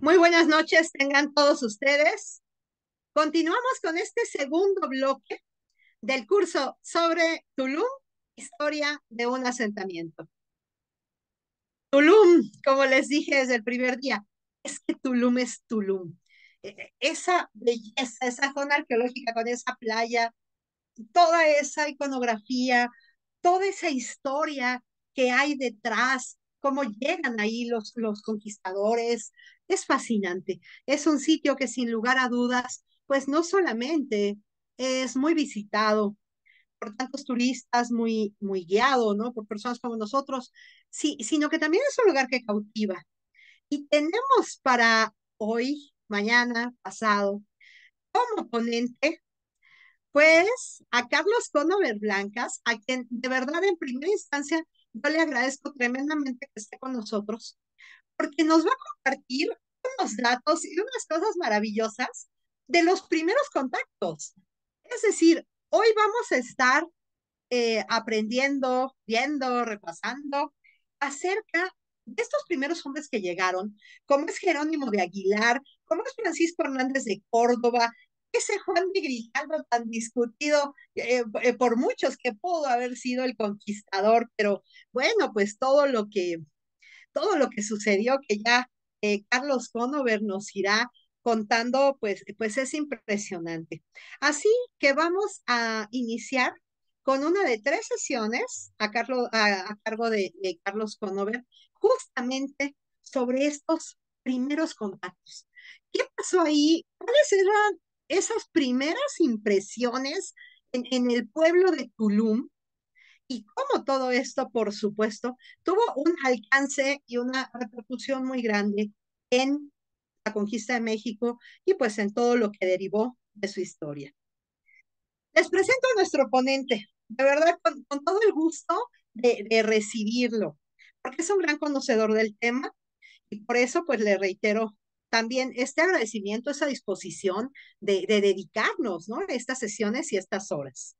Muy buenas noches, tengan todos ustedes. Continuamos con este segundo bloque del curso sobre Tulum, historia de un asentamiento. Tulum, como les dije desde el primer día, es que Tulum es Tulum. E, e, esa belleza, esa zona arqueológica con esa playa, toda esa iconografía, toda esa historia que hay detrás, cómo llegan ahí los, los conquistadores, es fascinante. Es un sitio que sin lugar a dudas, pues no solamente es muy visitado por tantos turistas, muy, muy guiado, ¿no? Por personas como nosotros, sí, sino que también es un lugar que cautiva. Y tenemos para hoy, mañana, pasado, como ponente, pues a Carlos Conover Blancas, a quien de verdad en primera instancia yo le agradezco tremendamente que esté con nosotros, porque nos va a compartir unos datos y unas cosas maravillosas de los primeros contactos. Es decir, hoy vamos a estar eh, aprendiendo, viendo, repasando acerca de estos primeros hombres que llegaron, como es Jerónimo de Aguilar, como es Francisco Hernández de Córdoba, ese Juan de Grijalva tan discutido eh, eh, por muchos que pudo haber sido el conquistador, pero bueno, pues todo lo que todo lo que sucedió, que ya eh, Carlos Conover nos irá contando, pues, pues es impresionante. Así que vamos a iniciar con una de tres sesiones a, a, cargo de, Carlos Conover, justamente sobre estos primeros contactos. ¿Qué pasó ahí? ¿Cuáles eran esas primeras impresiones en, en el pueblo de Tulum y como todo esto, por supuesto, tuvo un alcance y una repercusión muy grande en la conquista de México y pues en todo lo que derivó de su historia. Les presento a nuestro ponente, de verdad, con, todo el gusto de, recibirlo, porque es un gran conocedor del tema y por eso pues le reitero también este agradecimiento, esa disposición de, de dedicarnos, ¿no? Estas sesiones y estas horas.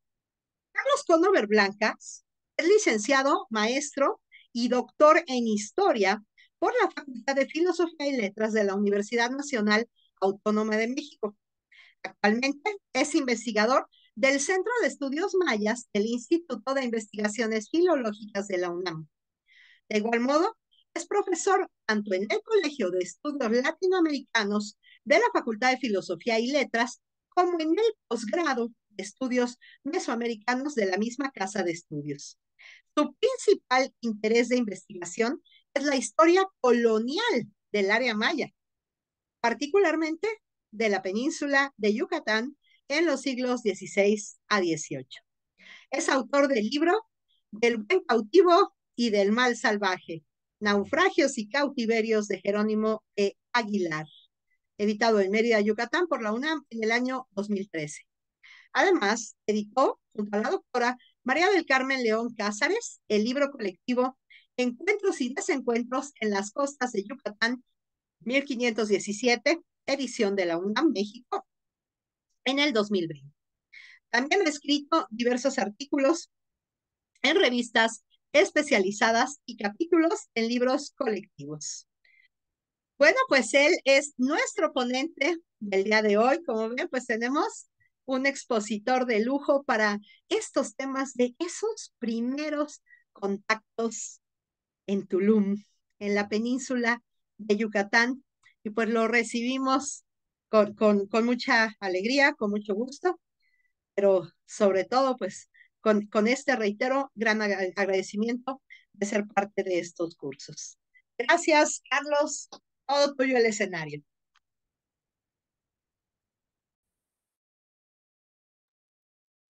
Carlos Conover Blancas licenciado, maestro y doctor en historia por la Facultad de Filosofía y Letras de la Universidad Nacional Autónoma de México. Actualmente es investigador del Centro de Estudios Mayas del Instituto de Investigaciones Filológicas de la UNAM. De igual modo, es profesor tanto en el Colegio de Estudios Latinoamericanos de la Facultad de Filosofía y Letras como en el posgrado de Estudios Mesoamericanos de la misma Casa de Estudios. Su principal interés de investigación es la historia colonial del área maya, particularmente de la península de Yucatán en los siglos XVI a XVIII. Es autor del libro Del buen cautivo y del mal salvaje, Naufragios y cautiverios de Jerónimo E. Aguilar, editado en Mérida, Yucatán por la UNAM en el año 2013. Además, editó junto a la doctora María del Carmen León Cázares, el libro colectivo Encuentros y Desencuentros en las Costas de Yucatán, 1517, edición de la UNAM México, en el 2020. También ha escrito diversos artículos en revistas especializadas y capítulos en libros colectivos. Bueno, pues él es nuestro ponente del día de hoy. Como ven, pues tenemos un expositor de lujo para estos temas de esos primeros contactos en Tulum, en la península de Yucatán. Y pues lo recibimos con, con, mucha alegría, con mucho gusto, pero sobre todo pues con, con este, reitero, gran agradecimiento de ser parte de estos cursos. Gracias, Carlos. Todo tuyo el escenario.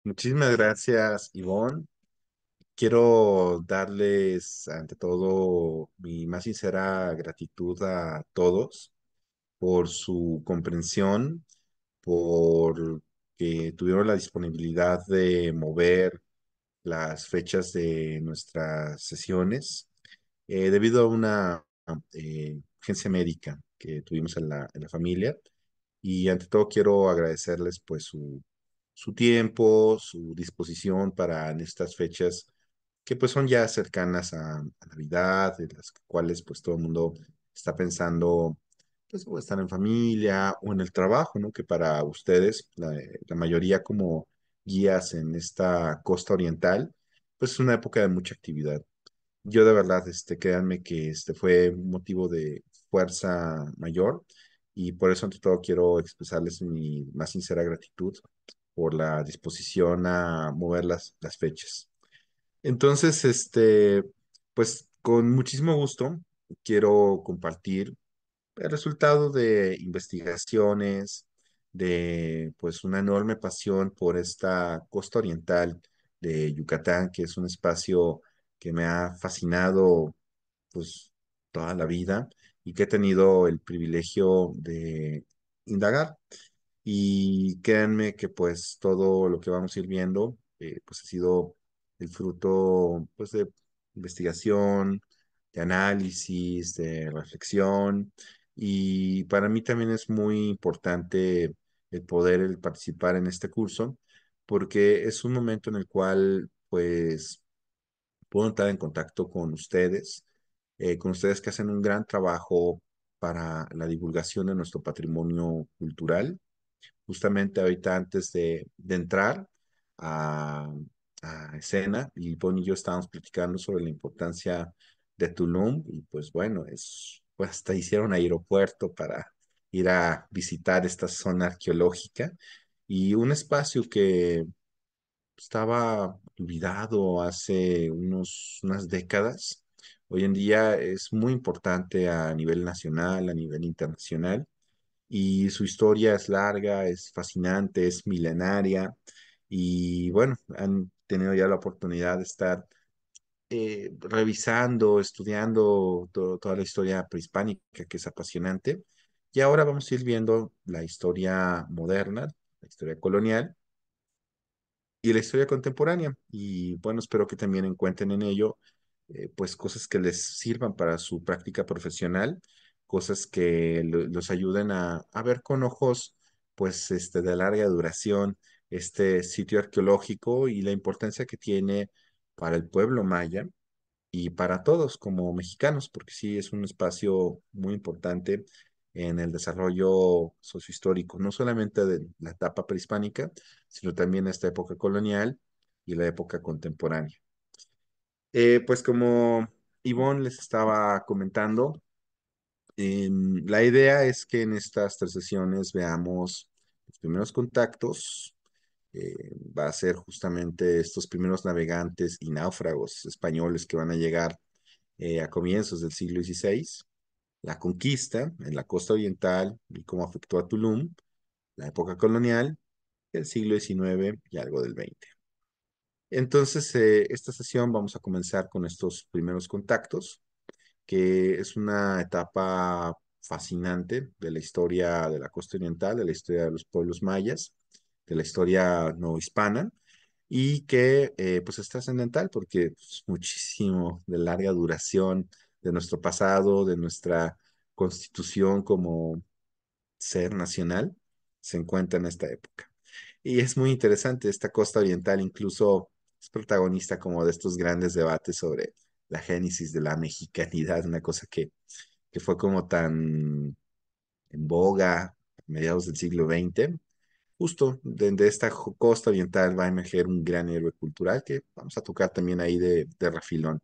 Muchísimas gracias, Ivonne. Quiero darles, ante todo, mi más sincera gratitud a todos por su comprensión, por que tuvieron la disponibilidad de mover las fechas de nuestras sesiones eh, debido a una eh, urgencia médica que tuvimos en la, en la familia. Y ante todo quiero agradecerles pues su su tiempo, su disposición para en estas fechas que pues son ya cercanas a, Navidad, en las cuales pues todo el mundo está pensando pues estar en familia o en el trabajo, ¿no? Que para ustedes, la, mayoría como guías en esta costa oriental, pues es una época de mucha actividad. Yo de verdad, este, créanme que este fue un motivo de fuerza mayor y por eso ante todo quiero expresarles mi más sincera gratitud por la disposición a mover las, fechas. Entonces, este, pues con muchísimo gusto quiero compartir el resultado de investigaciones, de pues una enorme pasión por esta costa oriental de Yucatán, que es un espacio que me ha fascinado pues toda la vida y que he tenido el privilegio de indagar y créanme que pues todo lo que vamos a ir viendo eh, pues ha sido el fruto pues de investigación, de análisis, de reflexión. Y para mí también es muy importante el poder participar en este curso porque es un momento en el cual pues puedo entrar en contacto con ustedes, eh, con ustedes que hacen un gran trabajo para la divulgación de nuestro patrimonio cultural justamente ahorita antes de, entrar a, escena, y y yo estábamos platicando sobre la importancia de Tulum, y pues bueno, es, pues hasta hicieron aeropuerto para ir a visitar esta zona arqueológica, y un espacio que estaba olvidado hace unos, unas décadas, hoy en día es muy importante a nivel nacional, a nivel internacional, y su historia es larga, es fascinante, es milenaria y bueno, han tenido ya la oportunidad de estar eh, revisando, estudiando toda la historia prehispánica que es apasionante y ahora vamos a ir viendo la historia moderna, la historia colonial y la historia contemporánea y bueno, espero que también encuentren en ello eh, pues cosas que les sirvan para su práctica profesional cosas que los ayuden a, ver con ojos pues este, de larga duración este sitio arqueológico y la importancia que tiene para el pueblo maya y para todos como mexicanos, porque sí es un espacio muy importante en el desarrollo sociohistórico, no solamente de la etapa prehispánica, sino también esta época colonial y la época contemporánea. Eh, pues como Ivonne les estaba comentando, Em, la idea es que en estas tres sesiones veamos los primeros contactos. Eh, va a ser justamente estos primeros navegantes y náufragos españoles que van a llegar eh, a comienzos del siglo XVI. La conquista en la costa oriental y cómo afectó a Tulum, la época colonial, el siglo XIX y algo del XX. Entonces, eh, esta sesión vamos a comenzar con estos primeros contactos que es una etapa fascinante de la historia de la costa oriental, de la historia de los pueblos mayas, de la historia no hispana, y que eh, pues es trascendental porque es pues, muchísimo de larga duración de nuestro pasado, de nuestra constitución como ser nacional, se encuentra en esta época. Y es muy interesante, esta costa oriental incluso es protagonista como de estos grandes debates sobre la génesis de la mexicanidad, una cosa que, que fue como tan en boga a mediados del siglo XX. Justo de, esta costa oriental va a emerger un gran héroe cultural que vamos a tocar también ahí de, de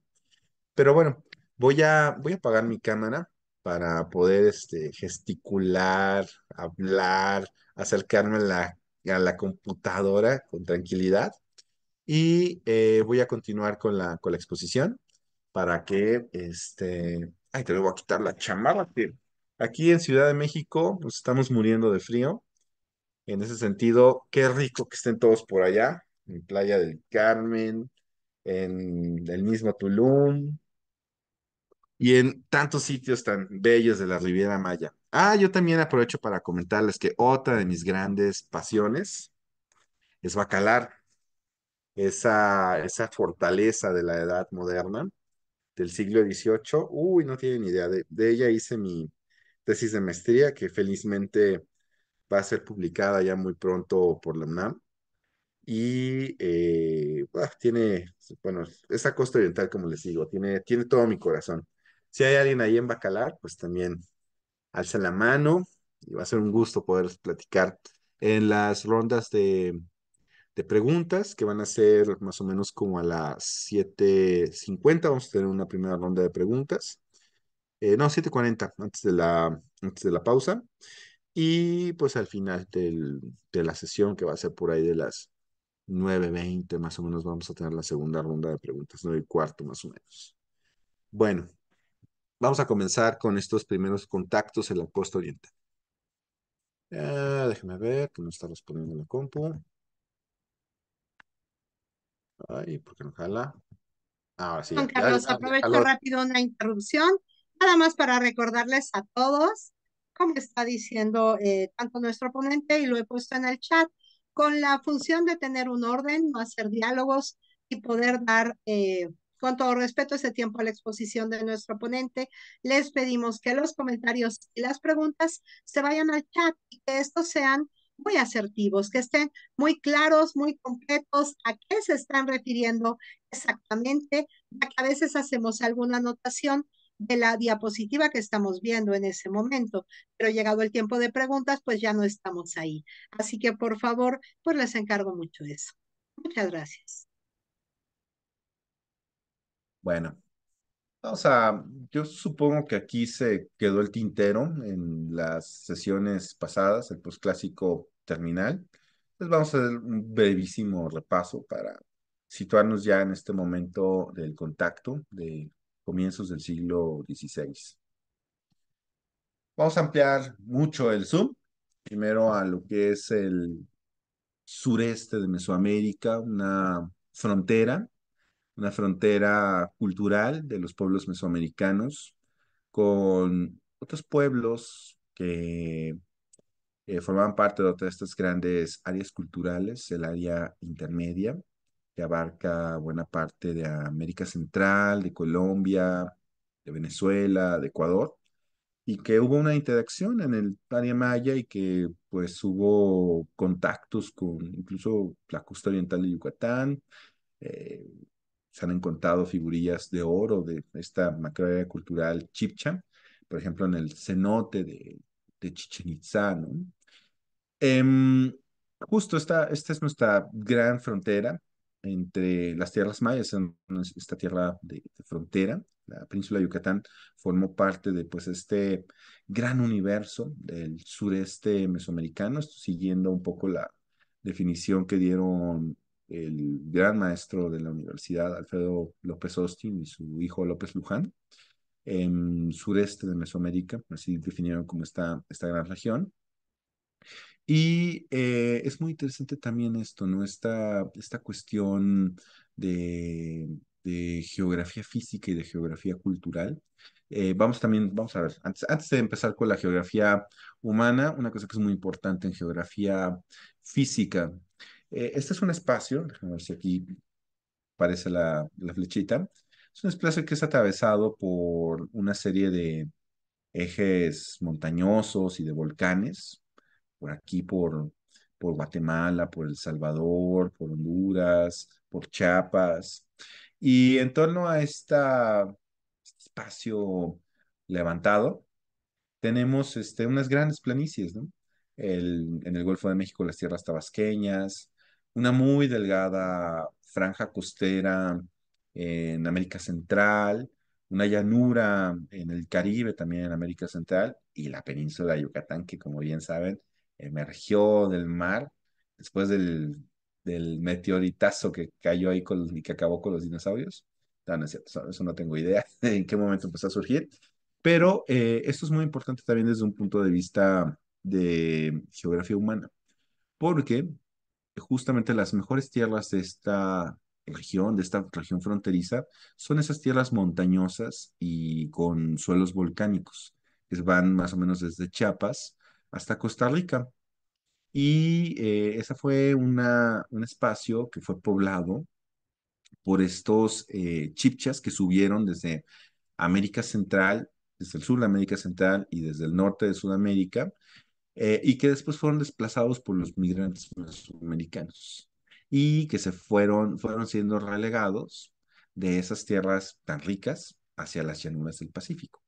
Pero bueno, voy a, voy a apagar mi cámara para poder este, gesticular, hablar, acercarme a la, a la computadora con tranquilidad. Y eh, voy a continuar con la, con la exposición para que, este, ay, te debo voy a quitar la chamarra, tío. Aquí en Ciudad de México, nos pues, estamos muriendo de frío. En ese sentido, qué rico que estén todos por allá, en Playa del Carmen, en el mismo Tulum y en tantos sitios tan bellos de la Riviera Maya. Ah, yo también aprovecho para comentarles que otra de mis grandes pasiones es Bacalar, esa fortaleza de la edad moderna del siglo XVIII, uy, no tienen idea, de, ella hice mi tesis de maestría que felizmente va a ser publicada ya muy pronto por la UNAM y eh, ah, tiene, bueno, esa costa oriental, como les digo, tiene, tiene todo mi corazón. Si hay alguien ahí en Bacalar, pues también alza la mano y va a ser un gusto poder platicar. En las rondas de de preguntas que van a ser más o menos como a las 7.50. Vamos a tener una primera ronda de preguntas. Eh, no, 7.40 antes, de la, antes de la pausa. Y pues al final del, de la sesión, que va a ser por ahí de las 9.20 más o menos, vamos a tener la segunda ronda de preguntas, 9 y cuarto más o menos. Bueno, vamos a comenzar con estos primeros contactos en la costa oriental. Ah, déjeme ver que no está respondiendo la compu. Ay, porque Ahora sí. Juan Carlos, aprovecho rápido una interrupción, nada más para recordarles a todos, como está diciendo eh, tanto nuestro ponente y lo he puesto en el chat, con la función de tener un orden, no hacer diálogos y poder dar eh, con todo respeto ese tiempo a la exposición de nuestro ponente, les pedimos que los comentarios y las preguntas se vayan al chat y que estos sean muy asertivos, que estén muy claros, muy completos a qué se están refiriendo exactamente, ya que a veces hacemos alguna anotación de la diapositiva que estamos viendo en ese momento, pero llegado el tiempo de preguntas, pues ya no estamos ahí. Así que por favor, pues les encargo mucho eso. Muchas gracias. Bueno, o sea, yo supongo que aquí se quedó el tintero en las sesiones pasadas, el posclásico terminal. Entonces vamos a hacer un brevísimo repaso para situarnos ya en este momento del contacto de comienzos del siglo XVI. Vamos a ampliar mucho el zoom, primero a lo que es el sureste de Mesoamérica, una frontera una frontera cultural de los pueblos mesoamericanos con otros pueblos que eh, formaban parte de otras de estas grandes áreas culturales, el área intermedia, que abarca buena parte de América Central, de Colombia, de Venezuela, de Ecuador, y que hubo una interacción en el área maya y que pues hubo contactos con incluso la costa oriental de Yucatán, eh, se han encontrado figurillas de oro de esta macro cultural chipcha, por ejemplo, en el cenote de, Chichen Itza, em, justo esta, esta es nuestra gran frontera entre las tierras mayas, esta tierra de, frontera. La península de Yucatán formó parte de pues, este gran universo del sureste mesoamericano, siguiendo un poco la definición que dieron el gran maestro de la universidad, Alfredo López Austin, y su hijo López Luján, en sureste de Mesoamérica, así definieron como está esta gran región. Y eh, es muy interesante también esto, ¿no? Esta, esta cuestión de, geografía física y de geografía cultural. Eh, vamos también, vamos a ver, antes, antes de empezar con la geografía humana, una cosa que es muy importante en geografía física eh, este es un espacio, a ver si aquí aparece la, flechita. Es un espacio que es atravesado por una serie de ejes montañosos y de volcanes, por aquí, por, Guatemala, por El Salvador, por Honduras, por Chiapas. Y en torno a este espacio levantado, tenemos este, unas grandes planicies, en el Golfo de México, las tierras tabasqueñas, una muy delgada franja costera en América Central, una llanura en el Caribe también en América Central y la península de Yucatán, que como bien saben, emergió del mar después del, del meteoritazo que cayó ahí con, y que acabó con los dinosaurios. eso no tengo idea en qué momento empezó a surgir. Pero eh, esto es muy importante también desde un punto de vista de geografía humana, porque justamente las mejores tierras de esta región, de esta región fronteriza, son esas tierras montañosas y con suelos volcánicos, que van más o menos desde Chiapas hasta Costa Rica. Y eh, ese fue una, un espacio que fue poblado por estos eh, chipchas que subieron desde América Central, desde el sur de América Central y desde el norte de Sudamérica, eh, y que después fueron desplazados por los migrantes mesoamericanos y que se fueron, fueron siendo relegados de esas tierras tan ricas hacia las llanuras del Pacífico.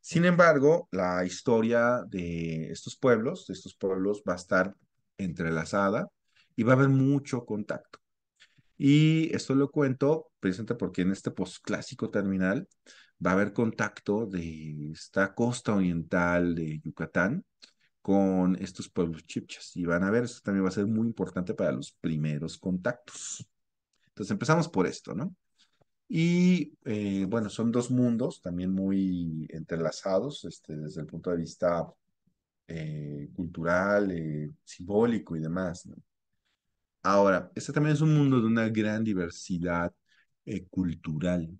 Sin embargo, la historia de estos pueblos, de estos pueblos, va a estar entrelazada y va a haber mucho contacto. Y esto lo cuento precisamente porque en este posclásico terminal va a haber contacto de esta costa oriental de Yucatán con estos pueblos chipchas. Y van a ver, eso también va a ser muy importante para los primeros contactos. Entonces empezamos por esto, ¿no? Y eh, bueno, son dos mundos también muy entrelazados este, desde el punto de vista eh, cultural, eh, simbólico y demás. ¿no? Ahora, este también es un mundo de una gran diversidad cultural.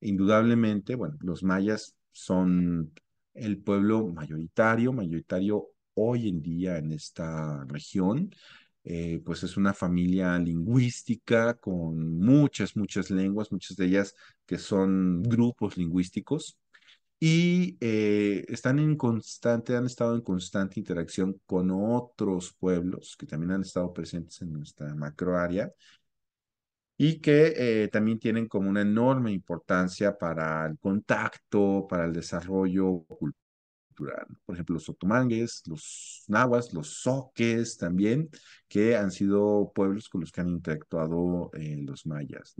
Indudablemente, bueno, los mayas son el pueblo mayoritario, mayoritario hoy en día en esta región, eh, pues es una familia lingüística con muchas, muchas lenguas, muchas de ellas que son grupos lingüísticos y eh, están en constante, han estado en constante interacción con otros pueblos que también han estado presentes en nuestra macroárea y que eh, también tienen como una enorme importancia para el contacto, para el desarrollo cultural. Por ejemplo, los otomangues, los nahuas, los soques también, que han sido pueblos con los que han interactuado eh, los mayas.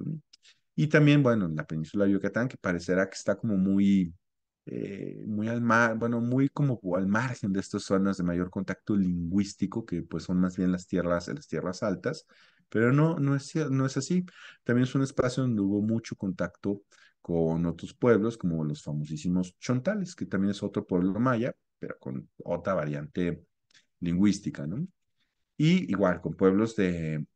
Y también, bueno, la península de Yucatán, que parecerá que está como muy, eh, muy al mar, bueno, muy como al margen de estas zonas de mayor contacto lingüístico, que pues son más bien las tierras, las tierras altas, pero no, no es, no es así. También es un espacio donde hubo mucho contacto con otros pueblos, como los famosísimos chontales, que también es otro pueblo maya, pero con otra variante lingüística, ¿no? Y igual con pueblos de,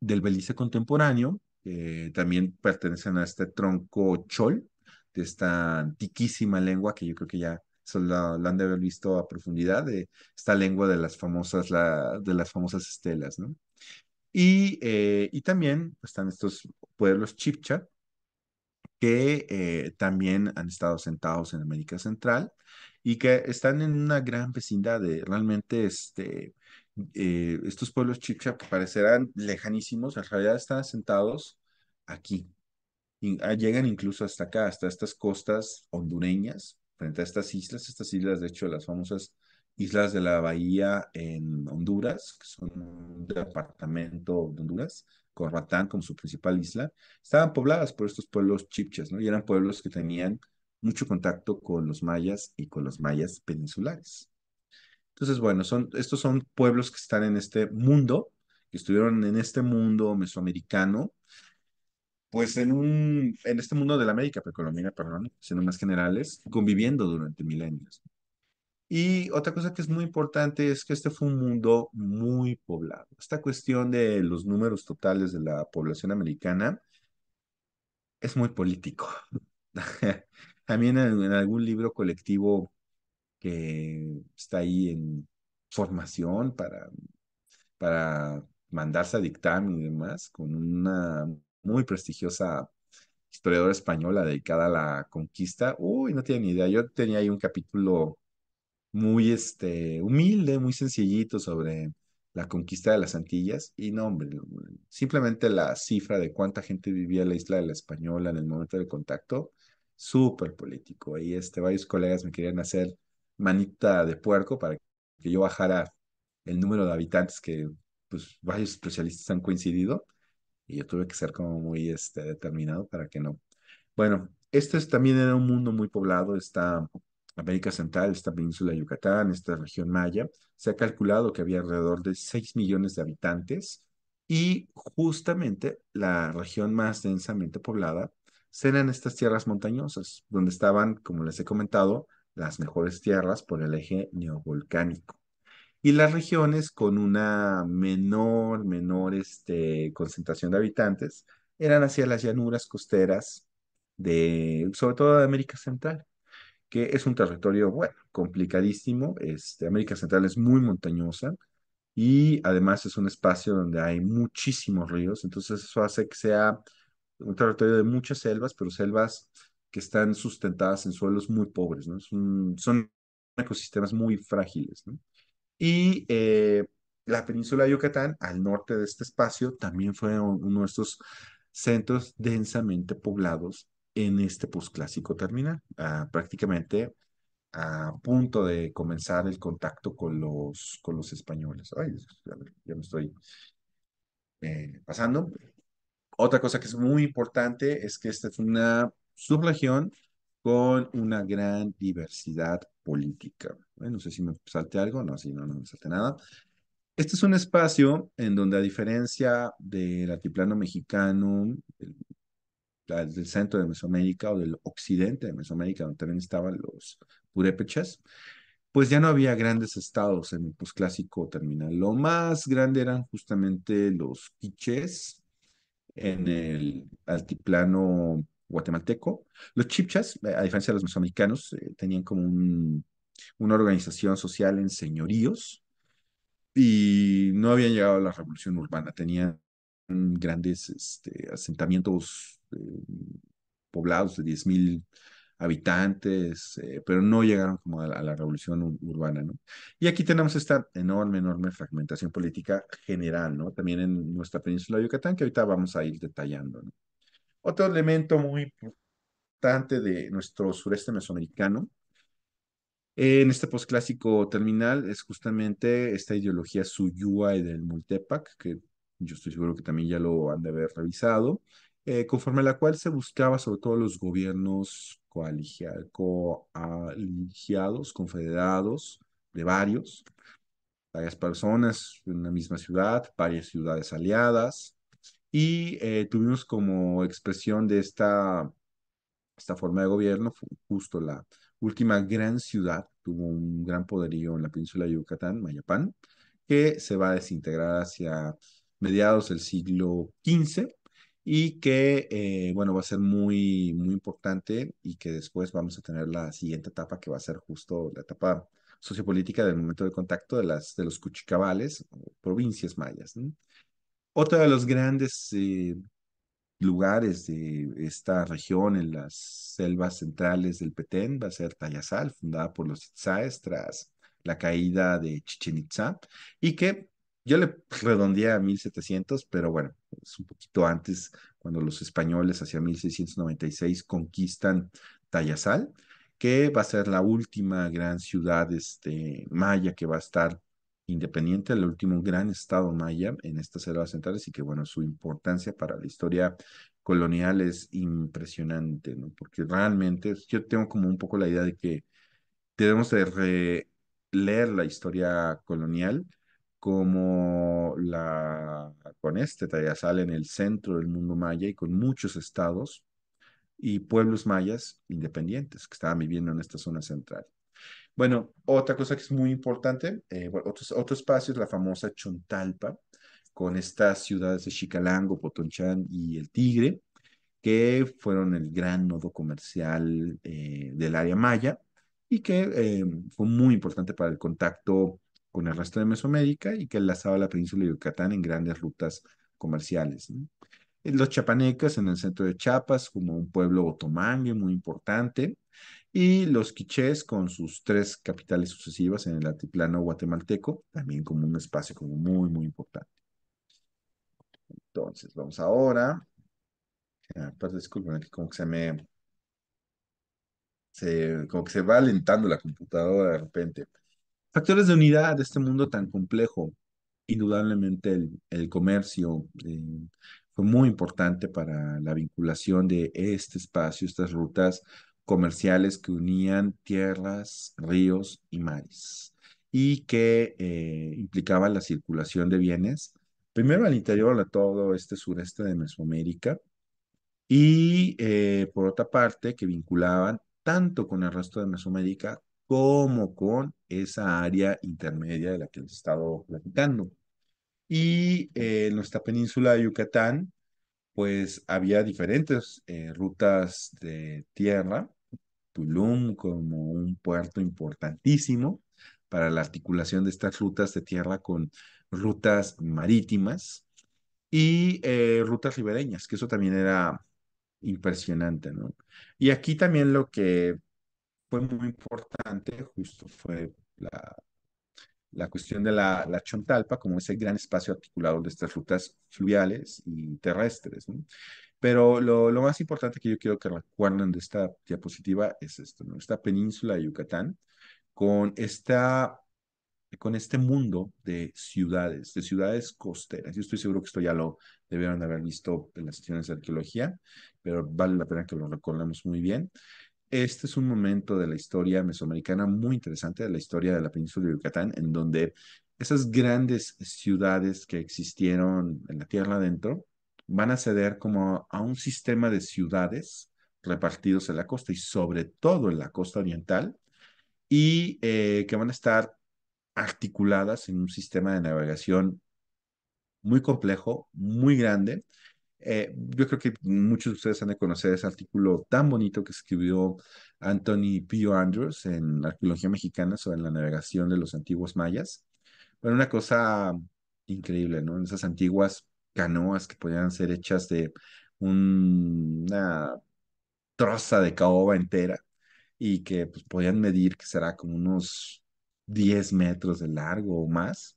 del Belice contemporáneo, eh, también pertenecen a este tronco chol, de esta antiquísima lengua que yo creo que ya se la, han de haber visto a profundidad, de esta lengua de las famosas, de las famosas estelas, ¿no? Eh, y, también están estos pueblos chipcha, que eh, también han estado sentados en América Central y que están en una gran vecindad de realmente este, eh, estos pueblos chipcha que parecerán lejanísimos, en realidad están sentados aquí. Ah, llegan incluso hasta acá, hasta estas costas hondureñas, frente a estas islas, estas islas de hecho las famosas islas de la bahía en Honduras, que son un departamento de Honduras, con Ratán como su principal isla, estaban pobladas por estos pueblos chipches, ¿no? Y eran pueblos que tenían mucho contacto con los mayas y con los mayas peninsulares. Entonces, bueno, son, estos son pueblos que están en este mundo, que estuvieron en este mundo mesoamericano, pues en un, en este mundo de la América precolombina, perdón, siendo más generales, conviviendo durante milenios. Y otra cosa que es muy importante es que este fue un mundo muy poblado. Esta cuestión de los números totales de la población americana es muy político. También en, algún libro colectivo que está ahí en formación para, para mandarse a dictamen y demás, con una muy prestigiosa historiadora española dedicada a la conquista. Uy, no tiene ni idea. Yo tenía ahí un capítulo muy este, humilde, muy sencillito sobre la conquista de las Antillas. Y no, hombre, simplemente la cifra de cuánta gente vivía en la isla de la Española en el momento del contacto, súper político. Y este, varios colegas me querían hacer manita de puerco para que yo bajara el número de habitantes que pues varios especialistas han coincidido y yo tuve que ser como muy este, determinado para que no. Bueno, este también era un mundo muy poblado, está América Central, esta península de Yucatán, esta región maya, se ha calculado que había alrededor de 6 millones de habitantes y justamente la región más densamente poblada serán estas tierras montañosas, donde estaban, como les he comentado, las mejores tierras por el eje neovolcánico. Y las regiones con una menor, menor este, concentración de habitantes eran hacia las llanuras costeras de, sobre todo de América Central que es un territorio, bueno, complicadísimo. Este, América Central es muy montañosa y además es un espacio donde hay muchísimos ríos, entonces eso hace que sea un territorio de muchas selvas, pero selvas que están sustentadas en suelos muy pobres, ¿no? Son, ecosistemas muy frágiles, Y eh, la península de Yucatán, al norte de este espacio, también fue uno de estos centros densamente poblados en este posclásico terminal, prácticamente a punto de comenzar el contacto con los, con los españoles. Ay, ya me estoy eh, pasando. Otra cosa que es muy importante es que esta es una subregión con una gran diversidad política. no sé si me salte algo, no, si no, no me salte nada. Este es un espacio en donde, a diferencia del altiplano mexicano, del centro de Mesoamérica o del occidente de Mesoamérica, donde también estaban los purépechas, pues ya no había grandes estados en el posclásico terminal. Lo más grande eran justamente los quichés en el altiplano guatemalteco. Los chipchas, eh, a diferencia de los mesoamericanos, eh, tenían como una organización social en señoríos y no habían llegado a la revolución urbana, tenían grandes este, asentamientos eh, poblados de 10.000 habitantes, eh, pero no llegaron como a la, revolución urbana, ¿no? Y aquí tenemos esta enorme, enorme fragmentación política general, ¿no? También en nuestra península de Yucatán, que ahorita vamos a ir detallando, Otro elemento muy importante de nuestro sureste mesoamericano, eh, en este posclásico terminal es justamente esta ideología suyua y del Multepac, que yo estoy seguro que también ya lo han de haber revisado, eh, conforme a la cual se buscaba sobre todo los gobiernos coaligiados, confederados de varios, varias personas en la misma ciudad, varias ciudades aliadas, y eh, tuvimos como expresión de esta, esta forma de gobierno justo la última gran ciudad, tuvo un gran poderío en la península de Yucatán, Mayapán, que se va a desintegrar hacia mediados del siglo XV y que, eh, bueno, va a ser muy, muy importante y que después vamos a tener la siguiente etapa que va a ser justo la etapa sociopolítica del momento de contacto de, las, de los cuchicabales, provincias mayas. Otro de los grandes eh, lugares de esta región, en las selvas centrales del Petén, va a ser Tayasal, fundada por los Itzaes tras la caída de Chichen Itza, y que yo le redondeé a 1700, pero bueno, es un poquito antes cuando los españoles hacia 1696 conquistan Tayasal, que va a ser la última gran ciudad este, maya que va a estar independiente, el último gran estado maya en estas selvas centrales y que bueno, su importancia para la historia colonial es impresionante, ¿no? Porque realmente yo tengo como un poco la idea de que debemos de leer la historia colonial como la con este sale en el centro del mundo maya y con muchos estados y pueblos mayas independientes que estaban viviendo en esta zona central. Bueno, otra cosa que es muy importante, eh, otros, otro espacio es la famosa Chontalpa, con estas ciudades de chicalango Potonchán y El Tigre, que fueron el gran nodo comercial eh, del área maya y que eh, fue muy importante para el contacto con el resto de Mesoamérica y que enlazaba la península de Yucatán en grandes rutas comerciales. Eh, los chapanecas en el centro de Chiapas como un pueblo otomangue muy importante y los quichés con sus tres capitales sucesivas en el altiplano guatemalteco también como un espacio como muy muy importante. Entonces vamos ahora. Entonces disculpen, aquí como que se me se, como que se va alentando la computadora de repente. Factores de unidad de este mundo tan complejo. Indudablemente el, comercio eh, fue muy importante para la vinculación de este espacio, estas rutas comerciales que unían tierras, ríos y mares y que implicaban eh, implicaba la circulación de bienes, primero al interior de todo este sureste de Mesoamérica, y eh, por otra parte que vinculaban tanto con el resto de Mesoamérica como con esa área intermedia de la que les he estado platicando. Y eh, en nuestra península de Yucatán, pues había diferentes eh, rutas de tierra, Tulum como un puerto importantísimo para la articulación de estas rutas de tierra con rutas marítimas y eh, rutas ribereñas, que eso también era impresionante, ¿no? Y aquí también lo que fue muy importante, justo fue la, la cuestión de la, la, Chontalpa como ese gran espacio articulado de estas rutas fluviales y terrestres. Pero lo, lo, más importante que yo quiero que recuerden de esta diapositiva es esto, ¿no? esta península de Yucatán con, esta, con este mundo de ciudades, de ciudades costeras. Yo estoy seguro que esto ya lo debieron haber visto en las sesiones de arqueología, pero vale la pena que lo recordemos muy bien este es un momento de la historia mesoamericana muy interesante, de la historia de la península de Yucatán, en donde esas grandes ciudades que existieron en la tierra adentro van a ceder como a un sistema de ciudades repartidos en la costa y sobre todo en la costa oriental y eh, que van a estar articuladas en un sistema de navegación muy complejo, muy grande eh, yo creo que muchos de ustedes han de conocer ese artículo tan bonito que escribió Anthony Pio Andrews en Arqueología Mexicana sobre la navegación de los antiguos mayas. pero una cosa increíble, ¿no? Esas antiguas canoas que podían ser hechas de una troza de caoba entera y que pues, podían medir que será como unos 10 metros de largo o más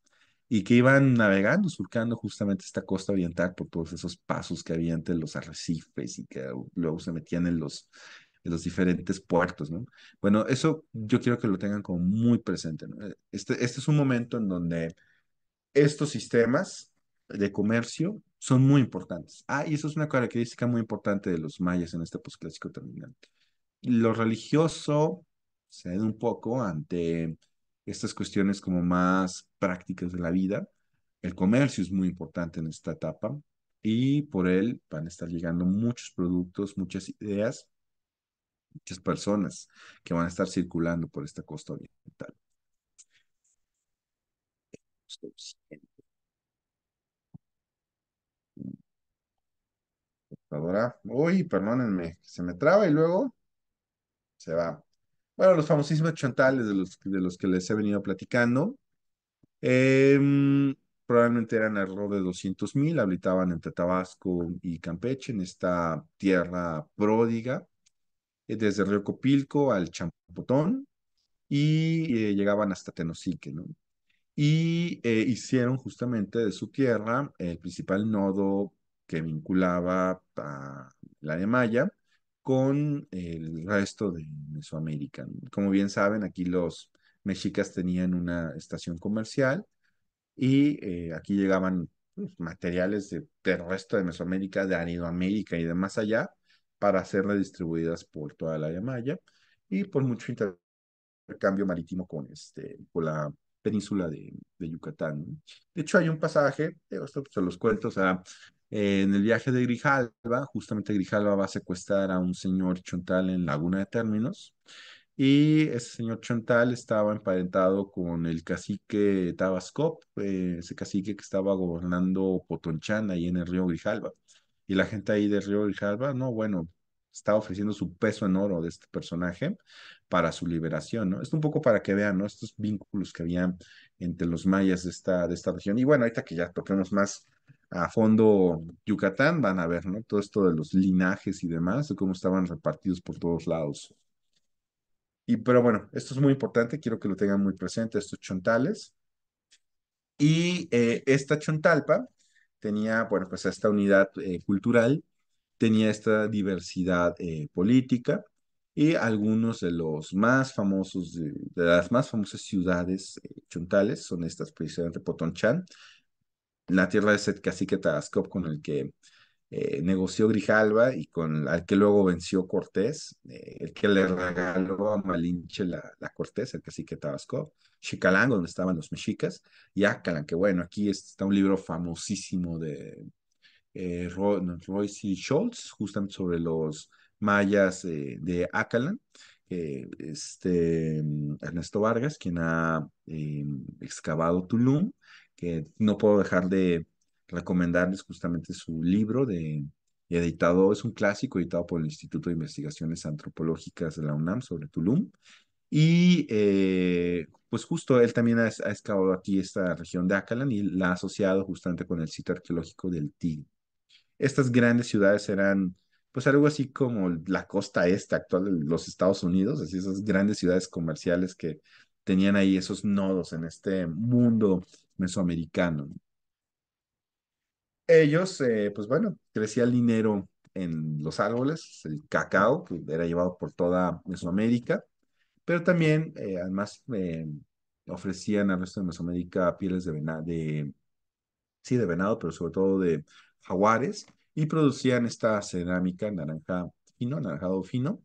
y que iban navegando, surcando justamente esta costa oriental por todos esos pasos que había entre los arrecifes y que luego se metían en los, los diferentes puertos, ¿no? Bueno, eso yo quiero que lo tengan como muy presente, eh, Este, este es un momento en donde estos sistemas de comercio son muy importantes. Ah, y eso es una característica muy importante de los mayas en este posclásico terminante. Lo religioso se da un poco ante estas cuestiones como más prácticas de la vida. El comercio es muy importante en esta etapa y por él van a estar llegando muchos productos, muchas ideas, muchas personas que van a estar circulando por esta costa oriental. Uy, perdónenme, se me traba y luego se va bueno, los famosísimos chantales de los, de los que les he venido platicando. Em, probablemente eran alrededor de 200.000, mil, habitaban entre Tabasco y Campeche, en esta tierra pródiga, eh, desde Río Copilco al Champotón, y eh, llegaban hasta Tenosique, ¿no? Y eh, hicieron justamente de su tierra el principal nodo que vinculaba a la de maya con el resto de Mesoamérica. Como bien saben, aquí los mexicas tenían una estación comercial y eh, aquí llegaban pues, materiales del resto de Mesoamérica, de Aridoamérica y de más allá, para ser redistribuidas por toda la Yamaya y por mucho intercambio marítimo con, este, con la península de, Yucatán. De hecho, hay un pasaje, esto se los cuento, o sea, eh, en el viaje de Grijalva, justamente Grijalva va a secuestrar a un señor Chontal en Laguna de Términos. Y ese señor Chontal estaba emparentado con el cacique Tabascop, eh, ese cacique que estaba gobernando Potonchán ahí en el río Grijalva. Y la gente ahí del río Grijalva, no, bueno, está ofreciendo su peso en oro de este personaje para su liberación, ¿no? Esto un poco para que vean, ¿no? Estos vínculos que había entre los mayas de esta, de esta región. Y bueno, ahorita que ya toquemos más a fondo Yucatán, van a ver, ¿no? Todo esto de los linajes y demás, de cómo estaban repartidos por todos lados. Y pero bueno, esto es muy importante, quiero que lo tengan muy presente, estos chontales. Y eh, esta chontalpa tenía, bueno, pues esta unidad eh, cultural, tenía esta diversidad eh, política y algunos de los más famosos, de, de las más famosas ciudades chontales son estas precisamente Potonchan, la tierra de ese cacique Tabasco, con el que eh, negoció Grijalva y con al que luego venció Cortés, eh, el que le regaló a Malinche la, la Cortés, el cacique Tabasco, Chicalán, donde estaban los mexicas, y Acalan, que bueno, aquí está un libro famosísimo de eh, Roy, Royce y Schultz, justamente sobre los mayas de Acalan. este, mm, Ernesto Vargas, quien ha excavado Tulum que no puedo dejar de recomendarles justamente su libro de editado, es un clásico editado por el Instituto de Investigaciones Antropológicas de la UNAM sobre Tulum. Y eh, pues justo él también ha, excavado aquí esta región de Acalan y la ha asociado justamente con el sitio arqueológico del Tigre. Estas grandes ciudades eran pues algo así como la costa este actual de los Estados Unidos, así esas grandes ciudades comerciales que tenían ahí esos nodos en este mundo mesoamericano. Ellos, eh, pues bueno, crecía el dinero en los árboles, el cacao, que era llevado por toda Mesoamérica, pero también, eh, además, eh, ofrecían al resto de Mesoamérica pieles de venado, sí, de venado, pero sobre todo de jaguares, y producían esta cerámica naranja fino, naranjado fino,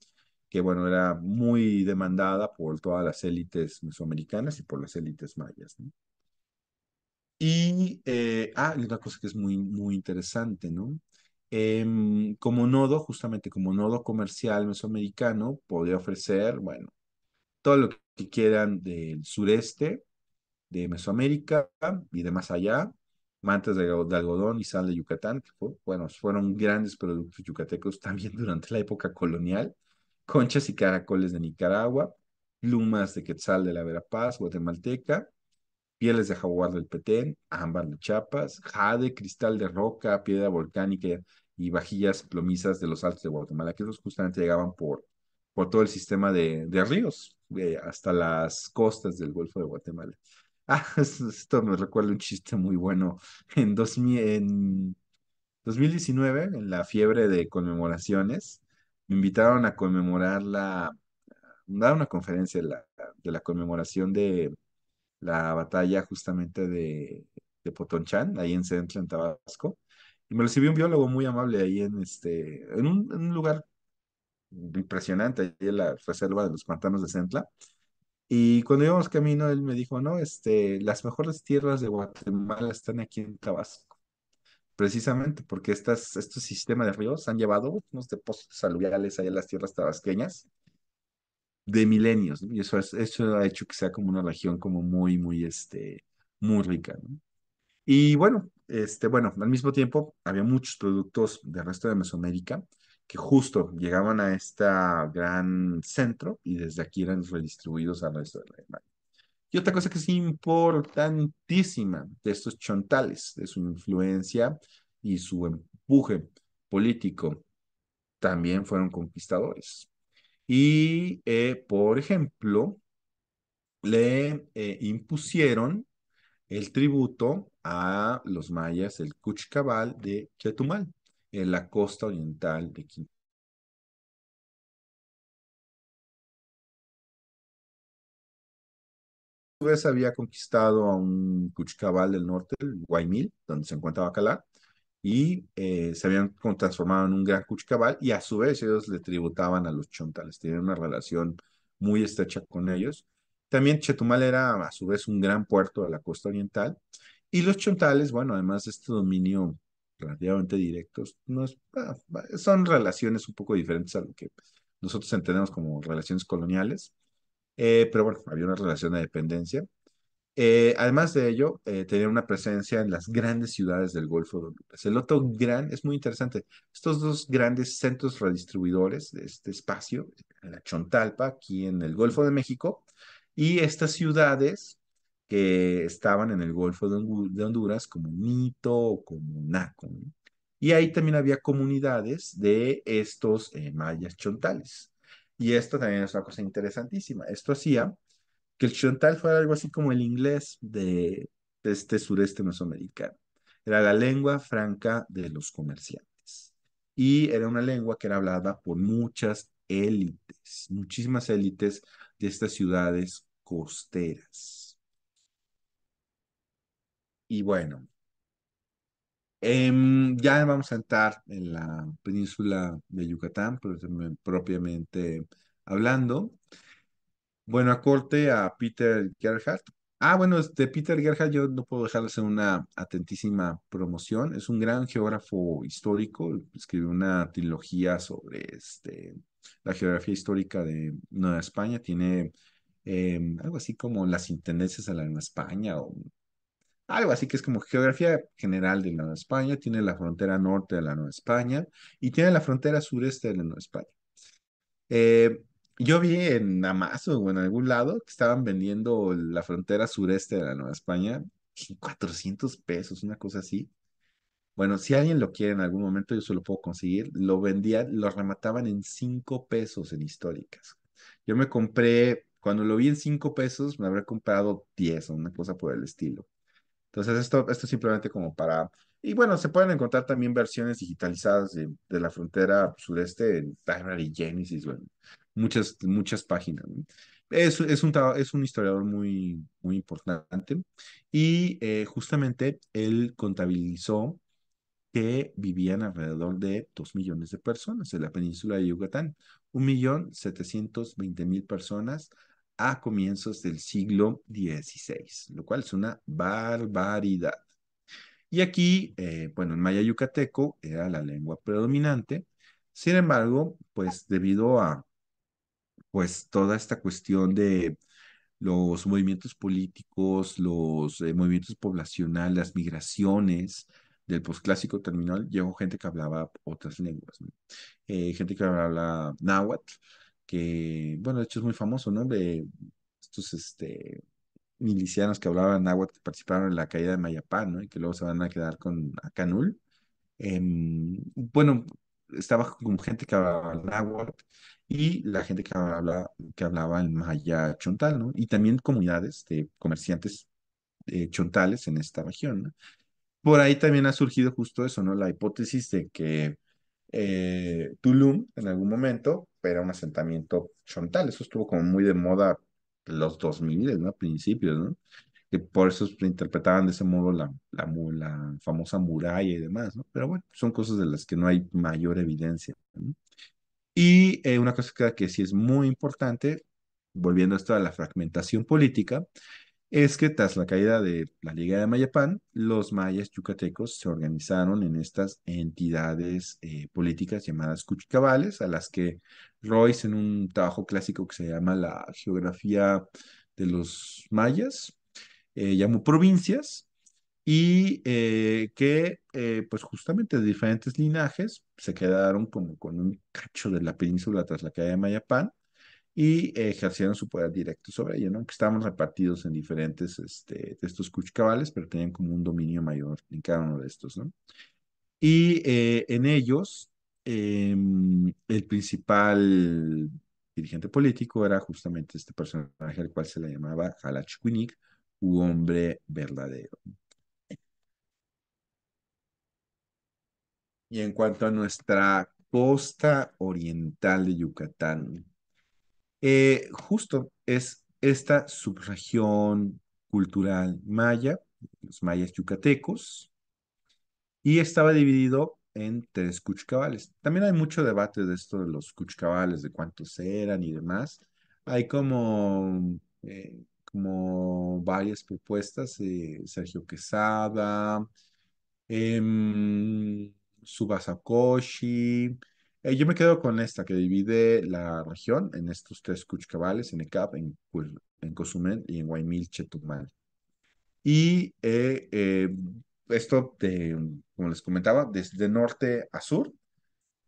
que bueno, era muy demandada por todas las élites mesoamericanas y por las élites mayas. ¿no? Y, eh, ah, hay una cosa que es muy, muy interesante, ¿no? Em, como nodo, justamente como nodo comercial mesoamericano, podía ofrecer, bueno, todo lo que quieran del sureste, de Mesoamérica y de más allá, mantas de, algodón y sal de Yucatán, que bueno, fueron grandes productos yucatecos también durante la época colonial, conchas y caracoles de Nicaragua, plumas de quetzal de la Verapaz, guatemalteca, pieles de jaguar del Petén, ámbar de Chiapas, jade, cristal de roca, piedra volcánica y vajillas plomizas de los altos de Guatemala, que esos justamente llegaban por, por todo el sistema de, ríos, eh, hasta las costas del Golfo de Guatemala. Ah, esto me recuerda un chiste muy bueno. en 2019, en la fiebre de conmemoraciones, me invitaron a conmemorar la, dar una conferencia de la, de la, conmemoración de la batalla justamente de, de Potonchan, ahí en Centla, en Tabasco. Y me recibió un biólogo muy amable ahí en, este, en, un, lugar impresionante, ahí en la reserva de los pantanos de Centla. Y cuando íbamos camino, él me dijo, no, este, las mejores tierras de Guatemala están aquí en Tabasco precisamente porque estas, estos sistemas de ríos han llevado unos depósitos aluviales allá en las tierras tabasqueñas de milenios, Y eso, ha hecho que sea como una región como muy, muy, este, muy rica, Y bueno, este, bueno, al mismo tiempo había muchos productos del resto de Mesoamérica que justo llegaban a este gran centro y desde aquí eran redistribuidos al resto de la y otra cosa que es importantísima de estos chontales, de su influencia y su empuje político, también fueron conquistadores. Y, eh, por ejemplo, le eh, impusieron el tributo a los mayas, el Cuchcabal de Chetumal, en la costa oriental de vez había conquistado a un Cuchicabal del norte, el Guaymil, donde se encuentra Bacalá, y eh, se habían transformado en un gran Cuchicabal, y a su vez ellos le tributaban a los chontales, tenían una relación muy estrecha con ellos. También Chetumal era a su vez un gran puerto de la costa oriental, y los chontales, bueno, además de este dominio relativamente directo, no ah, son relaciones un poco diferentes a lo que nosotros entendemos como relaciones coloniales. Eh, pero bueno, había una relación de dependencia. Eh, además de ello, eh, tenía una presencia en las grandes ciudades del Golfo. de Honduras, El otro gran, es muy interesante, estos dos grandes centros redistribuidores de este espacio, la Chontalpa, aquí en el Golfo de México, y estas ciudades que estaban en el Golfo de Honduras, como Nito o como Naco. Y ahí también había comunidades de estos mayas chontales. Y esto también es una cosa interesantísima. Esto hacía que el chontal fuera algo así como el inglés de, de este sureste mesoamericano. Era la lengua franca de los comerciantes. Y era una lengua que era hablada por muchas élites, muchísimas élites de estas ciudades costeras. Y bueno, Em, ya vamos a entrar en la península de Yucatán, propiamente hablando. Bueno, a corte a Peter Gerhardt. Ah, bueno, de este, Peter Gerhardt yo no puedo dejar de hacer una atentísima promoción. Es un gran geógrafo histórico, escribió una trilogía sobre este, la geografía histórica de Nueva España. Tiene em, algo así como las intendencias de la Nueva España o algo así que es como geografía general de la Nueva España, tiene la frontera norte de la Nueva España y tiene la frontera sureste de la Nueva España. Eh, yo vi en Amazon o en algún lado que estaban vendiendo la frontera sureste de la Nueva España, 400 pesos, una cosa así. Bueno, si alguien lo quiere en algún momento, yo se lo puedo conseguir. Lo vendían, lo remataban en 5 pesos en históricas. Yo me compré, cuando lo vi en 5 pesos, me habré comprado 10 o una cosa por el estilo. Entonces, esto, esto simplemente como para... Y bueno, se pueden encontrar también versiones digitalizadas de, la frontera sureste en Timer y Genesis, bueno, muchas, muchas páginas. Es, un, es un historiador muy, muy importante y eh, justamente él contabilizó que vivían alrededor de dos millones de personas en la península de Yucatán, Un millón setecientos veinte mil personas a comienzos del siglo XVI, lo cual es una barbaridad. Y aquí, eh, bueno, el maya yucateco era la lengua predominante, sin embargo, pues debido a pues toda esta cuestión de los movimientos políticos, los eh, movimientos poblacionales, las migraciones del posclásico terminal, llegó gente que hablaba otras lenguas, eh, gente que hablaba náhuatl, que, bueno, de hecho es muy famoso, ¿no? De estos este, milicianos que hablaban náhuatl que participaron en la caída de Mayapán, ¿no? Y que luego se van a quedar con Canul em, bueno, estaba con gente que hablaba náhuatl y la gente que hablaba, que hablaba el maya chontal, ¿no? Y también comunidades de comerciantes eh, chontales en esta región, ¿no? Por ahí también ha surgido justo eso, ¿no? La hipótesis de que eh, Tulum en algún momento, era un asentamiento chontal. Eso estuvo como muy de moda los 2000, ¿no? Principios, ¿no? Que por eso interpretaban de ese modo la, famosa muralla y demás, ¿no? Pero bueno, son cosas de las que no hay mayor evidencia. Y eh, una cosa que, sí es muy importante, volviendo a esto a la fragmentación política, es que tras la caída de la Liga de Mayapán, los mayas yucatecos se organizaron en estas entidades eh, políticas llamadas cuchicabales, a las que Royce en un trabajo clásico que se llama La Geografía de los Mayas eh, llamó provincias y eh, que pues justamente de diferentes linajes se quedaron con un cacho de la península tras la caída de Mayapán y ejercieron su poder directo sobre ellos, ¿no? Que estaban repartidos en diferentes este, de estos Cuchicabales, pero tenían como un dominio mayor en cada uno de estos, ¿no? Y eh, en ellos, em, el principal dirigente político era justamente este personaje al cual se le llamaba Halachwinik, un hombre verdadero. Y en cuanto a nuestra costa oriental de Yucatán, eh, justo es esta subregión cultural maya, los mayas yucatecos, y estaba dividido en tres cuchcabales. También hay mucho debate de esto de los cuchcabales, de cuántos eran y demás. Hay como, eh, como varias propuestas, eh, Sergio Quesada, eh, Subasakoshi, eh, yo me quedo con esta que divide la región en estos tres Cuchcabales, en Ecap, en, Cozumel y en Guaymil, Chetumal. Y eh, eh, esto, de, como les comentaba, desde norte a sur,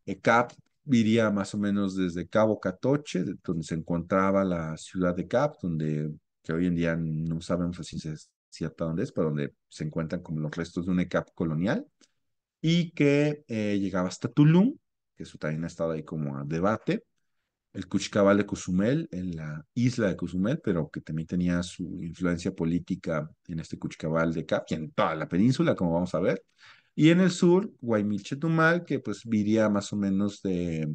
Ecap iría más o menos desde Cabo Catoche, donde se encontraba la ciudad de Cap, donde que hoy en día no sabemos si es dónde es, pero donde se encuentran como los restos de un ECAP colonial, y que llegaba hasta Tulum, que eso también ha estado ahí como a debate. El Cuchicabal de Cozumel, en la isla de Cozumel, pero que también tenía su influencia política en este Cuchicabal de Cap en toda la península, como vamos a ver. Y en el sur, Chetumal, que pues viría más o menos de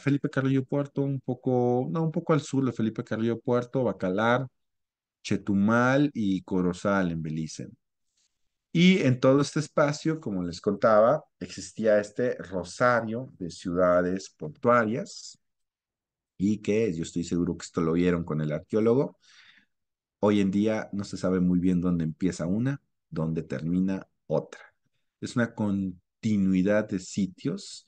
Felipe Carrillo Puerto, un poco, no, un poco al sur de Felipe Carrillo Puerto, Bacalar, Chetumal y Corozal en Belice. Y en todo este espacio, como les contaba, existía este rosario de ciudades portuarias y que yo estoy seguro que esto lo vieron con el arqueólogo. Hoy en día no se sabe muy bien dónde empieza una, dónde termina otra. Es una continuidad de sitios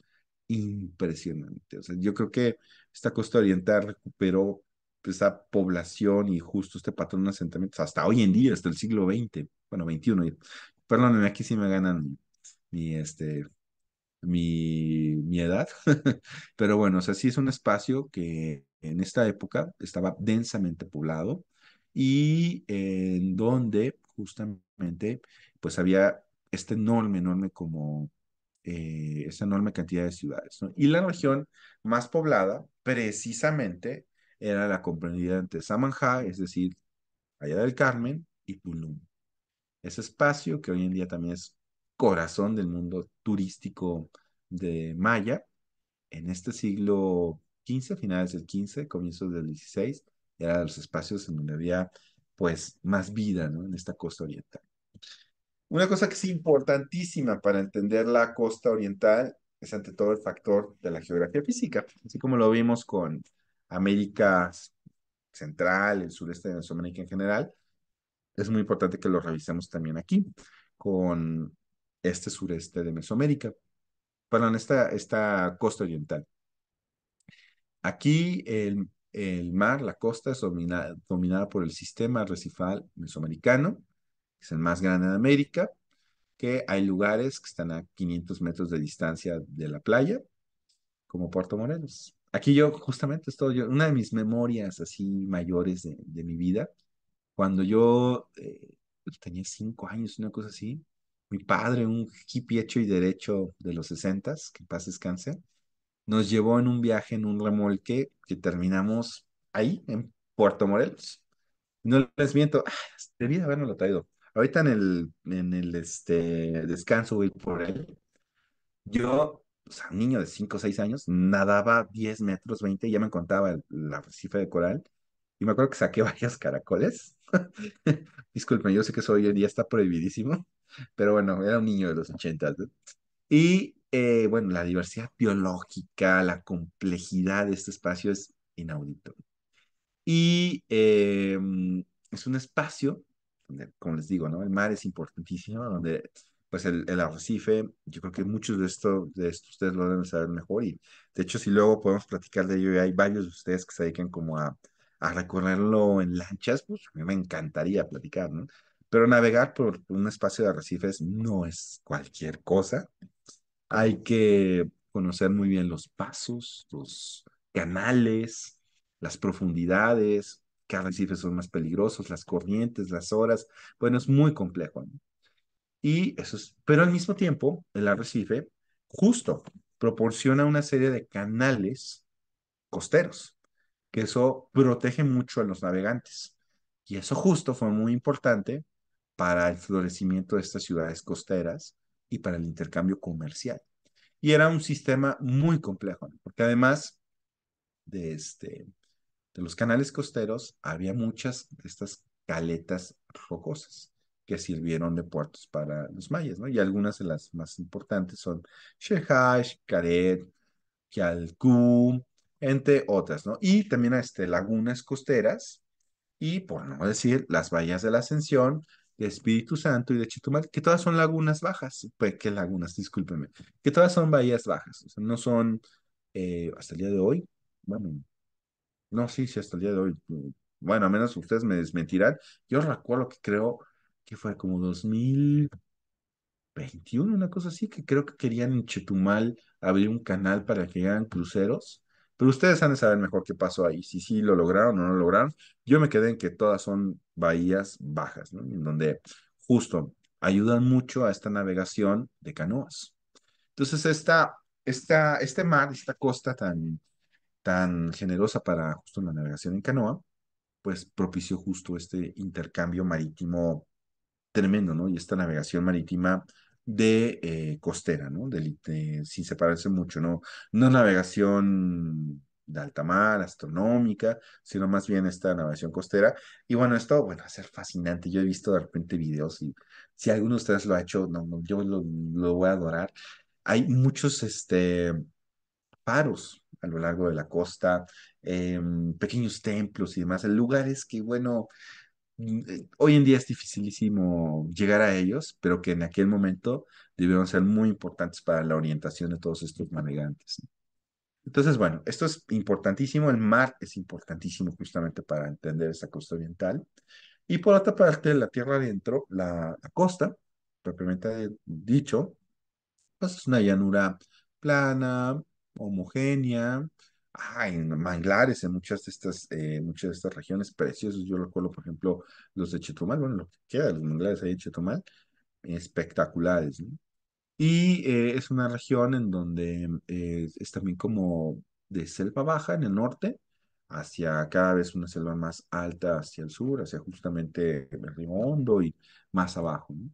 impresionante. O sea, yo creo que esta costa oriental recuperó esa pues, población y justo este patrón de asentamientos hasta hoy en día, hasta el siglo XX, bueno, XXI, perdónenme, aquí sí me ganan mi, este, mi, edad, pero bueno, o sea, sí es un espacio que en esta época estaba densamente poblado y en donde justamente pues había este enorme, enorme como eh, esta enorme cantidad de ciudades. ¿no? Y la región más poblada precisamente era la comprendida entre Samanjá, es decir, Allá del Carmen y Tulum ese espacio que hoy en día también es corazón del mundo turístico de Maya. En este siglo XV, finales del XV, comienzos del XVI, era los espacios en donde había pues más vida en esta costa oriental. Una cosa que es importantísima para entender la costa oriental es ante todo el factor de la geografía física, así como lo vimos con América Central, el sureste de Mesoamérica en general, es muy importante que lo revisemos también aquí con este sureste de Mesoamérica, perdón, esta, esta costa oriental. Aquí el, mar, la costa, es dominada, dominada por el sistema recifal mesoamericano, que es el más grande de América, que hay lugares que están a 500 metros de distancia de la playa, como Puerto Morelos. Aquí yo justamente estoy, yo, una de mis memorias así mayores de mi vida cuando yo eh, pues, tenía cinco años, una cosa así, mi padre, un hippie hecho y derecho de los sesentas, que en paz descanse, nos llevó en un viaje en un remolque que terminamos ahí, en Puerto Morelos. No les miento, ah, debí habernos lo traído. Ahorita en el, en el este, descanso voy por él. Yo, o sea, un niño de cinco o seis años, nadaba 10 metros, 20, ya me contaba la arrecife de coral. Y me acuerdo que saqué varias caracoles Disculpen, yo sé que hoy hoy día está prohibidísimo, pero bueno, era un niño de los 80. Y eh, bueno, la diversidad biológica, la complejidad de este espacio es inaudito. Y em, es un espacio donde, como les digo, ¿no? El mar es importantísimo, donde pues el, arrecife, yo creo que muchos de esto, de esto ustedes lo deben saber mejor y de hecho si luego podemos platicar de ello, hay varios de ustedes que se dedican como a a recorrerlo en lanchas, pues a mí me encantaría platicar, ¿no? Pero navegar por un espacio de arrecifes no es cualquier cosa. Hay que conocer muy bien los pasos, los canales, las profundidades, qué arrecifes son más peligrosos, las corrientes, las horas. Bueno, es muy complejo. ¿no? Y eso es, pero al mismo tiempo, el arrecife justo proporciona una serie de canales costeros que eso protege mucho a los navegantes. Y eso justo fue muy importante para el florecimiento de estas ciudades costeras y para el intercambio comercial. Y era un sistema muy complejo, porque además de, este, de los canales costeros había muchas de estas caletas rocosas que sirvieron de puertos para los mayas, ¿no? Y algunas de las más importantes son Shehash, Karet, entre otras, ¿no? Y también este, lagunas costeras y, por no decir, las bahías de la Ascensión, de Espíritu Santo y de Chetumal, que todas son lagunas bajas, pues, ¿qué lagunas? Discúlpeme, que todas son bahías bajas, o sea, no son, eh, hasta el día de hoy, bueno, no, sí, sí, hasta el día de hoy, bueno, a menos ustedes me desmentirán, yo recuerdo que creo que fue como 2021, una cosa así, que creo que querían en Chetumal abrir un canal para que hagan cruceros, pero ustedes han de saber mejor qué pasó ahí, si sí lo lograron o no lo lograron. Yo me quedé en que todas son bahías bajas, ¿no? En donde justo ayudan mucho a esta navegación de canoas. Entonces, esta, esta, este mar, esta costa tan, tan generosa para justo la navegación en canoa, pues propició justo este intercambio marítimo tremendo, ¿no? Y esta navegación marítima de eh, costera, ¿no? sin separarse mucho, ¿no? No navegación de alta mar, astronómica, sino más bien esta navegación costera. Y bueno, esto, bueno, va a ser fascinante. Yo he visto de repente videos y si alguno de ustedes lo ha hecho, no, yo lo, voy a adorar. Hay muchos este, paros a lo largo de la costa, em, pequeños templos y demás, lugares que, bueno, hoy en día es dificilísimo llegar a ellos, pero que en aquel momento debieron ser muy importantes para la orientación de todos estos navegantes. Entonces, bueno, esto es importantísimo, el mar es importantísimo justamente para entender esa costa oriental. Y por otra parte, la tierra adentro, la, la costa, propiamente dicho, pues es una llanura plana, homogénea, en manglares, en muchas de estas, eh, muchas estas regiones preciosas. Yo recuerdo, por ejemplo, los de Chetumal, bueno, lo que queda los manglares ahí en Chetumal, espectaculares, ¿no? Y eh, es una región en donde eh, es también como de selva baja en el norte, hacia cada vez una selva más alta hacia el sur, hacia justamente el río Hondo y más abajo. ¿no?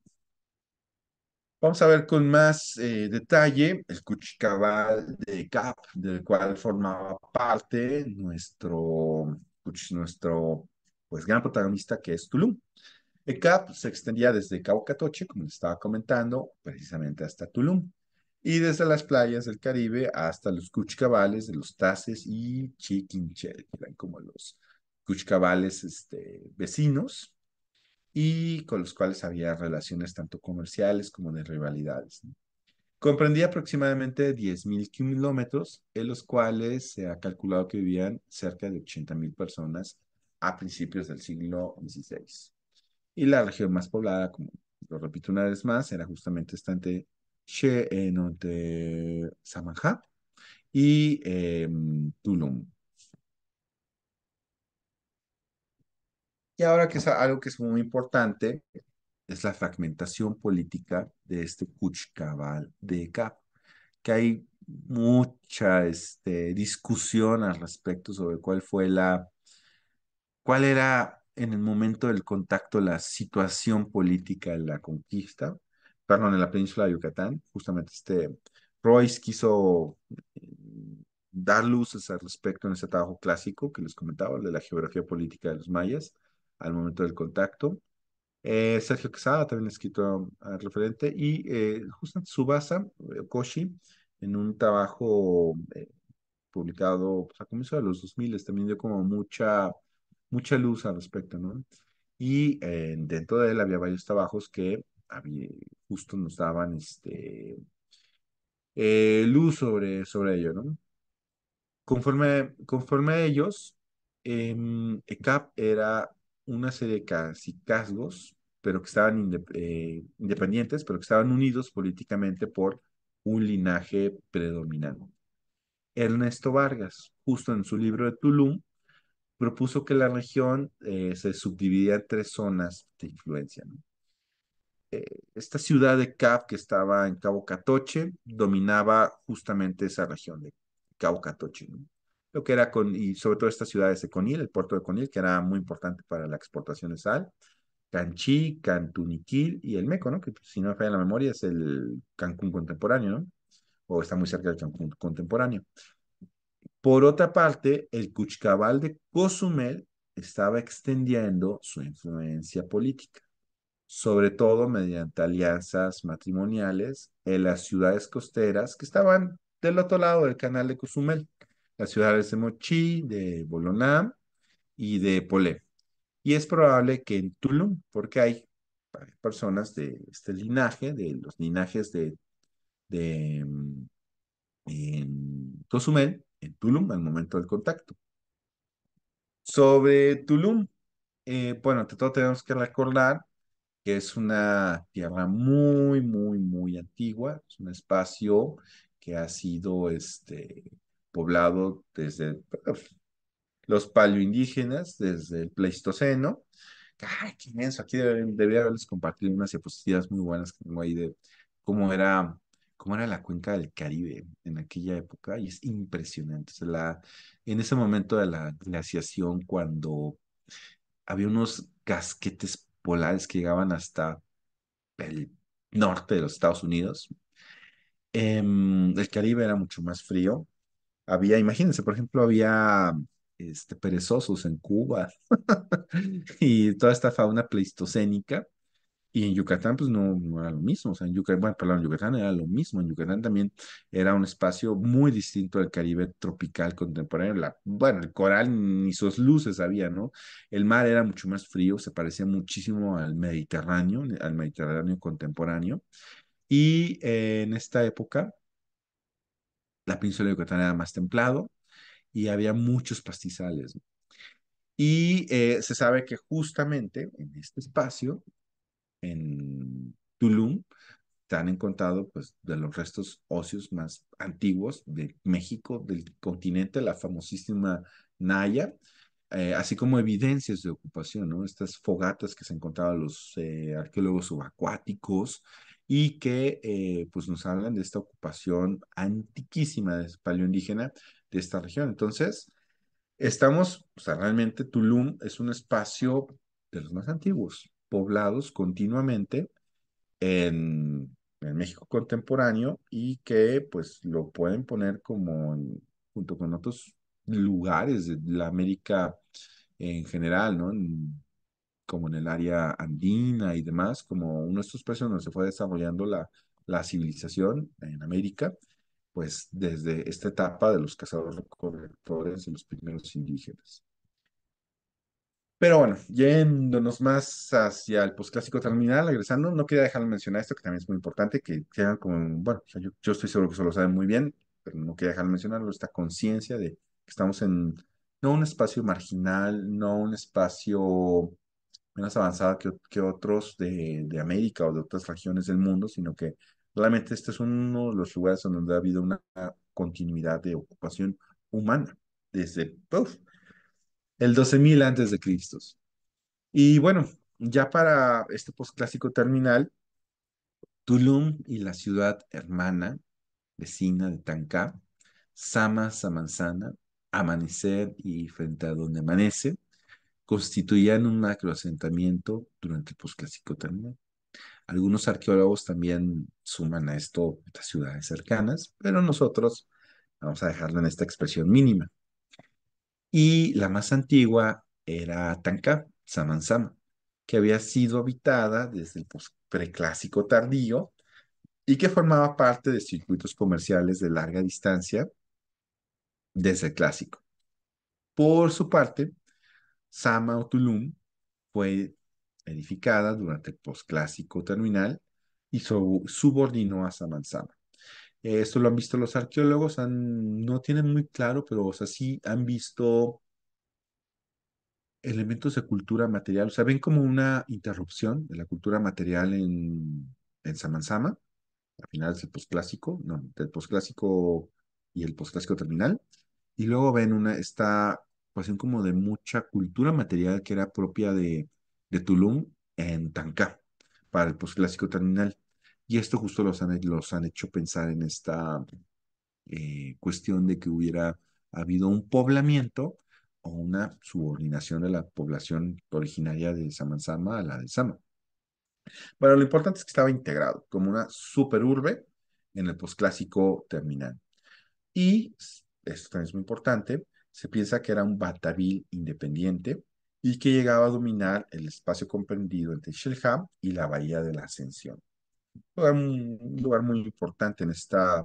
Vamos a ver con más eh, detalle el Cuchicabal de Cap, del cual formaba parte nuestro, pues, nuestro pues, gran protagonista que es Tulum. El Cap se extendía desde Cabo Catoche, como les estaba comentando, precisamente hasta Tulum, y desde las playas del Caribe hasta los Cuchicabales de los Tases y Chiquinche, que eran como los Cuchicabales este, vecinos, y con los cuales había relaciones tanto comerciales como de rivalidades. Comprendía aproximadamente 10.000 kilómetros, en los cuales se ha calculado que vivían cerca de 80.000 personas a principios del siglo XVI. Y la región más poblada, como lo repito una vez más, era justamente esta entre She, en Samanja y em, Tulum. Y ahora que es algo que es muy importante, es la fragmentación política de este Kuchkabal de Cap, que hay mucha este, discusión al respecto sobre cuál fue la, cuál era en el momento del contacto la situación política en la conquista, perdón, en la península de Yucatán, justamente este Royce quiso eh, dar luces al respecto en ese trabajo clásico que les comentaba, el de la geografía política de los mayas, al momento del contacto. Eh, Sergio Quesada también es al referente y eh, justamente Subasa eh, Koshi en un trabajo eh, publicado pues, a comienzos de los 2000 también dio como mucha, mucha luz al respecto, ¿no? Y dentro de él había varios trabajos que justo nos daban este, luz sobre, sobre ello, ¿no? Conforme, conforme a ellos, em, ECAP era una serie de cacicazgos, pero que estaban eh, independientes, pero que estaban unidos políticamente por un linaje predominante. Ernesto Vargas, justo en su libro de Tulum, propuso que la región eh, se subdividía en tres zonas de influencia. Eh, esta ciudad de Cap, que estaba en Cabo Catoche, dominaba justamente esa región de Cabo Catoche. ¿no? lo que era con, y sobre todo estas ciudades de Conil, el puerto de Conil, que era muy importante para la exportación de sal, Canchí, Cantuniquil y el Meco, ¿no? Que pues, si no me falla la memoria es el Cancún contemporáneo, ¿no? O está muy cerca del Cancún contemporáneo. Por otra parte, el Cuchcabal de Cozumel estaba extendiendo su influencia política, sobre todo mediante alianzas matrimoniales en las ciudades costeras que estaban del otro lado del canal de Cozumel las ciudades de Mochi, de Boloná y de Polé. Y es probable que en Tulum, porque hay personas de este linaje, de los linajes de, de mm, en Cozumel, en Tulum, al momento del contacto. Sobre Tulum, eh, bueno, ante todo tenemos que recordar que es una tierra muy, muy, muy antigua, es un espacio que ha sido este, poblado desde pues, los paleoindígenas, desde el Pleistoceno. ¡Ay, qué inmenso! Aquí debería haberles compartido unas diapositivas muy buenas que tengo ahí de cómo era, cómo era la cuenca del Caribe en aquella época, y es impresionante. la, en ese momento de la glaciación, cuando había unos casquetes polares que llegaban hasta el norte de los Estados Unidos. Em, el Caribe era mucho más frío había, imagínense, por ejemplo, había este, perezosos en Cuba y toda esta fauna pleistocénica. Y en Yucatán, pues no, no era lo mismo. O sea, en Yucatán, bueno, perdón, en Yucatán era lo mismo. En Yucatán también era un espacio muy distinto al Caribe tropical contemporáneo. bueno, el coral ni sus luces había, ¿no? El mar era mucho más frío, se parecía muchísimo al Mediterráneo, al Mediterráneo contemporáneo. Y eh, en esta época, la península yucatán era más templado y había muchos pastizales. Y eh, se sabe que justamente en este espacio, en Tulum, se han encontrado pues, de los restos óseos más antiguos de México, del continente, la famosísima Naya, eh, así como evidencias de ocupación, ¿no? Estas fogatas que se encontraban los eh, arqueólogos subacuáticos, y que eh, pues nos hablan de esta ocupación antiquísima de indígena de esta región. Entonces, estamos, o sea, realmente Tulum es un espacio de los más antiguos, poblados continuamente en, México contemporáneo y que pues lo pueden poner como junto con otros lugares de la América en general, ¿no? como en el área andina y demás, como uno de estos países donde se fue desarrollando la, la civilización en América, pues desde esta etapa de los cazadores-recolectores y los primeros indígenas. Pero bueno, yéndonos más hacia el posclásico terminal, regresando, no quería dejar de mencionar esto, que también es muy importante, que tengan como, bueno, yo, yo, estoy seguro que eso lo saben muy bien, pero no quería dejar de mencionarlo, esta conciencia de que estamos en no un espacio marginal, no un espacio menos avanzada que, otros de, América o de otras regiones del mundo, sino que realmente este es uno de los lugares donde ha habido una continuidad de ocupación humana desde el 12.000 antes de Cristo. Y bueno, ya para este postclásico terminal, Tulum y la ciudad hermana, vecina de Tancá, Sama Samanzana, Amanecer y Frente a donde amanece, constituían un macroasentamiento durante el posclásico tardío. Algunos arqueólogos también suman a esto ciudades cercanas, pero nosotros vamos a dejarlo en esta expresión mínima. Y la más antigua era Tanca, Samansama, que había sido habitada desde el preclásico tardío y que formaba parte de circuitos comerciales de larga distancia desde el clásico. Por su parte, Sama o Tulum fue edificada durante el posclásico terminal y subordinó a Samansama. Esto lo han visto los arqueólogos, no tienen muy claro, pero o sea, sí han visto elementos de cultura material, o sea, ven como una interrupción de la cultura material en, en Al final es el posclásico, no, del posclásico y el posclásico terminal, y luego ven una, esta como de mucha cultura material que era propia de, de Tulum en Tancá para el posclásico terminal. Y esto justo los han, los han hecho pensar en esta eh, cuestión de que hubiera habido un poblamiento o una subordinación de la población originaria de Samansama a la de Sama. Bueno, lo importante es que estaba integrado como una superurbe en el posclásico terminal. Y esto también es muy importante, se piensa que era un Batavil independiente y que llegaba a dominar el espacio comprendido entre Shelham y la Bahía de la Ascensión. Un lugar muy importante en, esta,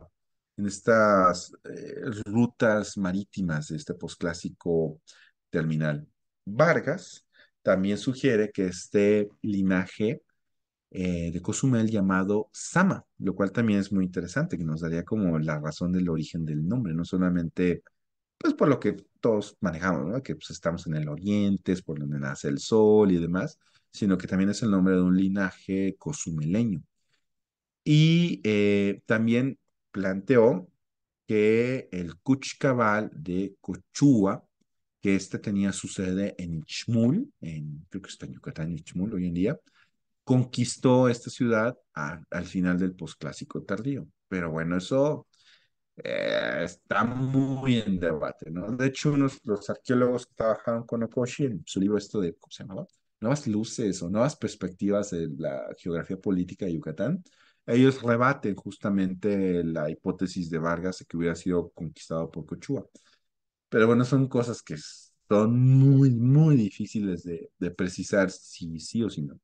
en estas eh, rutas marítimas de este posclásico terminal. Vargas también sugiere que este linaje eh, de Cozumel llamado Sama, lo cual también es muy interesante, que nos daría como la razón del origen del nombre, no solamente pues por lo que todos manejamos, ¿no? Que pues, estamos en el oriente, es por donde nace el sol y demás, sino que también es el nombre de un linaje cozumeleño. Y eh, también planteó que el Cuchcabal de Cochua, que este tenía su sede en Ichmul, en, creo que está en Yucatán, Ichmul hoy en día, conquistó esta ciudad al final del posclásico tardío. Pero bueno, eso eh, está muy en debate, ¿no? De hecho, unos los arqueólogos que trabajaron con Okoshi en su libro esto de, se llamaba? Nuevas luces o nuevas perspectivas de la geografía política de Yucatán, ellos rebaten justamente la hipótesis de Vargas de que hubiera sido conquistado por Cochua. Pero bueno, son cosas que son muy, muy difíciles de, de precisar si sí o si no.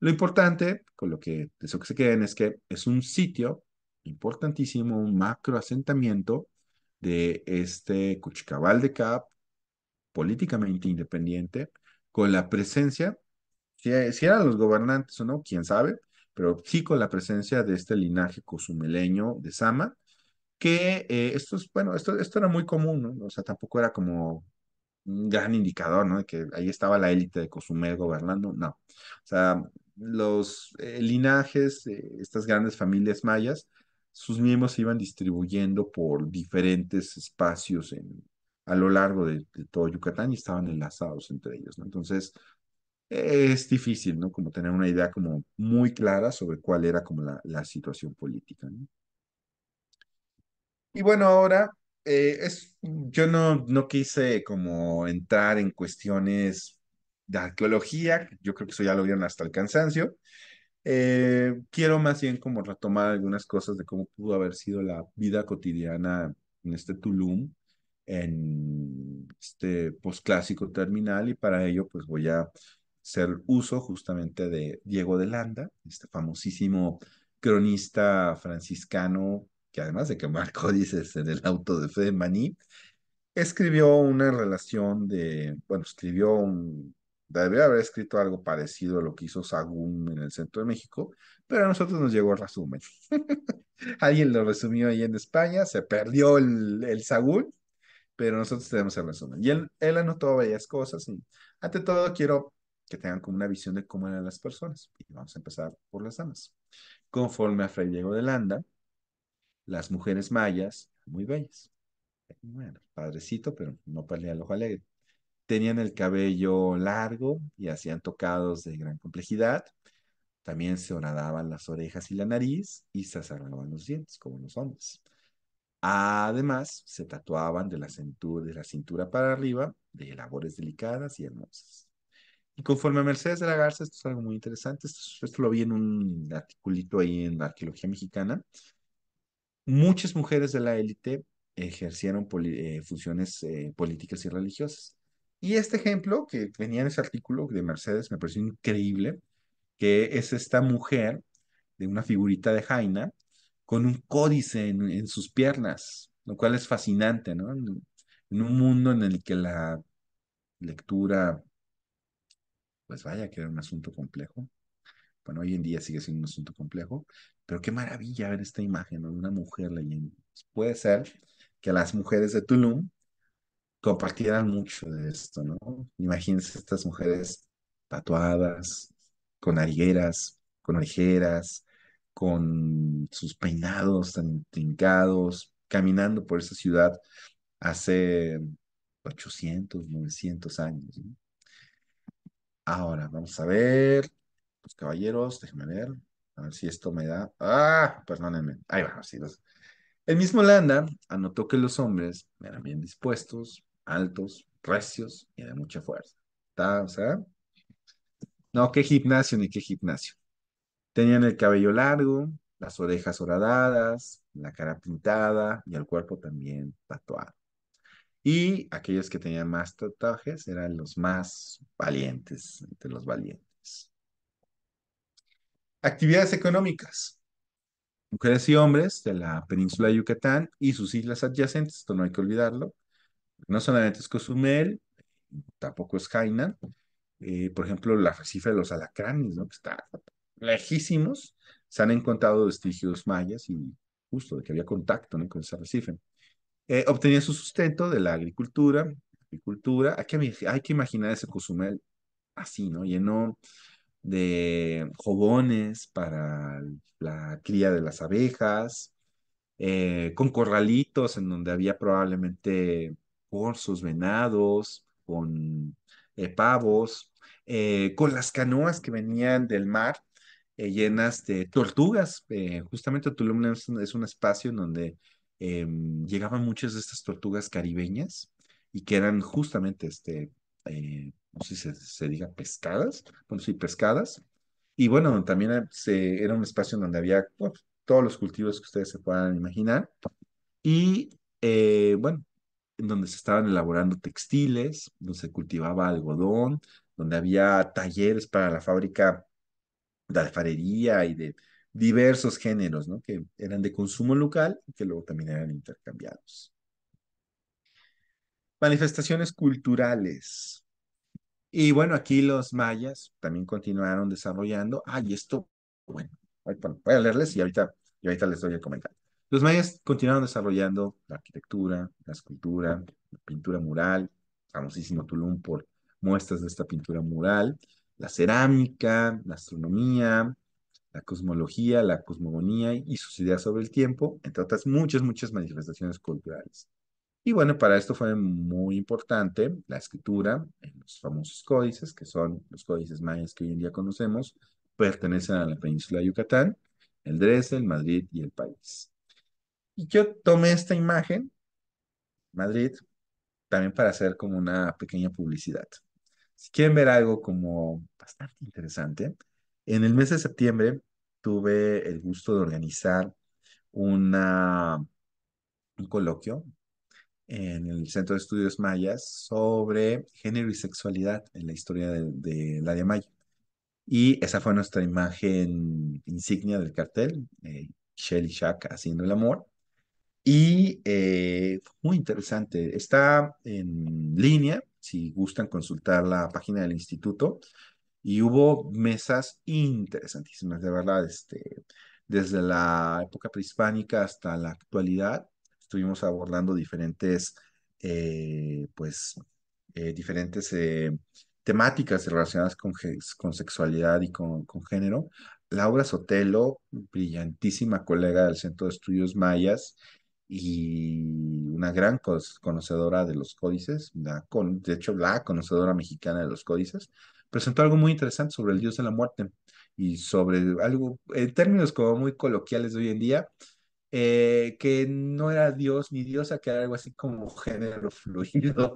Lo importante, con lo que eso que se queden, es que es un sitio importantísimo, un macro asentamiento de este Cuchicabal de Cap, políticamente independiente, con la presencia, si, eran los gobernantes o no, quién sabe, pero sí con la presencia de este linaje cosumeleño de Sama, que eh, esto es, bueno, esto, esto era muy común, O sea, tampoco era como un gran indicador, ¿no? De que ahí estaba la élite de Cozumel gobernando, no. O sea, los eh, linajes, eh, estas grandes familias mayas, sus miembros se iban distribuyendo por diferentes espacios a lo largo de, todo Yucatán y estaban enlazados entre ellos, ¿no? Entonces, es difícil, ¿no? Como tener una idea como muy clara sobre cuál era como la, situación política, Y bueno, ahora, eh, es, yo no, no quise como entrar en cuestiones de arqueología, yo creo que eso ya lo vieron hasta el cansancio, eh, quiero más bien como retomar algunas cosas de cómo pudo haber sido la vida cotidiana en este Tulum, en este posclásico terminal, y para ello pues voy a hacer uso justamente de Diego de Landa, este famosísimo cronista franciscano, que además de que marcó dices en el auto de Fede Maní, escribió una relación de, bueno, escribió un, Debe haber escrito algo parecido a lo que hizo Sagún en el centro de México, pero a nosotros nos llegó el resumen. Alguien lo resumió ahí en España, se perdió el, el Sagún, pero nosotros tenemos el resumen. Y él, él anotó varias cosas. Y ante todo, quiero que tengan como una visión de cómo eran las personas. Y vamos a empezar por las damas. Conforme a Fray Diego de Landa, las mujeres mayas, muy bellas. Bueno, padrecito, pero no pelea el ojo alegre tenían el cabello largo y hacían tocados de gran complejidad. También se horadaban las orejas y la nariz y se cerraban los dientes, como los hombres. Además, se tatuaban de la, cintura, para arriba de labores delicadas y hermosas. Y conforme a Mercedes de la Garza, esto es algo muy interesante, esto, lo vi en un articulito ahí en la Arqueología Mexicana, muchas mujeres de la élite ejercieron eh, funciones eh, políticas y religiosas. Y este ejemplo que venía en ese artículo de Mercedes me pareció increíble, que es esta mujer de una figurita de Jaina con un códice en, sus piernas, lo cual es fascinante, ¿no? En, un mundo en el que la lectura, pues vaya que era un asunto complejo. Bueno, hoy en día sigue siendo un asunto complejo, pero qué maravilla ver esta imagen de una mujer leyendo. Puede ser que las mujeres de Tulum compartieran mucho de esto, ¿no? Imagínense estas mujeres tatuadas, con arigueras, con orejeras, con sus peinados tan trincados, caminando por esa ciudad hace 800, 900 años. Ahora, vamos a ver, los pues, caballeros, déjenme ver, a ver si esto me da. Ah, perdónenme. Ahí va, así los... El mismo Landa anotó que los hombres eran bien dispuestos, altos, recios y de mucha fuerza. ¿Está? O sea, no, qué gimnasio ni qué gimnasio. Tenían el cabello largo, las orejas horadadas, la cara pintada y el cuerpo también tatuado. Y aquellos que tenían más tatuajes eran los más valientes, entre los valientes. Actividades económicas. Mujeres y hombres de la península de Yucatán y sus islas adyacentes, esto no hay que olvidarlo, no solamente es Cozumel, tampoco es Jaina. Eh, por ejemplo, la recife de los alacranes, ¿no? que está lejísimos, se han encontrado vestigios mayas y justo de que había contacto con ese arrecife. Eh, obtenía su sustento de la agricultura. agricultura. Hay, que, hay que imaginar ese Cozumel así, ¿no? Lleno de jobones para la cría de las abejas, eh, con corralitos en donde había probablemente con venados, con eh, pavos, eh, con las canoas que venían del mar eh, llenas de tortugas. justamente Tulum es un, espacio en donde em, llegaban muchas de estas tortugas caribeñas y que eran justamente, este, no sé si se, diga pescadas, bueno, si pescadas. Y bueno, también era un espacio donde había todos los cultivos que ustedes se puedan imaginar. Y bueno, en donde se estaban elaborando textiles, donde se cultivaba algodón, donde había talleres para la fábrica de alfarería y de diversos géneros, ¿no? Que eran de consumo local y que luego también eran intercambiados. Manifestaciones culturales. Y bueno, aquí los mayas también continuaron desarrollando. Ah, y esto, bueno, voy a leerles y ahorita, y ahorita les doy el comentario. Los mayas continuaron desarrollando la arquitectura, la escultura, la pintura mural, famosísimo Tulum por muestras de esta pintura mural, la cerámica, la astronomía, la cosmología, la cosmogonía y sus ideas sobre el tiempo, entre otras muchas, muchas manifestaciones culturales. Y bueno, para esto fue muy importante la escritura en los famosos códices, que son los códices mayas que hoy en día conocemos, pertenecen a la península de Yucatán, el Dresde, el Madrid y el país. Y yo tomé esta imagen, Madrid, también para hacer como una pequeña publicidad. Si quieren ver algo como bastante interesante, en el mes de septiembre tuve el gusto de organizar una, un coloquio en el Centro de Estudios Mayas sobre género y sexualidad en la historia de, de la de Maya. Y esa fue nuestra imagen insignia del cartel, eh, Shelly Shack haciendo el amor. Y eh, muy interesante, está en línea, si gustan consultar la página del instituto, y hubo mesas interesantísimas, de verdad, este, desde la época prehispánica hasta la actualidad, estuvimos abordando diferentes, eh, pues, eh, diferentes temáticas relacionadas con, con sexualidad y con, con, género. Laura Sotelo, brillantísima colega del Centro de Estudios Mayas, y una gran conocedora de los códices, de hecho la conocedora mexicana de los códices, presentó algo muy interesante sobre el dios de la muerte y sobre algo, en términos como muy coloquiales de hoy en día, eh, que no era dios ni diosa, que era algo así como género fluido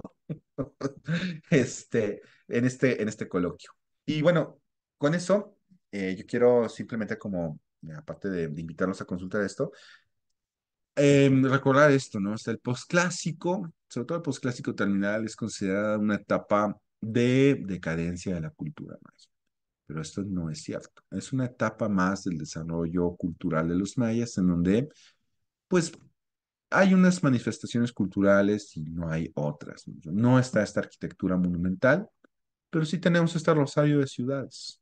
este, en, este, en este coloquio. Y bueno, con eso, eh, yo quiero simplemente como, aparte de, de invitarlos a consultar esto, Em, recordar esto, ¿no? el posclásico sobre todo el posclásico terminal, es considerada una etapa de decadencia de la cultura maya. Pero esto no es cierto. Es una etapa más del desarrollo cultural de los mayas en donde, pues, hay unas manifestaciones culturales y no hay otras. No está esta arquitectura monumental, pero sí tenemos este rosario de ciudades.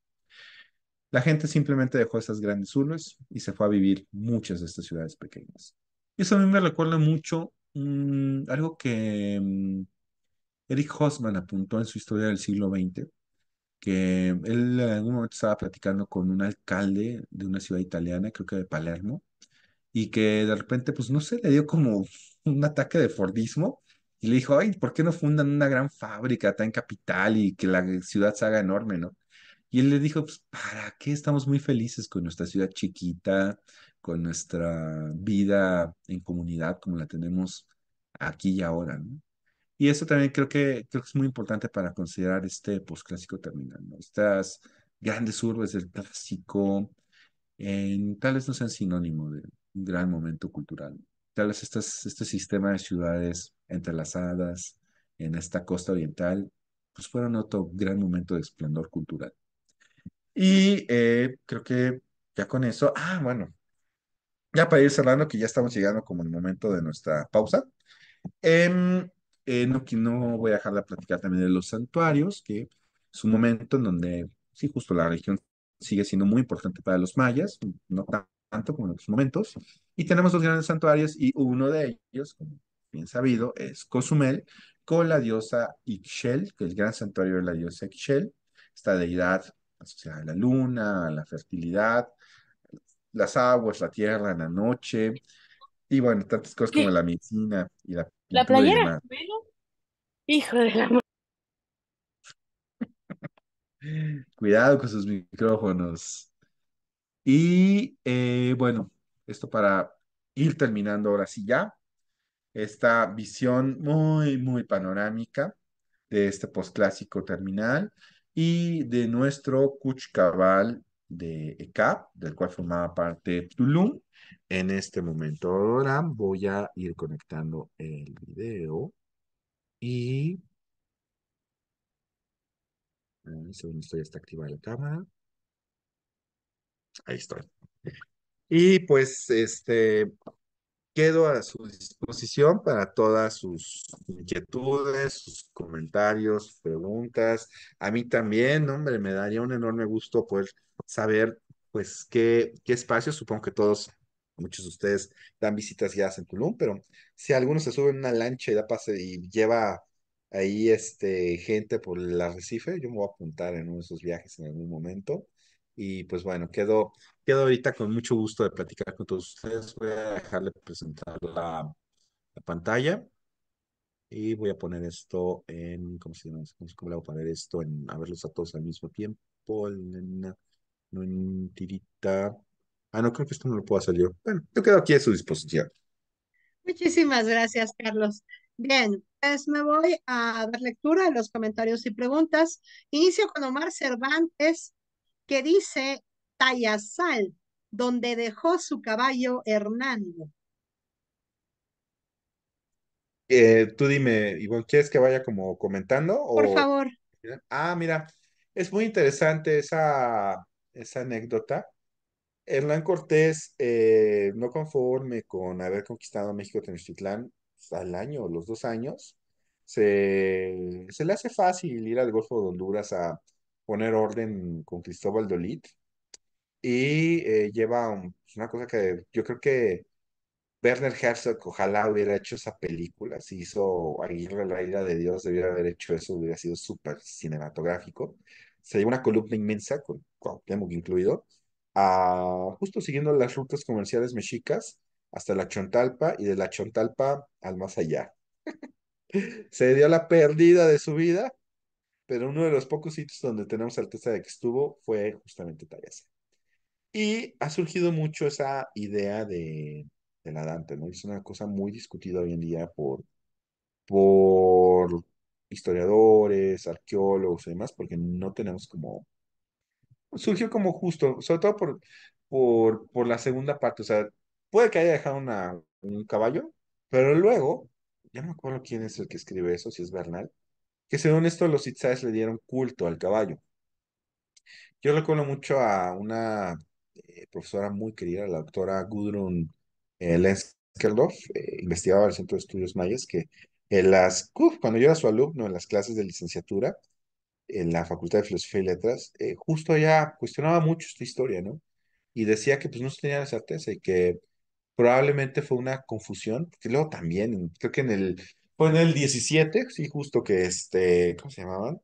La gente simplemente dejó esas grandes urbes y se fue a vivir muchas de estas ciudades pequeñas. Eso a mí me recuerda mucho mm, algo que mm, Eric Hosman apuntó en su historia del siglo XX, que él en algún momento estaba platicando con un alcalde de una ciudad italiana, creo que de Palermo, y que de repente, pues no sé, le dio como un ataque de Fordismo y le dijo, ay, ¿por qué no fundan una gran fábrica tan capital y que la ciudad se haga enorme, no? Y él le dijo, pues, ¿para qué estamos muy felices con nuestra ciudad chiquita? con nuestra vida en comunidad como la tenemos aquí y ahora. Y eso también creo que, creo que es muy importante para considerar este posclásico terminal. ¿no? Estas grandes urbes del clásico en, tal vez no sean sinónimo de un gran momento cultural. Tal vez este sistema de ciudades entrelazadas en esta costa oriental, pues fueron otro gran momento de esplendor cultural. Y eh, creo que ya con eso, ah, bueno, ya para ir cerrando, que ya estamos llegando como el momento de nuestra pausa. Em, eh, eh, no, voy a dejar de platicar también de los santuarios, que es un momento en donde, sí, justo la religión sigue siendo muy importante para los mayas, no tanto como en otros momentos. Y tenemos dos grandes santuarios y uno de ellos, como bien sabido, es Cozumel, con la diosa Ixchel, que es el gran santuario de la diosa Ixchel, esta deidad asociada a la luna, a la fertilidad, las aguas, la tierra en la noche, y bueno, tantas cosas como la medicina y la ¿La playera? Hijo de la... Cuidado con sus micrófonos. Y eh, bueno, esto para ir terminando ahora sí ya, esta visión muy, muy panorámica de este posclásico terminal y de nuestro Cuchcabal de ECAP, del cual formaba parte Tulum. En este momento ahora voy a ir conectando el video y... Según estoy está activada la cámara. Ahí estoy. Y pues, este, quedo a su disposición para todas sus inquietudes, sus comentarios, preguntas. A mí también, hombre, me daría un enorme gusto poder saber, pues, qué, qué espacios, supongo que todos, muchos de ustedes dan visitas ya en Tulum, pero si alguno se sube en una lancha y da pase y lleva ahí este, gente por el arrecife, yo me voy a apuntar en uno de esos viajes en algún momento. Y pues bueno, quedo quedo ahorita con mucho gusto de platicar con todos ustedes. Voy a dejarle presentar la, pantalla y voy a poner esto en, ¿cómo se llama? ¿Cómo, le voy a poner esto? En, a verlos a todos al mismo tiempo. no en tirita. Ah, no, creo que esto no lo pueda salir. yo. Bueno, yo quedo aquí a su disposición. Muchísimas gracias, Carlos. Bien, pues me voy a dar lectura de los comentarios y preguntas. Inicio con Omar Cervantes, que dice, Tayasal, donde dejó su caballo Hernando. Eh, tú dime, Ivonne, ¿quieres que vaya como comentando? Por favor. Ah, mira, es muy interesante esa, esa anécdota. Hernán Cortés, eh, no conforme con haber conquistado México Tenochtitlán pues, al año los dos años, se, le hace fácil ir al Golfo de Honduras a poner orden con Cristóbal Dolit, y eh, lleva pues, una cosa que yo creo que Werner Herzog ojalá hubiera hecho esa película, si hizo Aguirre la Ira de Dios, debiera haber hecho eso, hubiera sido súper cinematográfico. Se lleva una columna inmensa, con Cuauhtémoc incluido, a, justo siguiendo las rutas comerciales mexicas hasta la Chontalpa y de la Chontalpa al más allá. Se dio la pérdida de su vida, pero uno de los pocos sitios donde tenemos certeza de que estuvo fue justamente Tayase y ha surgido mucho esa idea de, la Dante, ¿no? Es una cosa muy discutida hoy en día por, por historiadores, arqueólogos y demás, porque no tenemos como... Surgió como justo, sobre todo por, por, por la segunda parte, o sea, puede que haya dejado una, un caballo, pero luego, ya no me acuerdo quién es el que escribe eso, si es Bernal, que según esto los itzaes le dieron culto al caballo. Yo recuerdo mucho a una eh, profesora muy querida, la doctora Gudrun eh, investigadora eh, investigadora del Centro de Estudios Mayas, que en las, cuando yo era su alumno en las clases de licenciatura, en la Facultad de Filosofía y Letras, eh, justo ella cuestionaba mucho esta historia, ¿no? Y decía que pues no se tenía esa certeza y que probablemente fue una confusión, porque luego también, creo que en el, fue en el 17, sí, justo que este, ¿cómo se llamaban?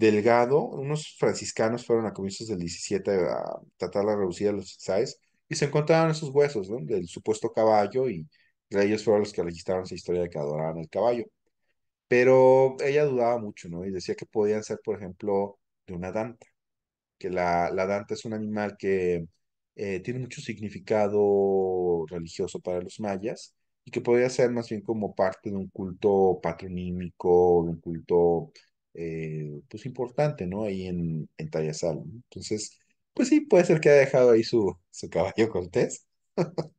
Delgado, unos franciscanos fueron a comienzos del 17 a tratar la reducida de los saes y se encontraron esos huesos del supuesto caballo y ellos fueron los que registraron esa historia de que adoraban el caballo. Pero ella dudaba mucho, ¿no? Y decía que podían ser, por ejemplo, de una danta, que la, la danta es un animal que eh, tiene mucho significado religioso para los mayas y que podría ser más bien como parte de un culto patronímico, de un culto eh, pues importante, ¿no? Ahí en, en Entonces, pues sí, puede ser que haya dejado ahí su, su caballo cortés.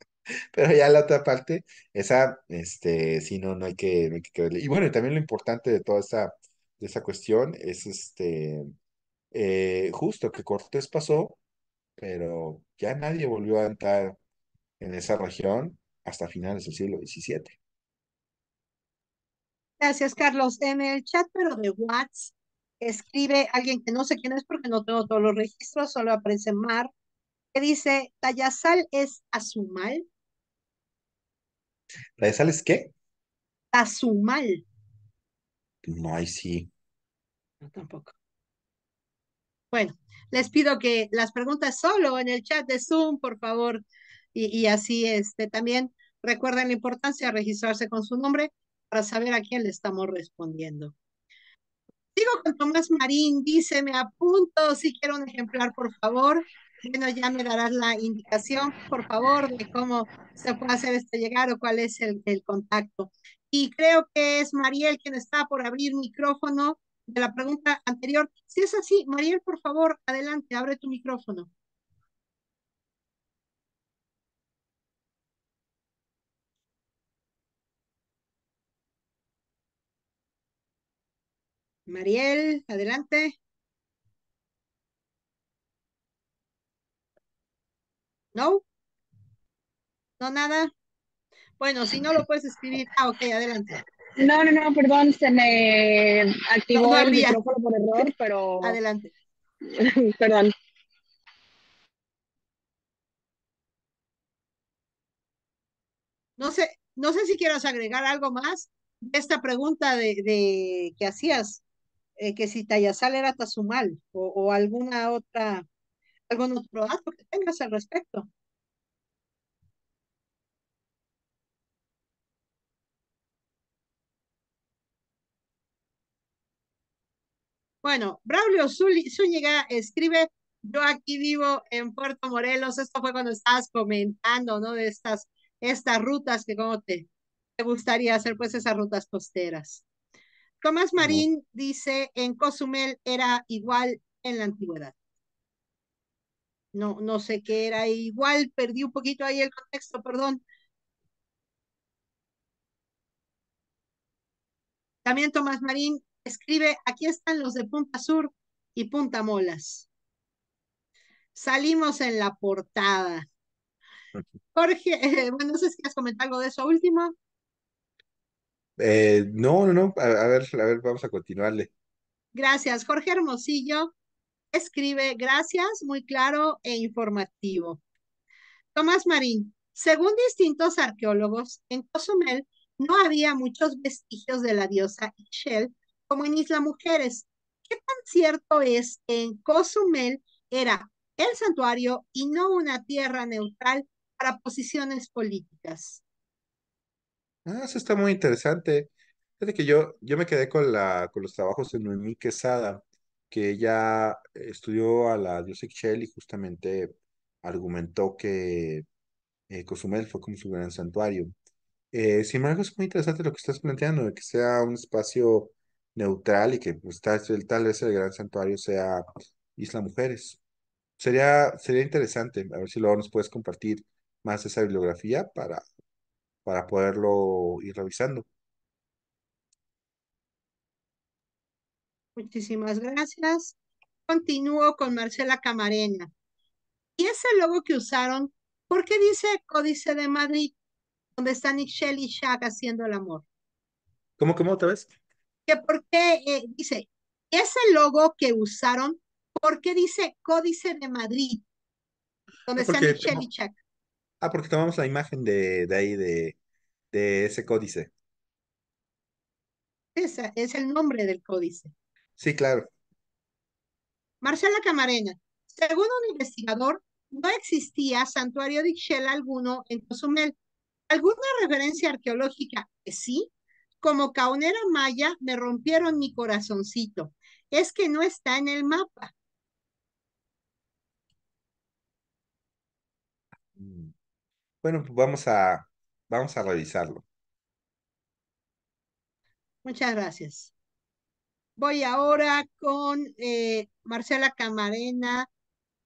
Pero ya la otra parte, esa, este, si no, no hay que, creerle. Y bueno, también lo importante de toda esta, de esa cuestión es este, eh, justo que Cortés pasó, pero ya nadie volvió a entrar en esa región hasta finales del siglo XVII. Gracias, Carlos. En el chat, pero de WhatsApp, escribe alguien que no sé quién es porque no tengo todos los registros, solo aparece Mar, que dice, ¿Tayasal es Azumal? ¿Tayasal es qué? Azumal. No, hay sí. No, tampoco. Bueno, les pido que las preguntas solo en el chat de Zoom, por favor. Y, y así este, también recuerden la importancia de registrarse con su nombre para saber a quién le estamos respondiendo. Digo con Tomás Marín, dice, me apunto, si quiero un ejemplar, por favor. Bueno, ya me darás la indicación, por favor, de cómo se puede hacer este llegar o cuál es el contacto. Y creo que es Mariel quien está por abrir micrófono de la pregunta anterior. Si es así, Mariel, por favor, adelante, abre tu micrófono. Mariel, adelante. ¿No? ¿No nada? Bueno, si no lo puedes escribir. Ah, ok, adelante. No, no, no, perdón, se me activó el micrófono por error, pero... Adelante. perdón. No sé, no sé si quieras agregar algo más de esta pregunta de que hacías. Eh, que si Tayasal era Tazumal o, alguna otra, algún otro dato que tengas al respecto. Bueno, Braulio Zúñiga escribe, yo aquí vivo en Puerto Morelos, esto fue cuando estabas comentando, ¿no? De estas, estas rutas que como te, te gustaría hacer, pues esas rutas costeras. Tomás Marín dice, en Cozumel era igual en la antigüedad. No, no sé qué era igual, perdí un poquito ahí el contexto, perdón. También Tomás Marín escribe, aquí están los de Punta Sur y Punta Molas. Salimos en la portada. Jorge, bueno, no sé si has comentado algo de eso último. Eh, no, no, no, a, ver, a ver, vamos a continuarle. Gracias, Jorge Hermosillo. Escribe, gracias, muy claro e informativo. Tomás Marín, según distintos arqueólogos, en Cozumel no había muchos vestigios de la diosa Ixchel como en Isla Mujeres. ¿Qué tan cierto es que en Cozumel era el santuario y no una tierra neutral para posiciones políticas? Ah, eso está muy interesante. Fíjate que yo, yo me quedé con la, con los trabajos de Noemí Quesada, que ella estudió a la Dios Shell y justamente argumentó que eh, Cozumel fue como su gran santuario. Eh, sin embargo, es muy interesante lo que estás planteando, de que sea un espacio neutral y que pues, tal, vez el gran santuario sea Isla Mujeres. Sería, sería interesante, a ver si luego nos puedes compartir más esa bibliografía para para poderlo ir revisando. Muchísimas gracias. Continúo con Marcela Camarena. Y ese logo que usaron, ¿por qué dice Códice de Madrid, donde están Michelle y Shak haciendo el amor? ¿Cómo, cómo, otra vez? Que por qué eh, dice, ese logo que usaron, ¿por qué dice Códice de Madrid, donde ah, están Michelle y Shak. Ah, porque tomamos la imagen de, de ahí, de, de ese códice. Esa es el nombre del códice. Sí, claro. Marcela Camarena, según un investigador, no existía santuario de Ixchel alguno en Cozumel. Alguna referencia arqueológica que sí, como caunera maya, me rompieron mi corazoncito. Es que no está en el mapa. Mm. Bueno, pues vamos a Vamos a revisarlo. Muchas gracias. Voy ahora con eh, Marcela Camarena,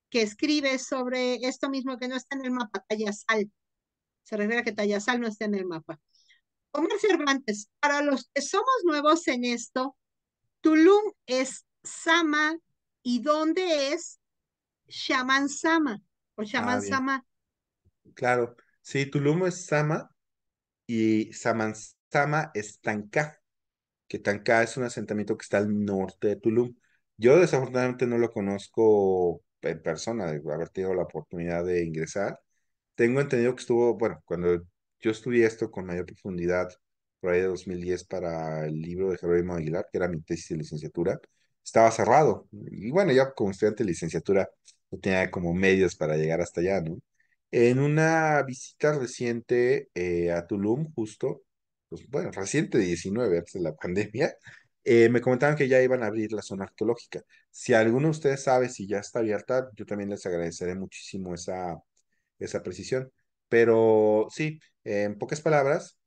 que escribe sobre esto mismo que no está en el mapa, Tallasal. Se refiere a que Tallasal no está en el mapa. Omar Cervantes, para los que somos nuevos en esto, Tulum es Sama y ¿dónde es Shaman Sama o Shaman ah, Sama? Claro, sí, Tulum es Sama y Samansama es Tancá, que Tancá es un asentamiento que está al norte de Tulum. Yo desafortunadamente no lo conozco en persona, de haber tenido la oportunidad de ingresar. Tengo entendido que estuvo, bueno, cuando yo estudié esto con mayor profundidad, por ahí de 2010, para el libro de Jerónimo Aguilar, que era mi tesis de licenciatura, estaba cerrado. Y bueno, ya como estudiante de licenciatura no tenía como medios para llegar hasta allá, ¿no? En una visita reciente eh, a Tulum, justo, pues, bueno, reciente 19, antes de la pandemia, eh, me comentaban que ya iban a abrir la zona arqueológica. Si alguno de ustedes sabe si ya está abierta, yo también les agradeceré muchísimo esa, esa precisión. Pero sí, en pocas palabras,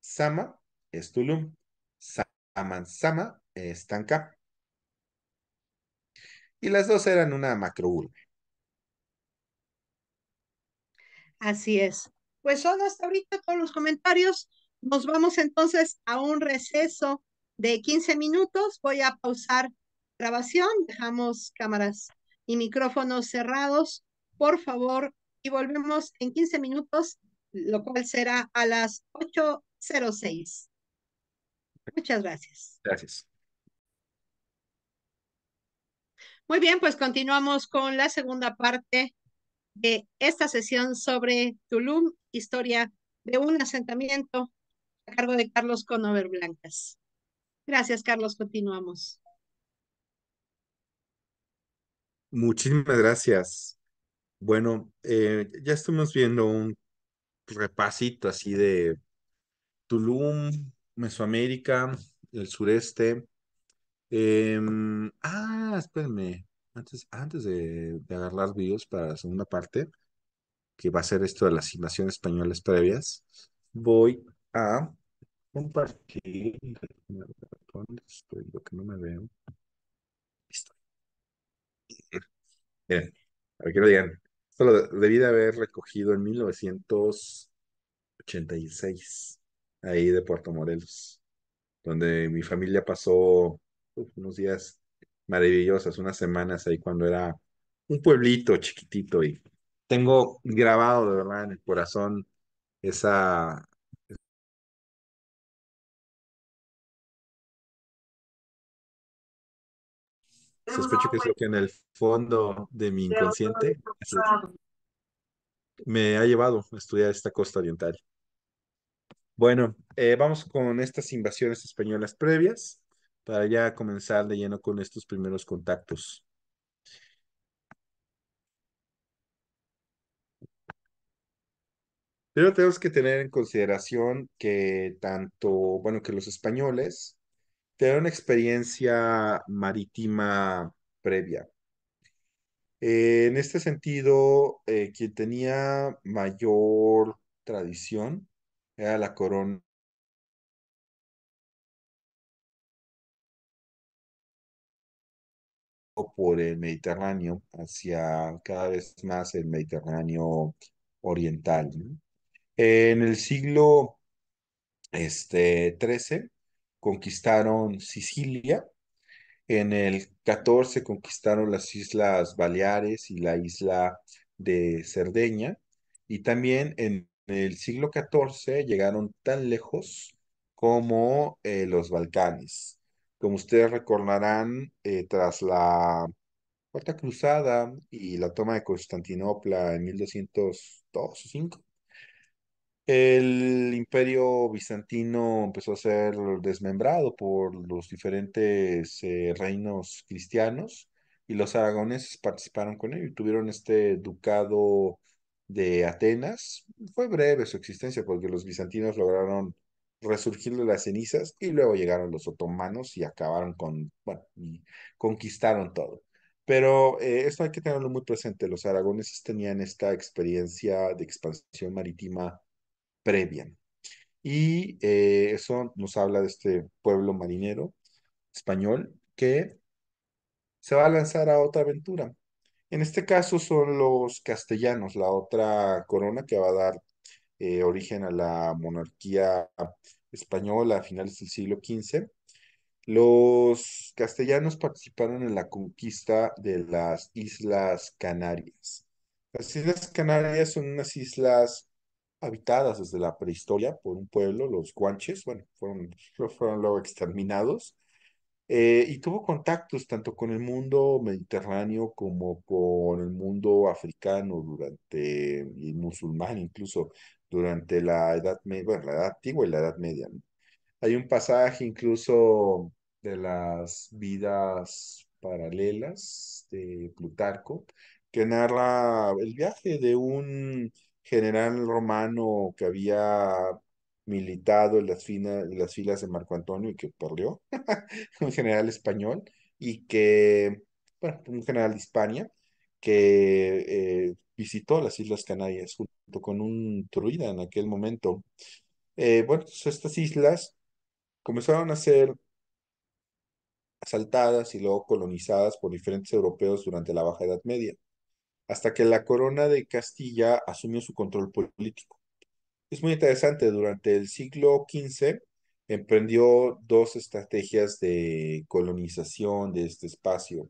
Sama es Tulum, Sama es Tanca. Y las dos eran una macrourbe. Así es. Pues solo hasta ahorita todos los comentarios. Nos vamos entonces a un receso de 15 minutos. Voy a pausar grabación. Dejamos cámaras y micrófonos cerrados, por favor, y volvemos en 15 minutos, lo cual será a las 8.06. Muchas gracias. Gracias. Muy bien, pues continuamos con la segunda parte de esta sesión sobre Tulum, historia de un asentamiento a cargo de Carlos Conover Blancas. Gracias, Carlos. Continuamos. Muchísimas gracias. Bueno, eh, ya estamos viendo un repasito así de Tulum, Mesoamérica, el sureste. Em, ah, espérenme. Antes, de, agarrar vídeos para la segunda parte, que va a ser esto de las asignaciones españolas previas, voy a compartir. ¿Dónde estoy? Lo que no me veo. Listo. Miren, a ver lo digan. Esto debí de haber recogido en 1986, ahí de Puerto Morelos, donde mi familia pasó unos días maravillosas, unas semanas ahí cuando era un pueblito chiquitito y tengo grabado de verdad en el corazón esa, sospecho que es lo que en el fondo de mi inconsciente me ha llevado a estudiar esta costa oriental. Bueno, eh, vamos con estas invasiones españolas previas para ya comenzar de lleno con estos primeros contactos. Pero tenemos que tener en consideración que tanto, bueno, que los españoles tenían experiencia marítima previa. Eh, en este sentido, eh, quien tenía mayor tradición era la corona por el Mediterráneo hacia cada vez más el Mediterráneo oriental. En el siglo este, conquistaron Sicilia, en el XIV conquistaron las Islas Baleares y la isla de Cerdeña, y también en el siglo XIV llegaron tan lejos como eh, los Balcanes. Como ustedes recordarán, eh, tras la Cuarta Cruzada y la toma de Constantinopla en 1202 el imperio bizantino empezó a ser desmembrado por los diferentes eh, reinos cristianos y los aragoneses participaron con ello y tuvieron este ducado de Atenas. Fue breve su existencia porque los bizantinos lograron resurgir de las cenizas y luego llegaron los otomanos y acabaron con, bueno, conquistaron todo. Pero eh, esto hay que tenerlo muy presente, los aragoneses tenían esta experiencia de expansión marítima previa. Y eh, eso nos habla de este pueblo marinero español que se va a lanzar a otra aventura. En este caso son los castellanos, la otra corona que va a dar eh, origen a la monarquía española a finales del siglo XV. Los castellanos participaron en la conquista de las Islas Canarias. Las Islas Canarias son unas islas habitadas desde la prehistoria por un pueblo, los guanches, bueno, fueron, luego exterminados, eh, y tuvo contactos tanto con el mundo mediterráneo como con el mundo africano durante, y musulmán incluso, durante la Edad Media, bueno, la Edad Antigua y la Edad Media. Hay un pasaje incluso de las vidas paralelas de Plutarco que narra el viaje de un general romano que había militado en las, las filas de Marco Antonio y que perdió, un general español y que, bueno, un general de Hispania, que eh, visitó las Islas Canarias junto con un truida en aquel momento. Eh, bueno, pues, estas islas comenzaron a ser asaltadas y luego colonizadas por diferentes europeos durante la Baja Edad Media, hasta que la corona de Castilla asumió su control político. Es muy interesante, durante el siglo XV emprendió dos estrategias de colonización de este espacio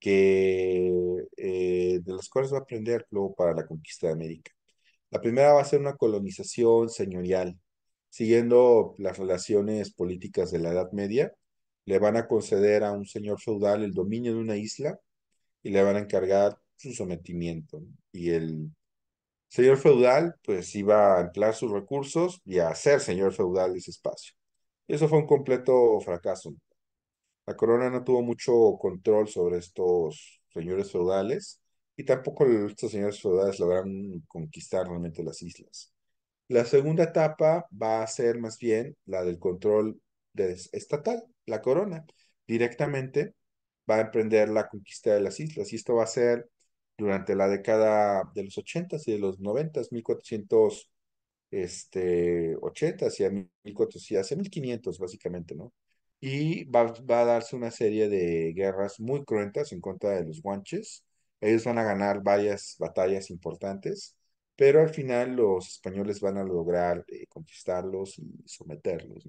que, eh, de las cuales va a aprender luego para la conquista de América. La primera va a ser una colonización señorial, siguiendo las relaciones políticas de la Edad Media, le van a conceder a un señor feudal el dominio de una isla y le van a encargar su sometimiento. Y el señor feudal, pues iba a emplear sus recursos y a hacer señor feudal ese espacio. Eso fue un completo fracaso. La corona no tuvo mucho control sobre estos señores feudales y tampoco estos señores feudales lograron conquistar realmente las islas. La segunda etapa va a ser más bien la del control estatal, la corona. Directamente va a emprender la conquista de las islas y esto va a ser durante la década de los ochentas y de los 90 1480 este, hacia hacia 1500 básicamente, ¿no? y va, a darse una serie de guerras muy cruentas en contra de los guanches. Ellos van a ganar varias batallas importantes, pero al final los españoles van a lograr eh, conquistarlos y someterlos.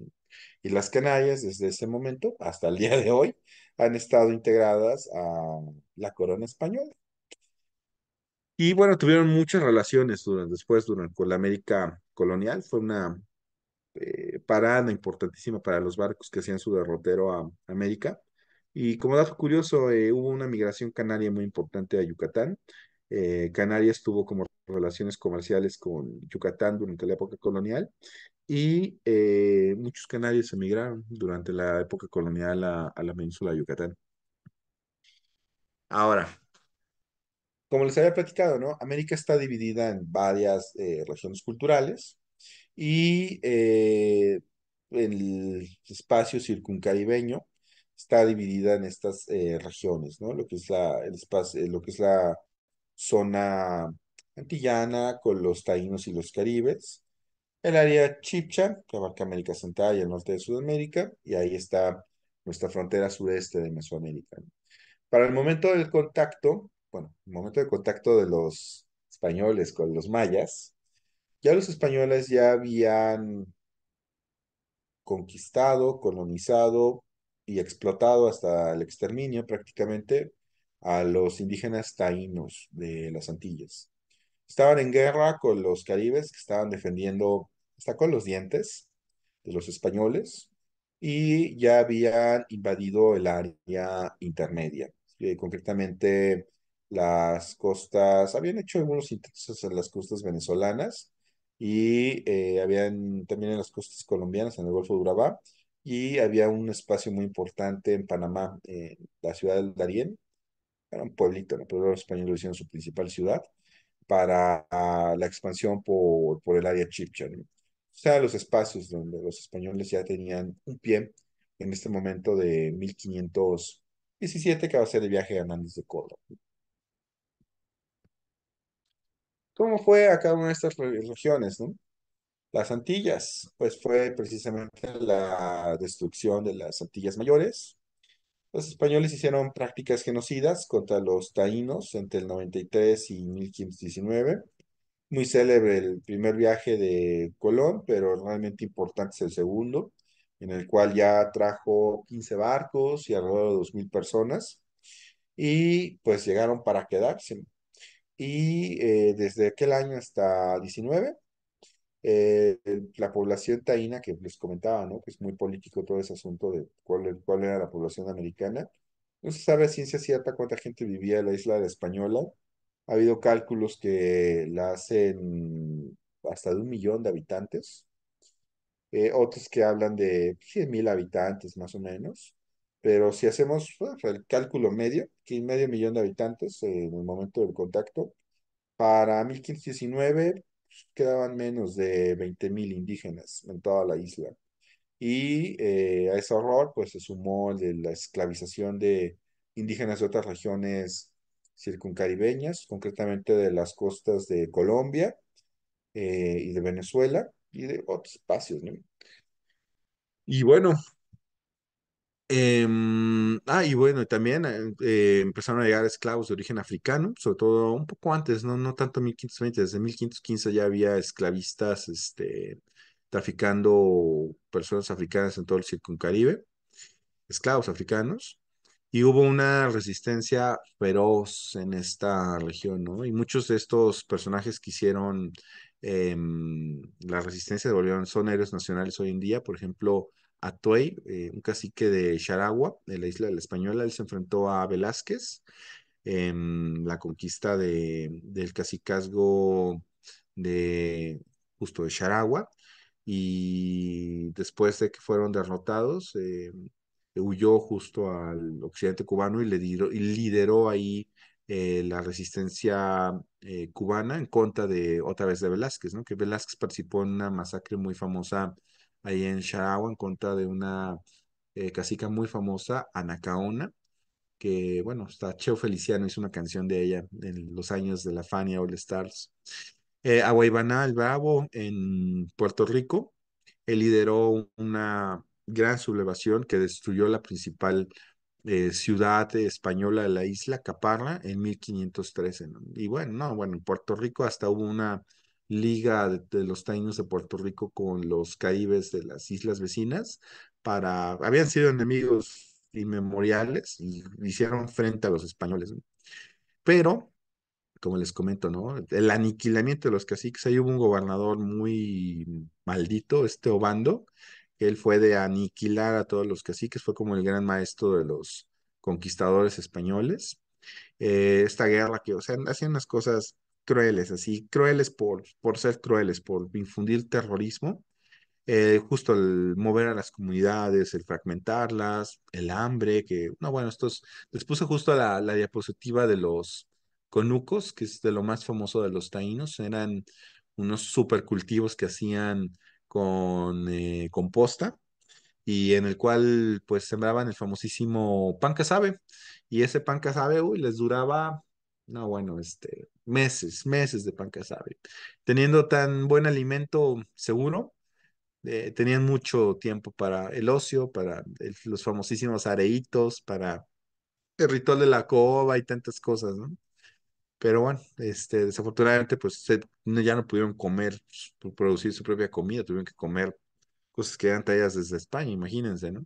Y las Canarias desde ese momento hasta el día de hoy han estado integradas a la corona española. Y bueno, tuvieron muchas relaciones durante, después durante, con la América colonial. Fue una eh, parada importantísima para los barcos que hacían su derrotero a, América. Y como dato curioso, eh, hubo una migración canaria muy importante a Yucatán. Eh, Canarias tuvo como relaciones comerciales con Yucatán durante la época colonial y muchos canarios emigraron durante la época colonial a, la península de Yucatán. Ahora, como les había platicado, ¿no? América está dividida en varias regiones culturales y eh, el espacio circuncaribeño está dividida en estas eh, regiones, Lo que es la, eh, lo que es la zona antillana con los taínos y los caribes, el área chipcha, que abarca América Central y el norte de Sudamérica, y ahí está nuestra frontera sureste de Mesoamérica. Para el momento del contacto, bueno, el momento del contacto de los españoles con los mayas, ya los españoles ya habían conquistado, colonizado y explotado hasta el exterminio prácticamente a los indígenas taínos de las Antillas. Estaban en guerra con los caribes que estaban defendiendo hasta con los dientes de los españoles y ya habían invadido el área intermedia, concretamente las costas, habían hecho algunos intentos en las costas venezolanas, y eh, habían también en las costas colombianas, en el Golfo de Urabá, y había un espacio muy importante en Panamá, en la ciudad de Darién, era un pueblito, pero los españoles lo hicieron su principal ciudad, para ah, la expansión por, por el área chipcha. O sea, los espacios donde los españoles ya tenían un pie en este momento de 1517 que va a ser el viaje de Hernández de Córdoba. ¿Cómo fue a cada una de estas regiones? ¿no? Las Antillas, pues fue precisamente la destrucción de las Antillas Mayores. Los españoles hicieron prácticas genocidas contra los taínos entre el 93 y 1519. Muy célebre el primer viaje de Colón, pero realmente importante es el segundo, en el cual ya trajo 15 barcos y alrededor de 2.000 personas. Y pues llegaron para quedarse y eh, desde aquel año hasta 19, eh, la población taína, que les comentaba, ¿no? que es muy político todo ese asunto de cuál, cuál era la población americana, no se sabe ciencia cierta cuánta gente vivía en la isla de Española. Ha habido cálculos que la hacen hasta de un millón de habitantes, eh, otros que hablan de 100 pues, mil habitantes más o menos. Pero si hacemos el cálculo medio, que medio millón de habitantes en el momento del contacto, para 1519 pues, quedaban menos de 20 mil indígenas en toda la isla. Y eh, a ese horror pues se sumó la esclavización de indígenas de otras regiones circuncaribeñas, concretamente de las costas de Colombia eh, y de Venezuela y de otros espacios. Y bueno, Em, ah, y bueno, también em, eh, empezaron a llegar esclavos de origen africano, sobre todo un poco antes, no, no tanto 1520, desde 1515 ya había esclavistas este, traficando personas africanas en todo el circuncaribe, esclavos africanos, y hubo una resistencia feroz en esta región, ¿no? Y muchos de estos personajes que hicieron em, la resistencia de son aéreos nacionales hoy en día, por ejemplo, Atuey, eh, un cacique de Charagua, de la isla de la Española. Él se enfrentó a Velázquez en la conquista del cacicazgo de justo de Charagua. Y después de que fueron derrotados, eh, huyó justo al occidente cubano y, le lideró ahí eh, la resistencia cubana en contra de otra vez de Velázquez, ¿no? Que Velázquez participó en una masacre muy famosa ahí en Charagua en contra de una casica eh, cacica muy famosa, Anacaona, que bueno, está Cheo Feliciano hizo una canción de ella en los años de la Fania All Stars. Eh, a el Bravo, en Puerto Rico, él lideró una gran sublevación que destruyó la principal eh, ciudad española de la isla, Caparra, en 1513. Y bueno, no, bueno, en Puerto Rico hasta hubo una liga de, los Taínos de Puerto Rico con los Caribes de las islas vecinas para, habían sido enemigos inmemoriales y hicieron frente a los españoles. Pero, como les comento, ¿no? El aniquilamiento de los caciques, ahí hubo un gobernador muy maldito, este Obando, él fue de aniquilar a todos los caciques, fue como el gran maestro de los conquistadores españoles. Eh, esta guerra que, o sea, hacían las cosas crueles, así, crueles por, por ser crueles, por infundir terrorismo, eh, justo el mover a las comunidades, el fragmentarlas, el hambre, que, no, bueno, estos, les puse justo la, la diapositiva de los conucos, que es de lo más famoso de los taínos, eran unos supercultivos que hacían con eh, composta, y en el cual pues sembraban el famosísimo pan casabe y ese pan casabe uy, les duraba no, bueno, este, meses, meses de pan casabe. Teniendo tan buen alimento seguro, eh, tenían mucho tiempo para el ocio, para los famosísimos areitos, para el ritual de la coba y tantas cosas, ¿no? Pero bueno, este, desafortunadamente, pues ya no pudieron comer, pues, producir su propia comida, tuvieron que comer cosas que eran traídas desde España, imagínense, ¿no?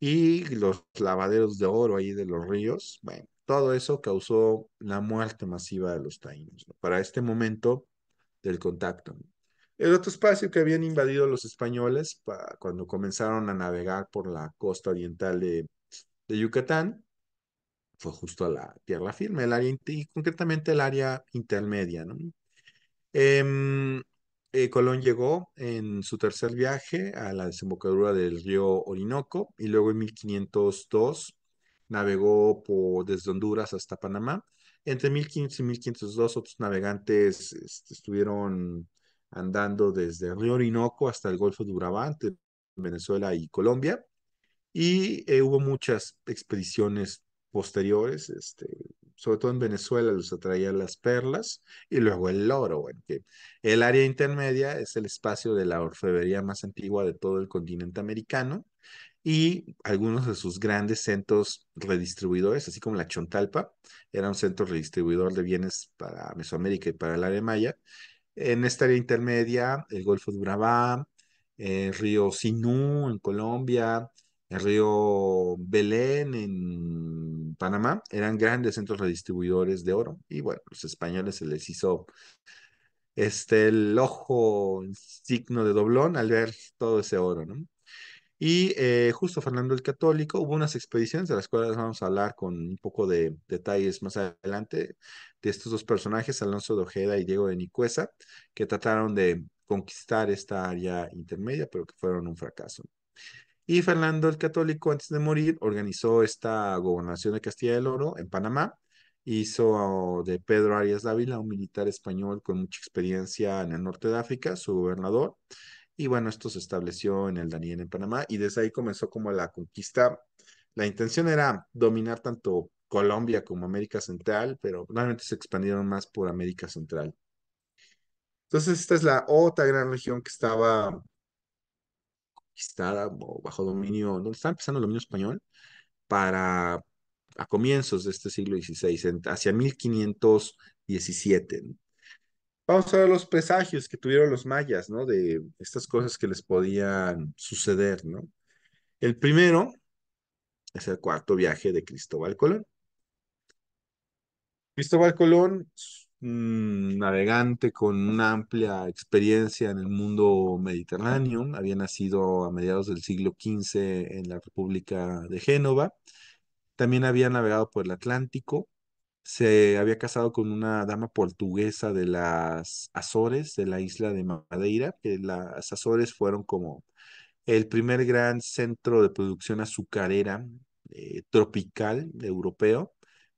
Y los lavaderos de oro ahí de los ríos, bueno, todo eso causó la muerte masiva de los taínos para este momento del contacto. El otro espacio que habían invadido los españoles cuando comenzaron a navegar por la costa oriental de, Yucatán fue justo a la tierra firme, el área y concretamente el área intermedia. Em, eh, Colón llegó en su tercer viaje a la desembocadura del río Orinoco y luego en 1502 navegó por, desde Honduras hasta Panamá. Entre 1500 y 1502 otros navegantes este, estuvieron andando desde el río Orinoco hasta el Golfo de Urabá, entre Venezuela y Colombia. Y eh, hubo muchas expediciones posteriores, este, sobre todo en Venezuela los atraían las perlas y luego el oro, el área intermedia es el espacio de la orfebrería más antigua de todo el continente americano y algunos de sus grandes centros redistribuidores, así como la Chontalpa, era un centro redistribuidor de bienes para Mesoamérica y para el área maya. En esta área intermedia, el Golfo de Urabá, el río Sinú en Colombia, el río Belén en Panamá, eran grandes centros redistribuidores de oro. Y bueno, los españoles se les hizo este, el ojo signo de doblón al ver todo ese oro, ¿no? Y eh, justo Fernando el Católico, hubo unas expediciones de las cuales vamos a hablar con un poco de detalles más adelante, de estos dos personajes, Alonso de Ojeda y Diego de Nicuesa, que trataron de conquistar esta área intermedia, pero que fueron un fracaso. Y Fernando el Católico, antes de morir, organizó esta gobernación de Castilla del Oro en Panamá, hizo de Pedro Arias Dávila, un militar español con mucha experiencia en el norte de África, su gobernador, y bueno, esto se estableció en el Daniel en Panamá y desde ahí comenzó como la conquista. La intención era dominar tanto Colombia como América Central, pero realmente se expandieron más por América Central. Entonces, esta es la otra gran región que estaba conquistada o bajo dominio, donde estaba empezando el dominio español, para a comienzos de este siglo XVI, hacia 1517. Vamos a ver los presagios que tuvieron los mayas, ¿no? De estas cosas que les podían suceder, ¿no? El primero es el cuarto viaje de Cristóbal Colón. Cristóbal Colón, un mm, navegante con una amplia experiencia en el mundo mediterráneo, había nacido a mediados del siglo XV en la República de Génova, también había navegado por el Atlántico, se había casado con una dama portuguesa de las Azores, de la isla de Madeira, que las Azores fueron como el primer gran centro de producción azucarera eh, tropical europeo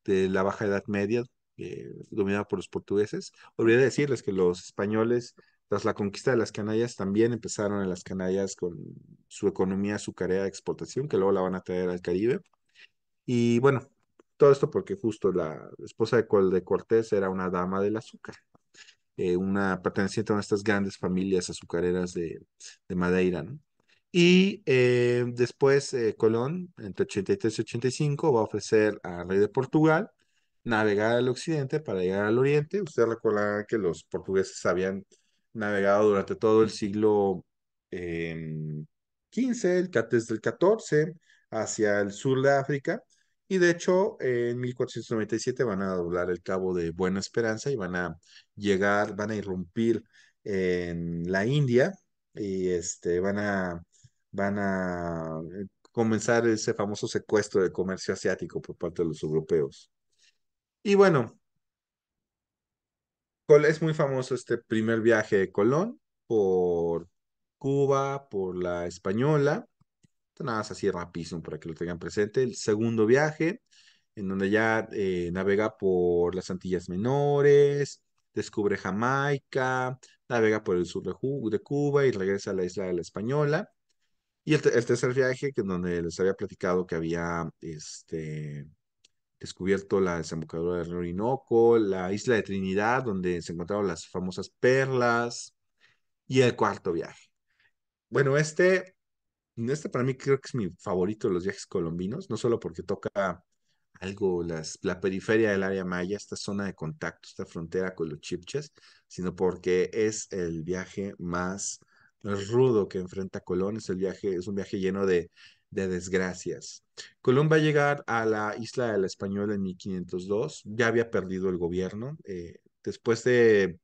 de la Baja Edad Media, eh, dominada por los portugueses. Olvidé decirles que los españoles, tras la conquista de las Canallas también empezaron en las Canallas con su economía azucarera de exportación, que luego la van a traer al Caribe. Y bueno, todo esto porque justo la esposa de, de Cortés era una dama del azúcar, eh, una perteneciente a una de estas grandes familias azucareras de, Madeira, Y eh, después eh, Colón, entre 83 y 85, va a ofrecer al rey de Portugal navegar al occidente para llegar al oriente. Usted recordará que los portugueses habían navegado durante todo el siglo XV, el, desde el XIV, hacia el sur de África, y de hecho, en 1497 van a doblar el cabo de Buena Esperanza y van a llegar, van a irrumpir en la India y este, van a, van a eh, comenzar ese famoso secuestro de comercio asiático por parte de los europeos. Y bueno, es muy famoso este primer viaje de Colón por Cuba, por la Española, nada más así rapidísimo para que lo tengan presente. El segundo viaje, en donde ya eh, navega por las Antillas Menores, descubre Jamaica, navega por el sur de, Cuba y regresa a la isla de la Española. Y el, el tercer viaje, que en donde les había platicado que había este, descubierto la desembocadura del río Orinoco, la isla de Trinidad, donde se encontraron las famosas perlas, y el cuarto viaje. Bueno, este este para mí creo que es mi favorito de los viajes colombinos, no solo porque toca algo, la periferia del área maya, esta zona de contacto, esta frontera con los chipches, sino porque es el viaje más rudo que enfrenta Colón, es, el viaje, es un viaje lleno de, desgracias. Colón va a llegar a la isla del Español en 1502, ya había perdido el gobierno, eh, después de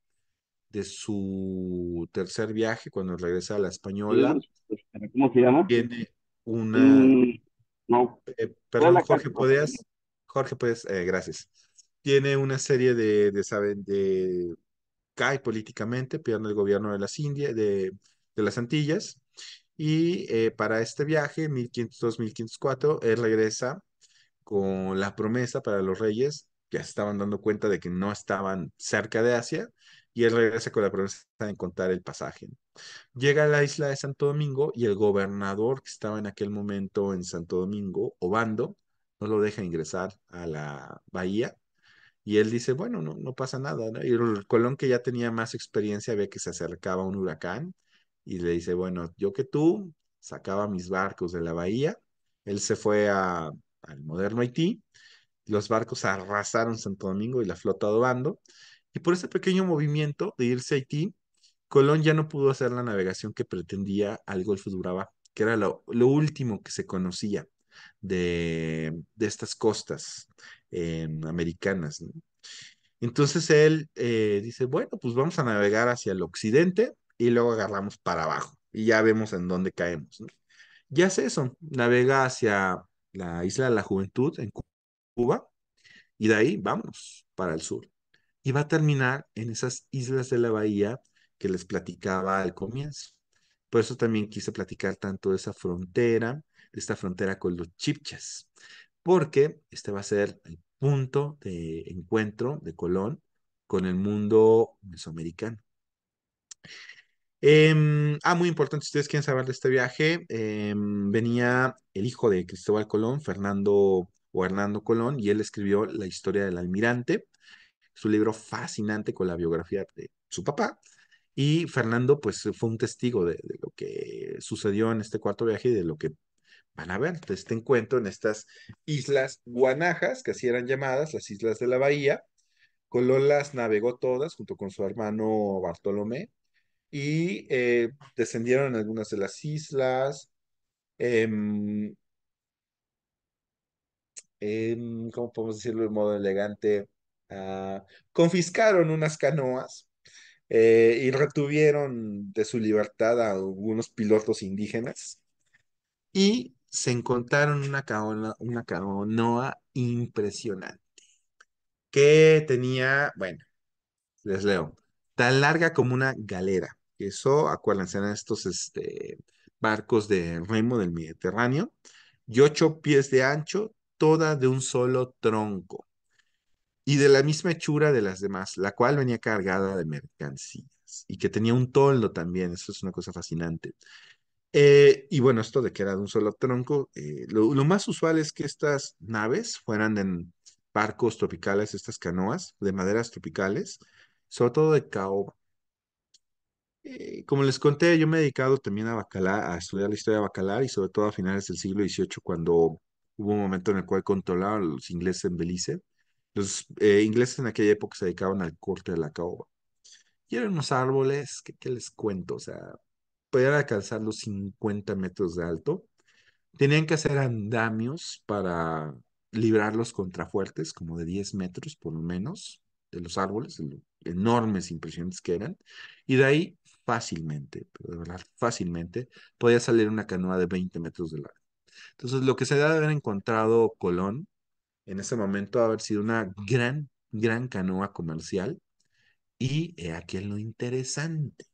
de su tercer viaje, cuando regresa a la española. ¿Cómo se llama? Tiene una... Mm, no. Eh, perdón, Jorge, ¿podías? Jorge, pues, eh, gracias. Tiene una serie de, de, saben, de... Cae políticamente, pierde el gobierno de las Indias, de, las Antillas, y eh, para este viaje, 1502-1504, él regresa con la promesa para los reyes ya se estaban dando cuenta de que no estaban cerca de Asia, y él regresa con la promesa de encontrar el pasaje. Llega a la isla de Santo Domingo y el gobernador que estaba en aquel momento en Santo Domingo, Obando, no lo deja ingresar a la bahía. Y él dice, bueno, no, no pasa nada. Y el Colón, que ya tenía más experiencia, ve que se acercaba un huracán y le dice, bueno, yo que tú sacaba mis barcos de la bahía. Él se fue al moderno Haití los barcos arrasaron Santo Domingo y la flota Obando, y por ese pequeño movimiento de irse a Haití, Colón ya no pudo hacer la navegación que pretendía al Golfo de Urabá, que era lo, último que se conocía de, estas costas americanas. Entonces él eh, dice, bueno, pues vamos a navegar hacia el occidente y luego agarramos para abajo y ya vemos en dónde caemos. Y Ya hace eso, navega hacia la isla de la juventud en Cuba, y de ahí vamos para el sur. Y va a terminar en esas islas de la bahía que les platicaba al comienzo. Por eso también quise platicar tanto de esa frontera, de esta frontera con los chipchas, porque este va a ser el punto de encuentro de Colón con el mundo mesoamericano. Em, ah, muy importante, si ustedes quieren saber de este viaje, em, venía el hijo de Cristóbal Colón, Fernando Hernando Colón, y él escribió La historia del almirante, su libro fascinante con la biografía de su papá. Y Fernando, pues, fue un testigo de, lo que sucedió en este cuarto viaje y de lo que van a ver este encuentro en estas islas guanajas, que así eran llamadas, las islas de la bahía. Colón las navegó todas junto con su hermano Bartolomé y eh, descendieron en algunas de las islas. Em, eh, ¿cómo podemos decirlo de modo elegante? Ah, confiscaron unas canoas eh, y retuvieron de su libertad a algunos pilotos indígenas y se encontraron una canoa, una canoa impresionante que tenía, bueno, les leo, tan larga como una galera. Eso, acuérdense, eran estos este, barcos de remo del Mediterráneo, y ocho pies de ancho, toda de un solo tronco y de la misma hechura de las demás, la cual venía cargada de mercancías y que tenía un toldo también, eso es una cosa fascinante. Eh, y bueno, esto de que era de un solo tronco, eh, lo, más usual es que estas naves fueran en barcos tropicales, estas canoas de maderas tropicales, sobre todo de caoba. Eh, como les conté, yo me he dedicado también a Bacalar, a estudiar la historia de Bacalar y sobre todo a finales del siglo XVIII, cuando Hubo un momento en el cual controlaban los ingleses en Belice. Los eh, ingleses en aquella época se dedicaban al corte de la caoba. Y eran unos árboles, que, ¿qué les cuento? O sea, podían alcanzar los 50 metros de alto. Tenían que hacer andamios para librar los contrafuertes, como de 10 metros por lo menos, de los árboles, de enormes, impresiones que eran. Y de ahí fácilmente, pero de verdad, fácilmente, podía salir una canoa de 20 metros de largo. Entonces, lo que se debe haber encontrado Colón en ese momento haber sido una gran, gran canoa comercial. Y aquí es lo interesante.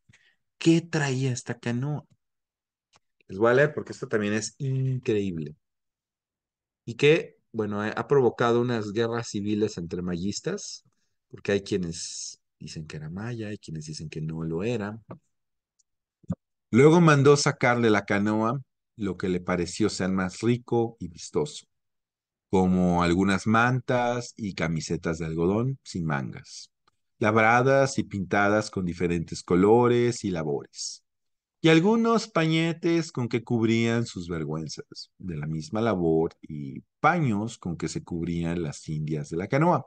¿Qué traía esta canoa? Les voy a leer porque esto también es increíble. Y que, bueno, ha provocado unas guerras civiles entre mayistas, porque hay quienes dicen que era maya, hay quienes dicen que no lo era. Luego mandó sacarle la canoa lo que le pareció ser más rico y vistoso, como algunas mantas y camisetas de algodón sin mangas, labradas y pintadas con diferentes colores y labores, y algunos pañetes con que cubrían sus vergüenzas, de la misma labor y paños con que se cubrían las indias de la canoa,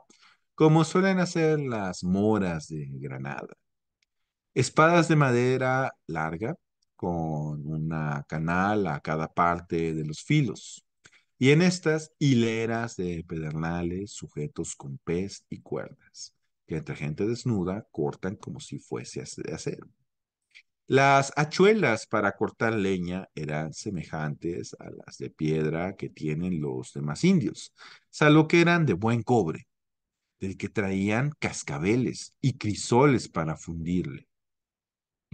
como suelen hacer las moras de Granada espadas de madera larga con una canal a cada parte de los filos. Y en estas hileras de pedernales sujetos con pez y cuerdas, que entre gente desnuda cortan como si fuese de acero. Las hachuelas para cortar leña eran semejantes a las de piedra que tienen los demás indios, salvo que eran de buen cobre, del que traían cascabeles y crisoles para fundirle.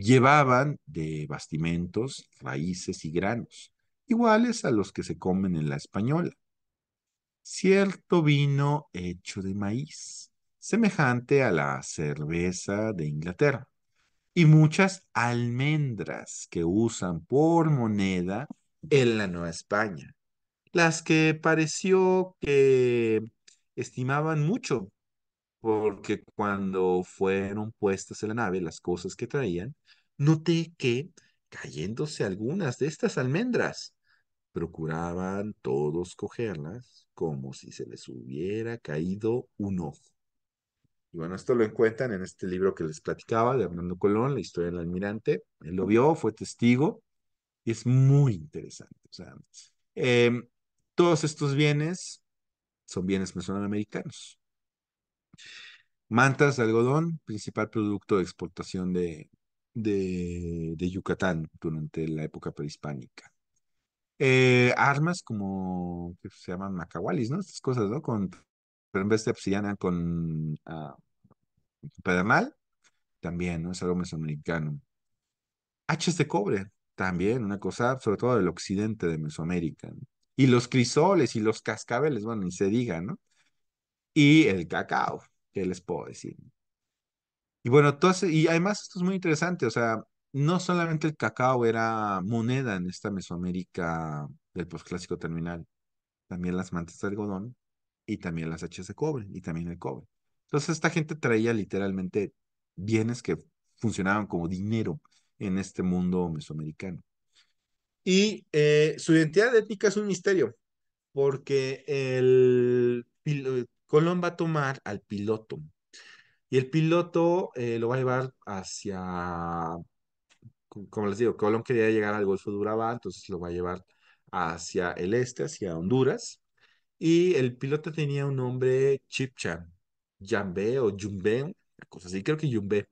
Llevaban de bastimentos, raíces y granos, iguales a los que se comen en la española. Cierto vino hecho de maíz, semejante a la cerveza de Inglaterra, y muchas almendras que usan por moneda en la Nueva España, las que pareció que estimaban mucho porque cuando fueron puestas en la nave las cosas que traían, noté que, cayéndose algunas de estas almendras, procuraban todos cogerlas como si se les hubiera caído un ojo. Y bueno, esto lo encuentran en este libro que les platicaba de Hernando Colón, La historia del almirante. Él lo vio, fue testigo y es muy interesante. O sea, em, todos estos bienes son bienes mesoamericanos. Mantas de algodón, principal producto de exportación de, de, Yucatán durante la época prehispánica. Eh, armas como que se llaman macawalis ¿no? Estas cosas, ¿no? Con, pero en vez de obsidiana con uh, pedernal, también, ¿no? Es algo mesoamericano. Hachas de cobre, también, una cosa, sobre todo del occidente de Mesoamérica. Y los crisoles y los cascabeles, bueno, y se diga, ¿no? y el cacao, ¿qué les puedo decir. Y bueno, entonces, y además esto es muy interesante, o sea, no solamente el cacao era moneda en esta Mesoamérica del posclásico terminal, también las mantas de algodón y también las hachas de cobre y también el cobre. Entonces esta gente traía literalmente bienes que funcionaban como dinero en este mundo mesoamericano. Y eh, su identidad étnica es un misterio, porque el Colón va a tomar al piloto y el piloto eh, lo va a llevar hacia, como les digo, Colón quería llegar al Golfo de Urabá, entonces lo va a llevar hacia el este, hacia Honduras. Y el piloto tenía un nombre Chipchan, Yambe o Jumbe, una cosa así, creo que Jumbe.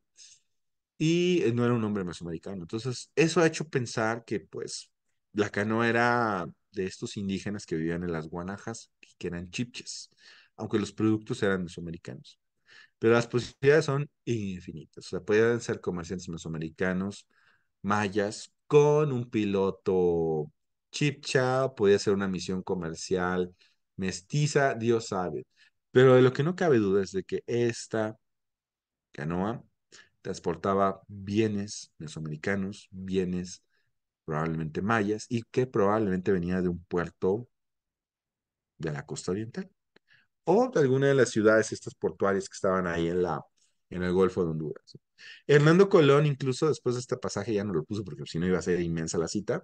Y eh, no era un nombre mesoamericano. Entonces, eso ha hecho pensar que, pues, la canoa era de estos indígenas que vivían en las Guanajas, que eran chipches aunque los productos eran mesoamericanos. Pero las posibilidades son infinitas. O sea, pueden ser comerciantes mesoamericanos, mayas, con un piloto chipcha, podía ser una misión comercial mestiza, Dios sabe. Pero de lo que no cabe duda es de que esta canoa transportaba bienes mesoamericanos, bienes probablemente mayas, y que probablemente venía de un puerto de la costa oriental o de alguna de las ciudades estas portuarias que estaban ahí en, la, en el Golfo de Honduras. Hernando Colón, incluso después de este pasaje, ya no lo puso porque si no iba a ser inmensa la cita,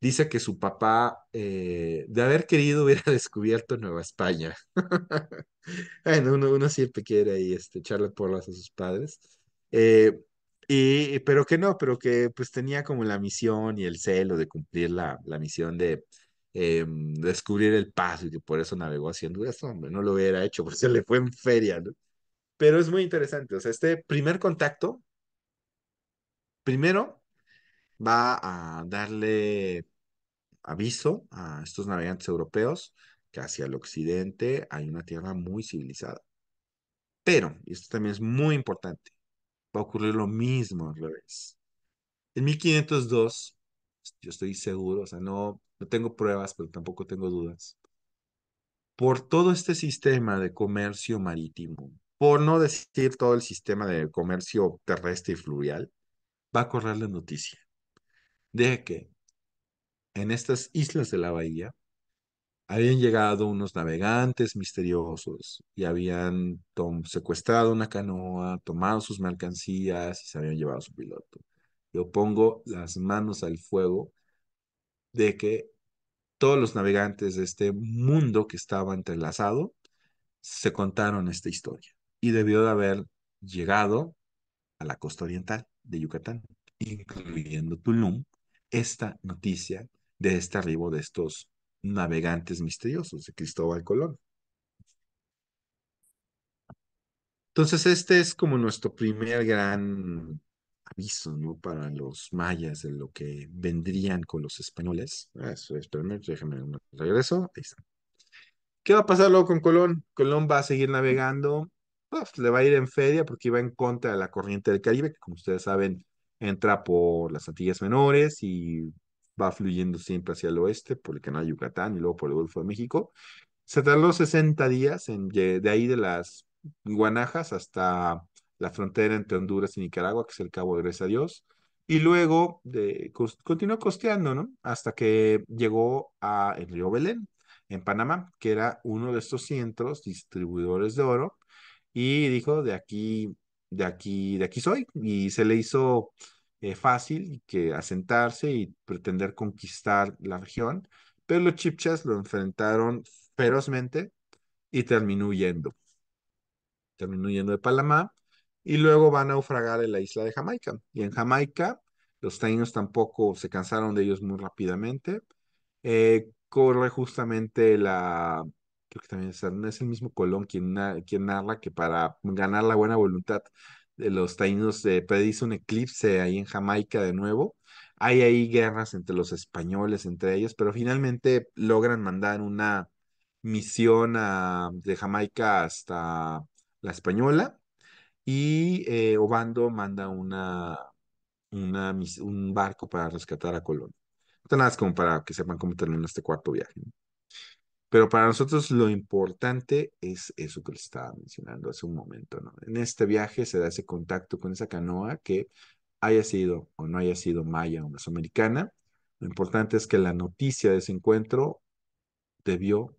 dice que su papá, eh, de haber querido, hubiera descubierto Nueva España. bueno, uno, siempre quiere ahí este, echarle porlas a sus padres. Eh, y, pero que no, pero que pues tenía como la misión y el celo de cumplir la, la misión de, Em, descubrir el paso y que por eso navegó haciendo Honduras, hombre, no lo hubiera hecho, porque se le fue en feria, ¿no? Pero es muy interesante, o sea, este primer contacto, primero va a darle aviso a estos navegantes europeos que hacia el occidente hay una tierra muy civilizada. Pero, y esto también es muy importante, va a ocurrir lo mismo al revés. En 1502, yo estoy seguro, o sea, no, no tengo pruebas, pero tampoco tengo dudas. Por todo este sistema de comercio marítimo, por no decir todo el sistema de comercio terrestre y fluvial, va a correr la noticia de que en estas islas de la bahía habían llegado unos navegantes misteriosos y habían secuestrado una canoa, tomado sus mercancías y se habían llevado a su piloto. Yo pongo las manos al fuego de que todos los navegantes de este mundo que estaba entrelazado se contaron esta historia y debió de haber llegado a la costa oriental de Yucatán, incluyendo Tulum, esta noticia de este arribo de estos navegantes misteriosos de Cristóbal Colón. Entonces, este es como nuestro primer gran aviso, ¿no? Para los mayas de lo que vendrían con los españoles. Ah, eso, espérame, déjenme un regreso. Ahí está. ¿Qué va a pasar luego con Colón? Colón va a seguir navegando, pues, le va a ir en feria porque iba en contra de la corriente del Caribe, que como ustedes saben, entra por las Antillas Menores y va fluyendo siempre hacia el oeste, por el canal de Yucatán y luego por el Golfo de México. Se tardó 60 días en, de ahí de las Guanajas hasta la frontera entre Honduras y Nicaragua, que es el Cabo de Gracias a Dios. Y luego continuó costeando, ¿no? Hasta que llegó a el río Belén, en Panamá, que era uno de estos centros distribuidores de oro, y dijo, de aquí, de aquí, de aquí soy, y se le hizo eh, fácil que asentarse y pretender conquistar la región, pero los chipchas lo enfrentaron ferozmente y terminó huyendo. Terminó huyendo de Panamá y luego van a naufragar en la isla de Jamaica. Y en Jamaica los taínos tampoco se cansaron de ellos muy rápidamente. Eh, corre justamente la, creo que también es, el mismo Colón quien, quien narra que para ganar la buena voluntad de los taínos se eh, predice un eclipse ahí en Jamaica de nuevo. Hay ahí guerras entre los españoles, entre ellos, pero finalmente logran mandar una misión a, de Jamaica hasta la española y eh, Obando manda una, una, un barco para rescatar a Colón. Entonces, nada como para que sepan cómo termina este cuarto viaje. Pero para nosotros lo importante es eso que les estaba mencionando hace un momento. ¿no? En este viaje se da ese contacto con esa canoa que haya sido o no haya sido maya o mesoamericana. Lo importante es que la noticia de ese encuentro debió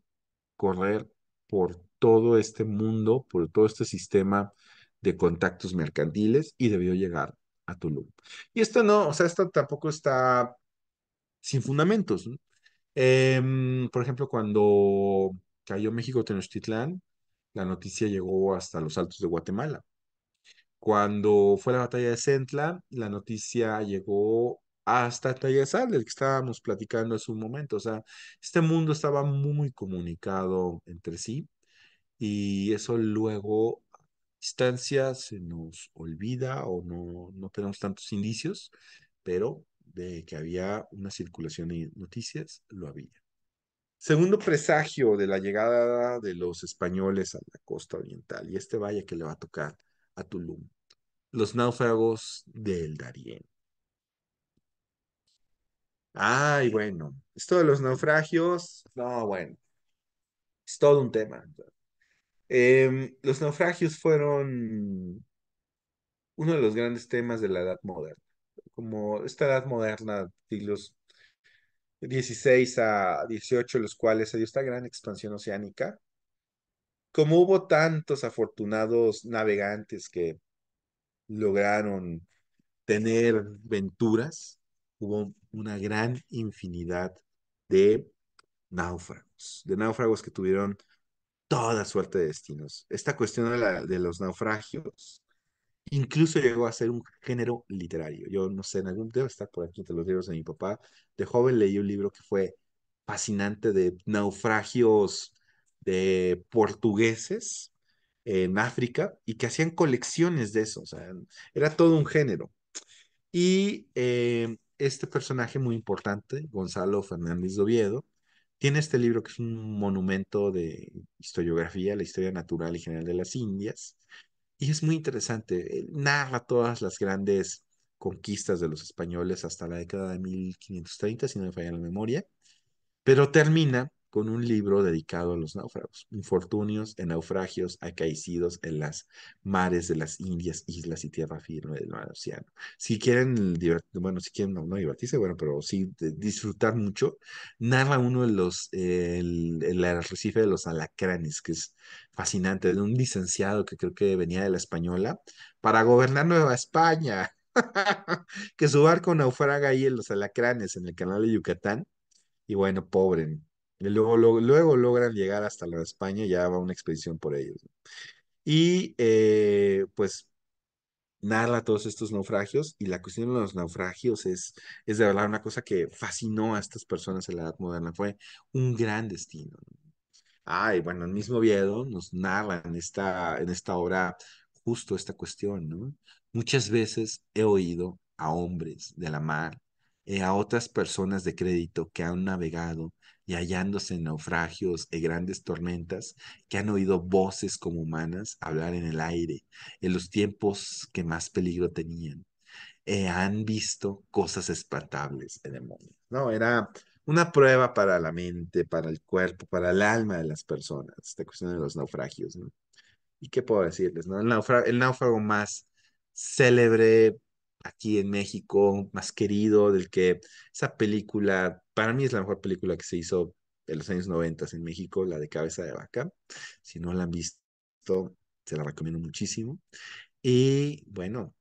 correr por todo este mundo, por todo este sistema de contactos mercantiles y debió llegar a Tulum. Y esto no, o sea, esto tampoco está sin fundamentos. Em, por ejemplo, cuando cayó México Tenochtitlán, la noticia llegó hasta los altos de Guatemala. Cuando fue la batalla de Centla, la noticia llegó hasta Tayasal, del que estábamos platicando hace un momento. O sea, este mundo estaba muy comunicado entre sí y eso luego distancia se nos olvida o no, no tenemos tantos indicios, pero de que había una circulación de noticias, lo había. Segundo presagio de la llegada de los españoles a la costa oriental, y este vaya que le va a tocar a Tulum, los náufragos del Darién. Ay, bueno, esto de los naufragios, no, bueno, es todo un tema. Em, los naufragios fueron uno de los grandes temas de la Edad Moderna. Como esta Edad Moderna, siglos 16 a 18, los cuales hay esta gran expansión oceánica. Como hubo tantos afortunados navegantes que lograron tener venturas, hubo una gran infinidad de náufragos, de náufragos que tuvieron toda suerte de destinos. Esta cuestión de, los naufragios incluso llegó a ser un género literario. Yo no sé, en algún debe estar por aquí entre los libros de mi papá. De joven leí un libro que fue fascinante de naufragios de portugueses en África y que hacían colecciones de eso. O sea, era todo un género. Y eh, este personaje muy importante, Gonzalo Fernández de Oviedo, tiene este libro que es un monumento de historiografía, la historia natural y general de las Indias, y es muy interesante. narra todas las grandes conquistas de los españoles hasta la década de 1530, si no me falla la memoria, pero termina con un libro dedicado a los náufragos, infortunios en naufragios acaecidos en las mares de las Indias, islas y tierra firme del mar océano. Si quieren, bueno, si quieren no, no divertirse, bueno, pero sí disfrutar mucho, narra uno de los, eh, el, el, arrecife de los alacranes, que es fascinante, de un licenciado que creo que venía de la española, para gobernar Nueva España. que su barco naufraga ahí en los alacranes, en el canal de Yucatán, y bueno, pobre, luego, luego logran llegar hasta la España, ya va una expedición por ellos. Y eh, pues narra todos estos naufragios y la cuestión de los naufragios es, es de verdad una cosa que fascinó a estas personas en la Edad Moderna, fue un gran destino. ay bueno, el mismo Viedo nos narra en esta, en esta obra justo esta cuestión, Muchas veces he oído a hombres de la mar eh, a otras personas de crédito que han navegado y hallándose en naufragios y grandes tormentas, que han oído voces como humanas hablar en el aire, en los tiempos que más peligro tenían, eh, han visto cosas espantables en el mundo. No, era una prueba para la mente, para el cuerpo, para el alma de las personas, esta cuestión de los naufragios, ¿Y qué puedo decirles? No? El, el náufrago más célebre, aquí en México, más querido, del que esa película, para mí es la mejor película que se hizo en los años 90 en México, la de Cabeza de Vaca. Si no la han visto, se la recomiendo muchísimo. Y bueno,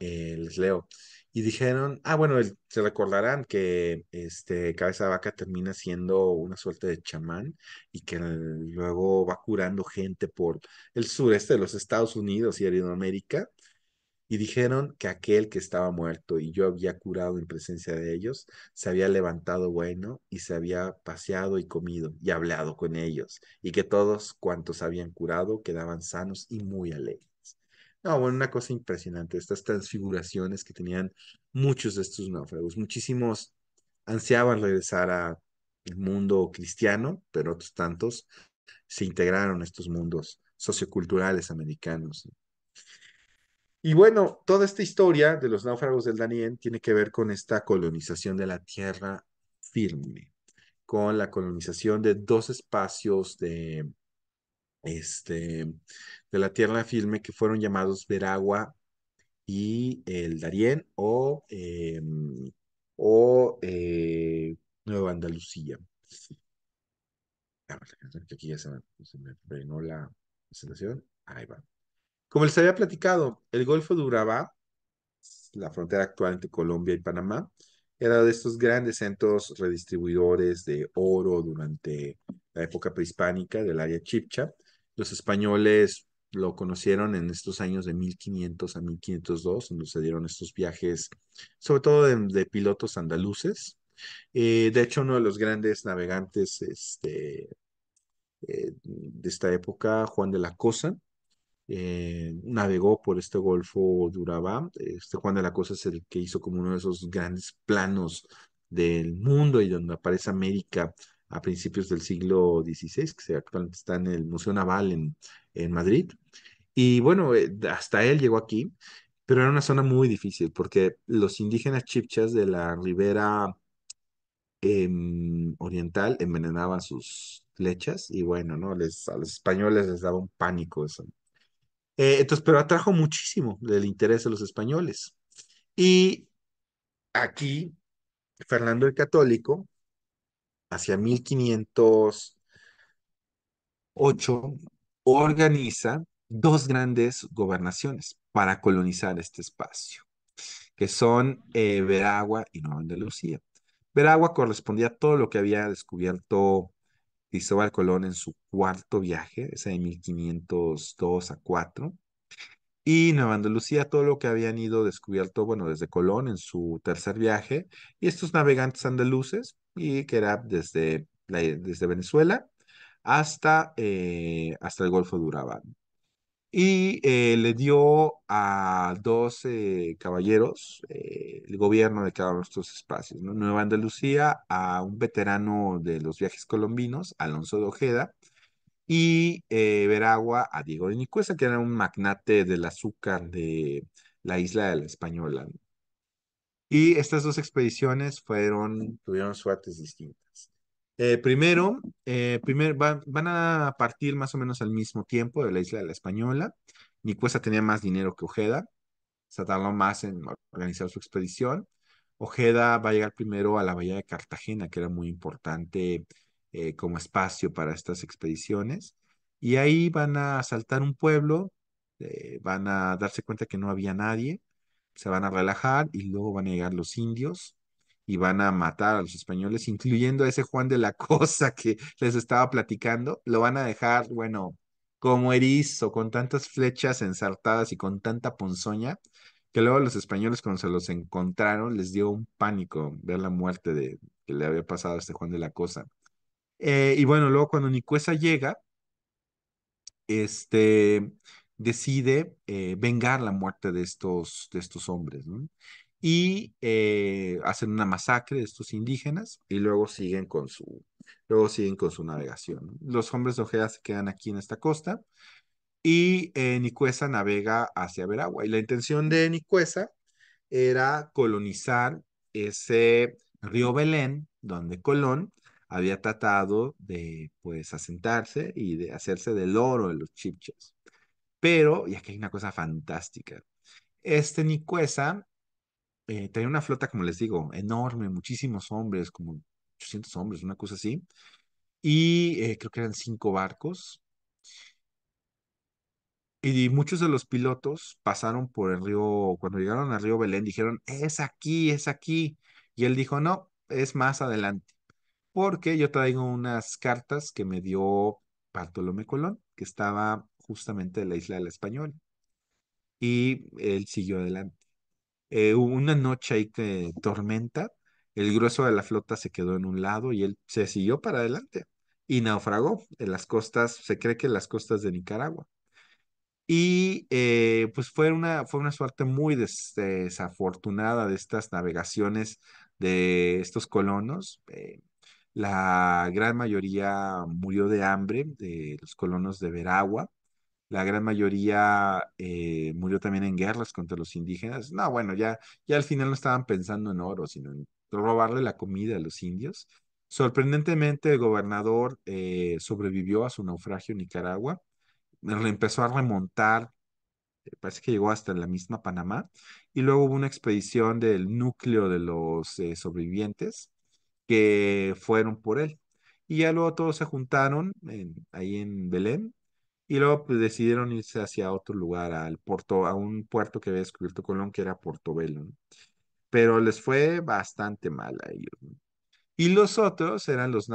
eh, les leo. Y dijeron, ah, bueno, se recordarán que este Cabeza de Vaca termina siendo una suerte de chamán y que luego va curando gente por el sureste de los Estados Unidos y Latinoamérica y dijeron que aquel que estaba muerto y yo había curado en presencia de ellos, se había levantado bueno y se había paseado y comido y hablado con ellos, y que todos cuantos habían curado quedaban sanos y muy alegres. No, bueno, una cosa impresionante, estas transfiguraciones que tenían muchos de estos náufragos, muchísimos ansiaban regresar al mundo cristiano, pero otros tantos se integraron a estos mundos socioculturales americanos. Y bueno, toda esta historia de los náufragos del Daniel tiene que ver con esta colonización de la tierra firme, con la colonización de dos espacios de, este, de la tierra firme que fueron llamados Veragua y el Darién o, em, o eh, Nueva Andalucía. Aquí ya se me, se me frenó la presentación. Ahí va. Como les había platicado, el Golfo de Urabá, la frontera actual entre Colombia y Panamá, era de estos grandes centros redistribuidores de oro durante la época prehispánica del área Chipcha. Los españoles lo conocieron en estos años de 1500 a 1502, donde se dieron estos viajes, sobre todo de, pilotos andaluces. Eh, de hecho, uno de los grandes navegantes este, eh, de esta época, Juan de la Cosa, eh, navegó por este Golfo de Este Juan de la Cosa es el que hizo como uno de esos grandes planos del mundo y donde aparece América a principios del siglo XVI, que actualmente está en el Museo Naval en, Madrid. Y bueno, eh, hasta él llegó aquí, pero era una zona muy difícil porque los indígenas chipchas de la ribera em, oriental envenenaban sus flechas y bueno, ¿no? a los españoles les daba un pánico eso. Eh, entonces, pero atrajo muchísimo el interés de los españoles. Y aquí, Fernando el Católico, hacia 1508, organiza dos grandes gobernaciones para colonizar este espacio, que son eh, Veragua y Nueva Andalucía. Veragua correspondía a todo lo que había descubierto Cristóbal Colón en su cuarto viaje, ese de 1502 a 4. Y Nueva Andalucía, todo lo que habían ido descubierto, bueno, desde Colón en su tercer viaje, y estos navegantes andaluces, y que era desde, desde Venezuela hasta, eh, hasta el Golfo de Urabá y eh, le dio a dos caballeros eh, el gobierno de cada uno de estos espacios. Nueva Andalucía a un veterano de los viajes colombinos, Alonso de Ojeda, y eh, Veragua a Diego de Nicuesa, que era un magnate del azúcar de la isla de la Española. Y estas dos expediciones fueron, tuvieron suertes distintas. Eh, primero, eh, van a partir más o menos al mismo tiempo de la isla de la Española. Nicuesta tenía más dinero que Ojeda, se tardó más en organizar su expedición. Ojeda va a llegar primero a la bahía de Cartagena, que era muy importante eh, como espacio para estas expediciones. Y ahí van a asaltar un pueblo, van a darse cuenta que no había nadie, se van a relajar y luego van a llegar los indios y van a matar a los españoles, incluyendo a ese Juan de la Cosa que les estaba platicando, lo van a dejar, bueno, como erizo, con tantas flechas ensartadas y con tanta ponzoña, que luego los españoles cuando se los encontraron les dio un pánico ver la muerte de, que le había pasado a este Juan de la Cosa. Eh, y bueno, luego cuando Nicuesa llega, este decide eh, vengar la muerte de estos, de estos hombres. ¿no? y eh, hacen una masacre de estos indígenas y luego siguen con su, luego siguen con su navegación. Los hombres de Ojeda se quedan aquí en esta costa y eh, Nicuesa navega hacia Veragua. Y la intención de Nicuesa era colonizar ese río Belén, donde Colón había tratado de pues asentarse y de hacerse del oro de los chipches. Pero, y aquí hay una cosa fantástica, este Nicuesa eh, tenía una flota, como les digo, enorme, muchísimos hombres, como 800 hombres, una cosa así. Y eh, creo que eran cinco barcos. Y muchos de los pilotos pasaron por el río, cuando llegaron al río Belén, dijeron, es aquí, es aquí. Y él dijo, no, es más adelante. Porque yo traigo unas cartas que me dio Bartolomé Colón, que estaba justamente en la isla del Español, Y él siguió adelante. Eh, una noche ahí que tormenta, el grueso de la flota se quedó en un lado y él se siguió para adelante y naufragó en las costas, se cree que en las costas de Nicaragua. Y eh, pues fue una, fue una suerte muy desafortunada de estas navegaciones de estos colonos. Eh, la gran mayoría murió de hambre de los colonos de Veragua la gran mayoría eh, murió también en guerras contra los indígenas. No, bueno, ya, ya al final no estaban pensando en oro, sino en robarle la comida a los indios. Sorprendentemente, el gobernador eh, sobrevivió a su naufragio en Nicaragua, eh, lo empezó a remontar, parece que llegó hasta la misma Panamá, y luego hubo una expedición del núcleo de los sobrevivientes que fueron por él. Y ya luego todos se juntaron ahí en Belén y luego pues, decidieron irse hacia otro lugar, al puerto, a un puerto que había descubierto Colón, que era Portobelo. ¿no? Pero les fue bastante mal a ellos. Y los otros eran los,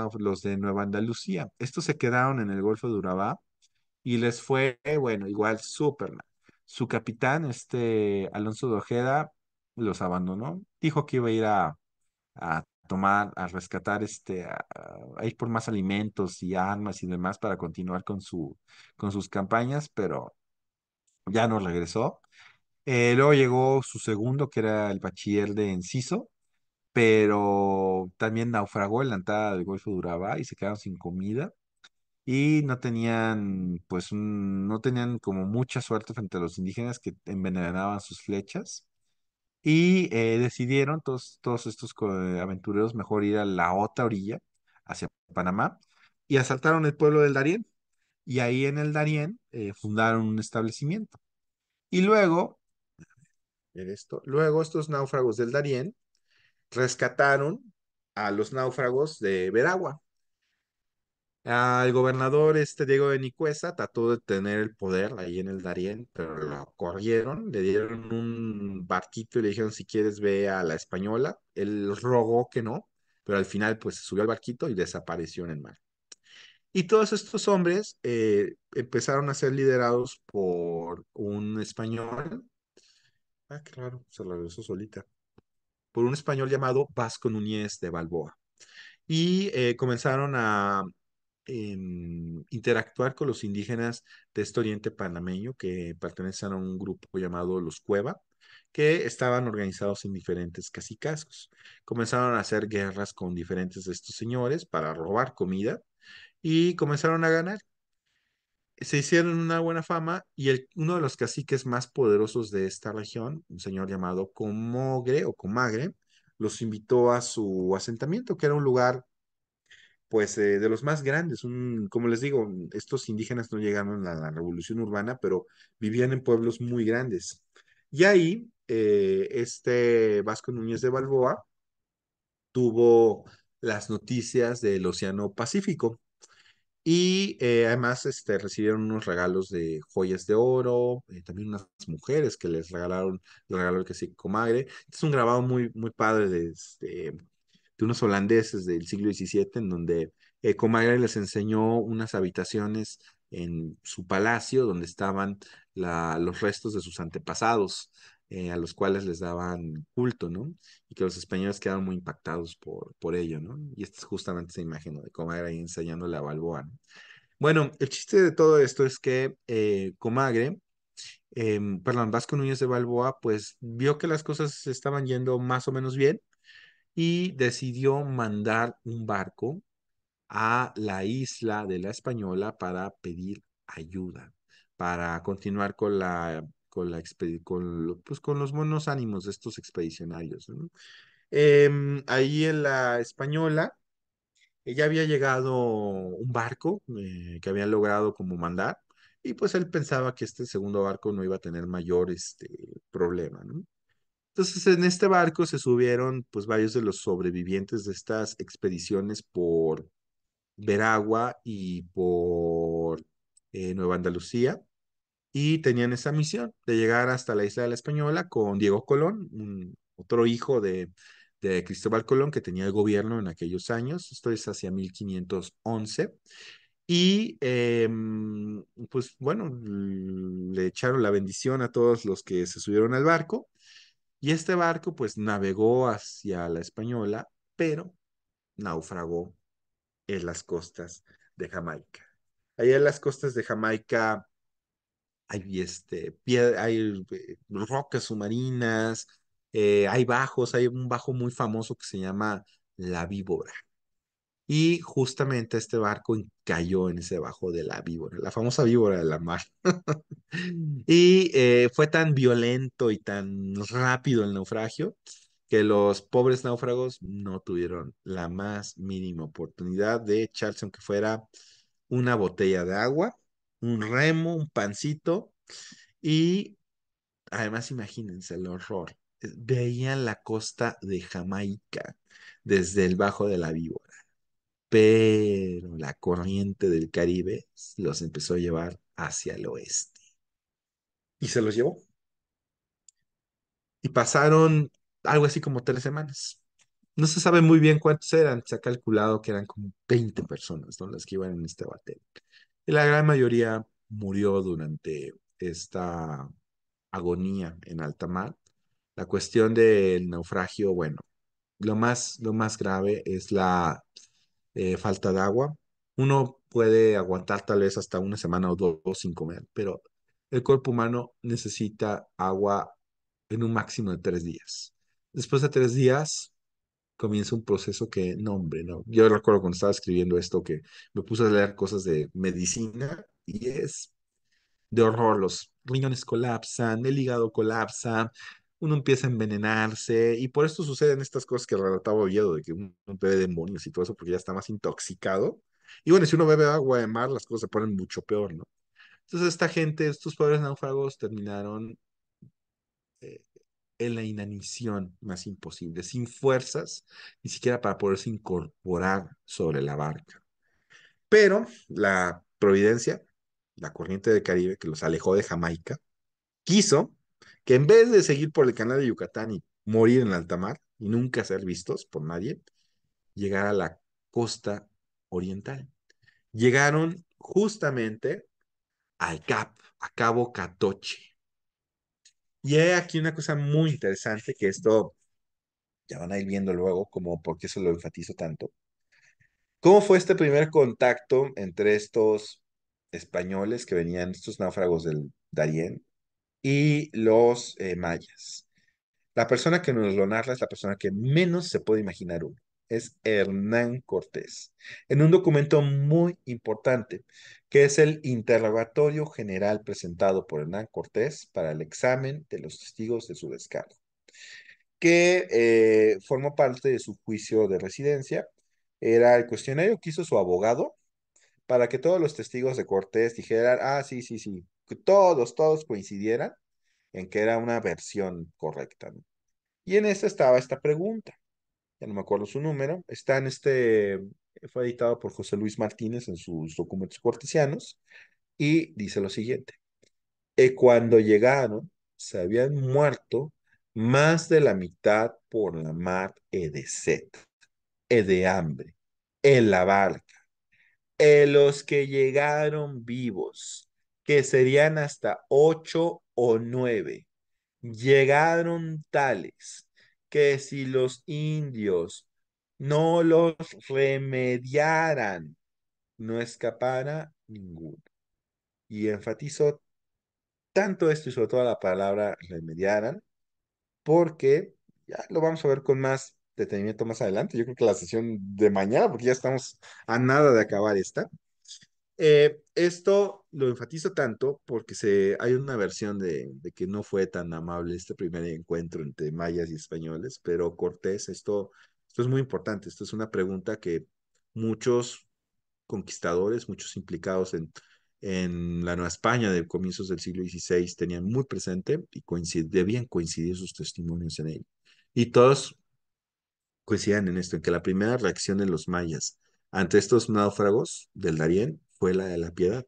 de Nueva Andalucía. Estos se quedaron en el Golfo de Urabá y les fue, bueno, igual mal. Su capitán, este Alonso de Ojeda, los abandonó. Dijo que iba a ir a, a tomar, a rescatar, este, a, ir por más alimentos y armas y demás para continuar con, su, con sus campañas, pero ya no regresó. Eh, luego llegó su segundo, que era el bachiller de Enciso, pero también naufragó en la entrada del Golfo de y se quedaron sin comida y no tenían, pues, no tenían como mucha suerte frente a los indígenas que envenenaban sus flechas. Y eh, decidieron todos, estos eh, aventureros mejor ir a la otra orilla, hacia Panamá, y asaltaron el pueblo del Darién. Y ahí en el Darién eh, fundaron un establecimiento. Y luego, esto, luego estos náufragos del Darién rescataron a los náufragos de Veragua, al gobernador este Diego de Nicuesa trató de tener el poder ahí en el Darién, pero lo corrieron, le dieron un barquito y le dijeron si quieres ve a la española. Él rogó que no, pero al final pues subió al barquito y desapareció en el mar. Y todos estos hombres eh, empezaron a ser liderados por un español. Ah, claro, se regresó solita. Por un español llamado Vasco Núñez de Balboa y eh, comenzaron a interactuar con los indígenas de este oriente panameño que pertenecen a un grupo llamado los Cueva, que estaban organizados en diferentes cacicazgos Comenzaron a hacer guerras con diferentes de estos señores para robar comida y comenzaron a ganar. Se hicieron una buena fama y uno de los caciques más poderosos de esta región, un señor llamado Comogre o Comagre, los invitó a su asentamiento, que era un lugar pues eh, de los más grandes. Un, como les digo, estos indígenas no llegaron a la revolución urbana, pero vivían en pueblos muy grandes. Y ahí, eh, este Vasco Núñez de Balboa tuvo las noticias del Océano Pacífico y eh, además este, recibieron unos regalos de joyas de oro, también unas mujeres que les regalaron, el regalo que sí, comadre. es un grabado muy, muy padre de, este, de unos holandeses del siglo XVII, en donde Comagre les enseñó unas habitaciones en su palacio donde estaban los restos de sus antepasados, eh, a los cuales les daban culto, ¿no? Y que los españoles quedaron muy impactados por, por ello, ¿no? Y esta es justamente esa imagen de Comagre ahí enseñándole a Balboa, Bueno, el chiste de todo esto es que eh, Comagre, em, perdón, Vasco Núñez de Balboa, pues vio que las cosas estaban yendo más o menos bien y decidió mandar un barco a la isla de la Española para pedir ayuda, para continuar con la con la con, pues, con los buenos ánimos de estos expedicionarios. Em, ahí en la Española ya había llegado un barco eh, que había logrado como mandar y pues él pensaba que este segundo barco no iba a tener mayor este, problema, ¿no? Entonces, en este barco se subieron pues varios de los sobrevivientes de estas expediciones por Veragua y por eh, Nueva Andalucía y tenían esa misión de llegar hasta la isla de la Española con Diego Colón, otro hijo de, Cristóbal Colón que tenía el gobierno en aquellos años, esto es hacia 1511. Y em, pues bueno, le echaron la bendición a todos los que se subieron al barco y este barco pues navegó hacia la Española, pero naufragó en las costas de Jamaica. Allá en las costas de Jamaica hay, este, hay eh, rocas submarinas, eh, hay bajos, hay un bajo muy famoso que se llama La Víbora. Y justamente este barco cayó en ese bajo de la víbora, la famosa víbora de la mar. Y eh, fue tan violento y tan rápido el naufragio que los pobres náufragos no tuvieron la más mínima oportunidad de echarse, aunque fuera una botella de agua, un remo, un pancito. Y además imagínense el horror. Eh, veían la costa de Jamaica desde el bajo de la víbora, pero la corriente del Caribe los empezó a llevar hacia el oeste y se los llevó. Y pasaron algo así como tres semanas. No se sabe muy bien cuántos eran, se ha calculado que eran como 20 personas ¿no? las que iban en este bateo. Y la gran mayoría murió durante esta agonía en alta mar. La cuestión del naufragio, bueno, lo más, lo más grave es la eh, falta de agua. Uno puede aguantar tal vez hasta una semana o dos, dos sin comer, pero el cuerpo humano necesita agua en un máximo de tres días. Después de tres días, comienza un proceso que, no, hombre, no. Yo recuerdo cuando estaba escribiendo esto que me puse a leer cosas de medicina y es de horror. Los riñones colapsan, el hígado colapsa, uno empieza a envenenarse y por esto suceden estas cosas que relataba Oviedo, de que uno bebe demonios y todo eso porque ya está más intoxicado. Y bueno, si uno bebe agua de mar, las cosas se ponen mucho peor, ¿no? Entonces esta gente, estos pobres náufragos terminaron eh, en la inanición más imposible, sin fuerzas, ni siquiera para poderse incorporar sobre la barca. Pero la providencia, la corriente del Caribe que los alejó de Jamaica, quiso que en vez de seguir por el canal de Yucatán y morir en alta mar y nunca ser vistos por nadie, llegar a la costa oriental. Llegaron justamente al Cap, a Cabo Catoche. Y hay aquí una cosa muy interesante que esto ya van a ir viendo luego, como por qué se lo enfatizo tanto. ¿Cómo fue este primer contacto entre estos españoles que venían, estos náufragos del Darién, y los eh, mayas? La persona que nos lo narra es la persona que menos se puede imaginar uno es Hernán Cortés, en un documento muy importante, que es el interrogatorio general presentado por Hernán Cortés para el examen de los testigos de su descargo, que eh, formó parte de su juicio de residencia. Era el cuestionario que hizo su abogado para que todos los testigos de Cortés dijeran, ah, sí, sí, sí, que todos, todos coincidieran en que era una versión correcta. Y en esa estaba esta pregunta ya no me acuerdo su número, está en este, fue editado por José Luis Martínez en sus documentos cortesianos, y dice lo siguiente, eh, cuando llegaron, se habían muerto más de la mitad por la mar e de sed, eh, de hambre, en la barca, en eh, los que llegaron vivos, que serían hasta ocho o nueve, llegaron tales que si los indios no los remediaran, no escapara ninguno. Y enfatizo tanto esto y sobre todo la palabra remediaran, porque ya lo vamos a ver con más detenimiento más adelante. Yo creo que la sesión de mañana, porque ya estamos a nada de acabar esta. Eh, esto lo enfatizo tanto porque se, hay una versión de, que no fue tan amable este primer encuentro entre mayas y españoles, pero Cortés, esto, esto es muy importante, esto es una pregunta que muchos conquistadores, muchos implicados en, en la Nueva España de comienzos del siglo XVI tenían muy presente y coincid, debían coincidir sus testimonios en ello. Y todos coincidían en esto, en que la primera reacción de los mayas ante estos náufragos del Darién fue la de la piedad,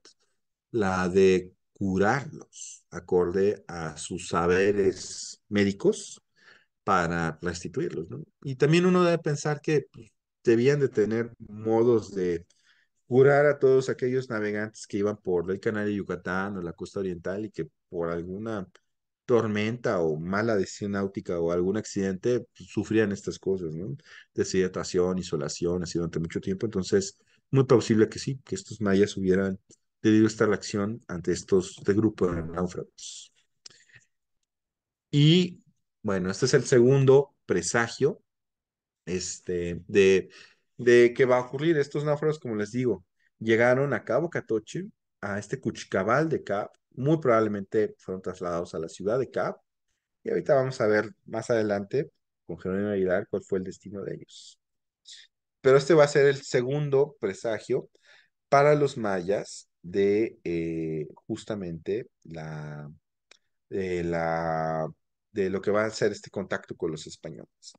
la de curarlos acorde a sus saberes médicos para restituirlos, Y también uno debe pensar que pues, debían de tener modos de curar a todos aquellos navegantes que iban por el canal de Yucatán o la costa oriental y que por alguna tormenta o mala decisión náutica o algún accidente pues, sufrían estas cosas, ¿no? Deshidratación, isolación, así durante mucho tiempo. Entonces, muy posible que sí, que estos mayas hubieran tenido esta reacción ante estos de este grupo de náufragos. Y bueno, este es el segundo presagio este, de, de que va a ocurrir. Estos náufragos, como les digo, llegaron a Cabo Catoche, a este Cuchicabal de Cap, muy probablemente fueron trasladados a la ciudad de Cap, y ahorita vamos a ver más adelante con Jerónimo Aguilar cuál fue el destino de ellos pero este va a ser el segundo presagio para los mayas de eh, justamente la, de eh, la, de lo que va a ser este contacto con los españoles.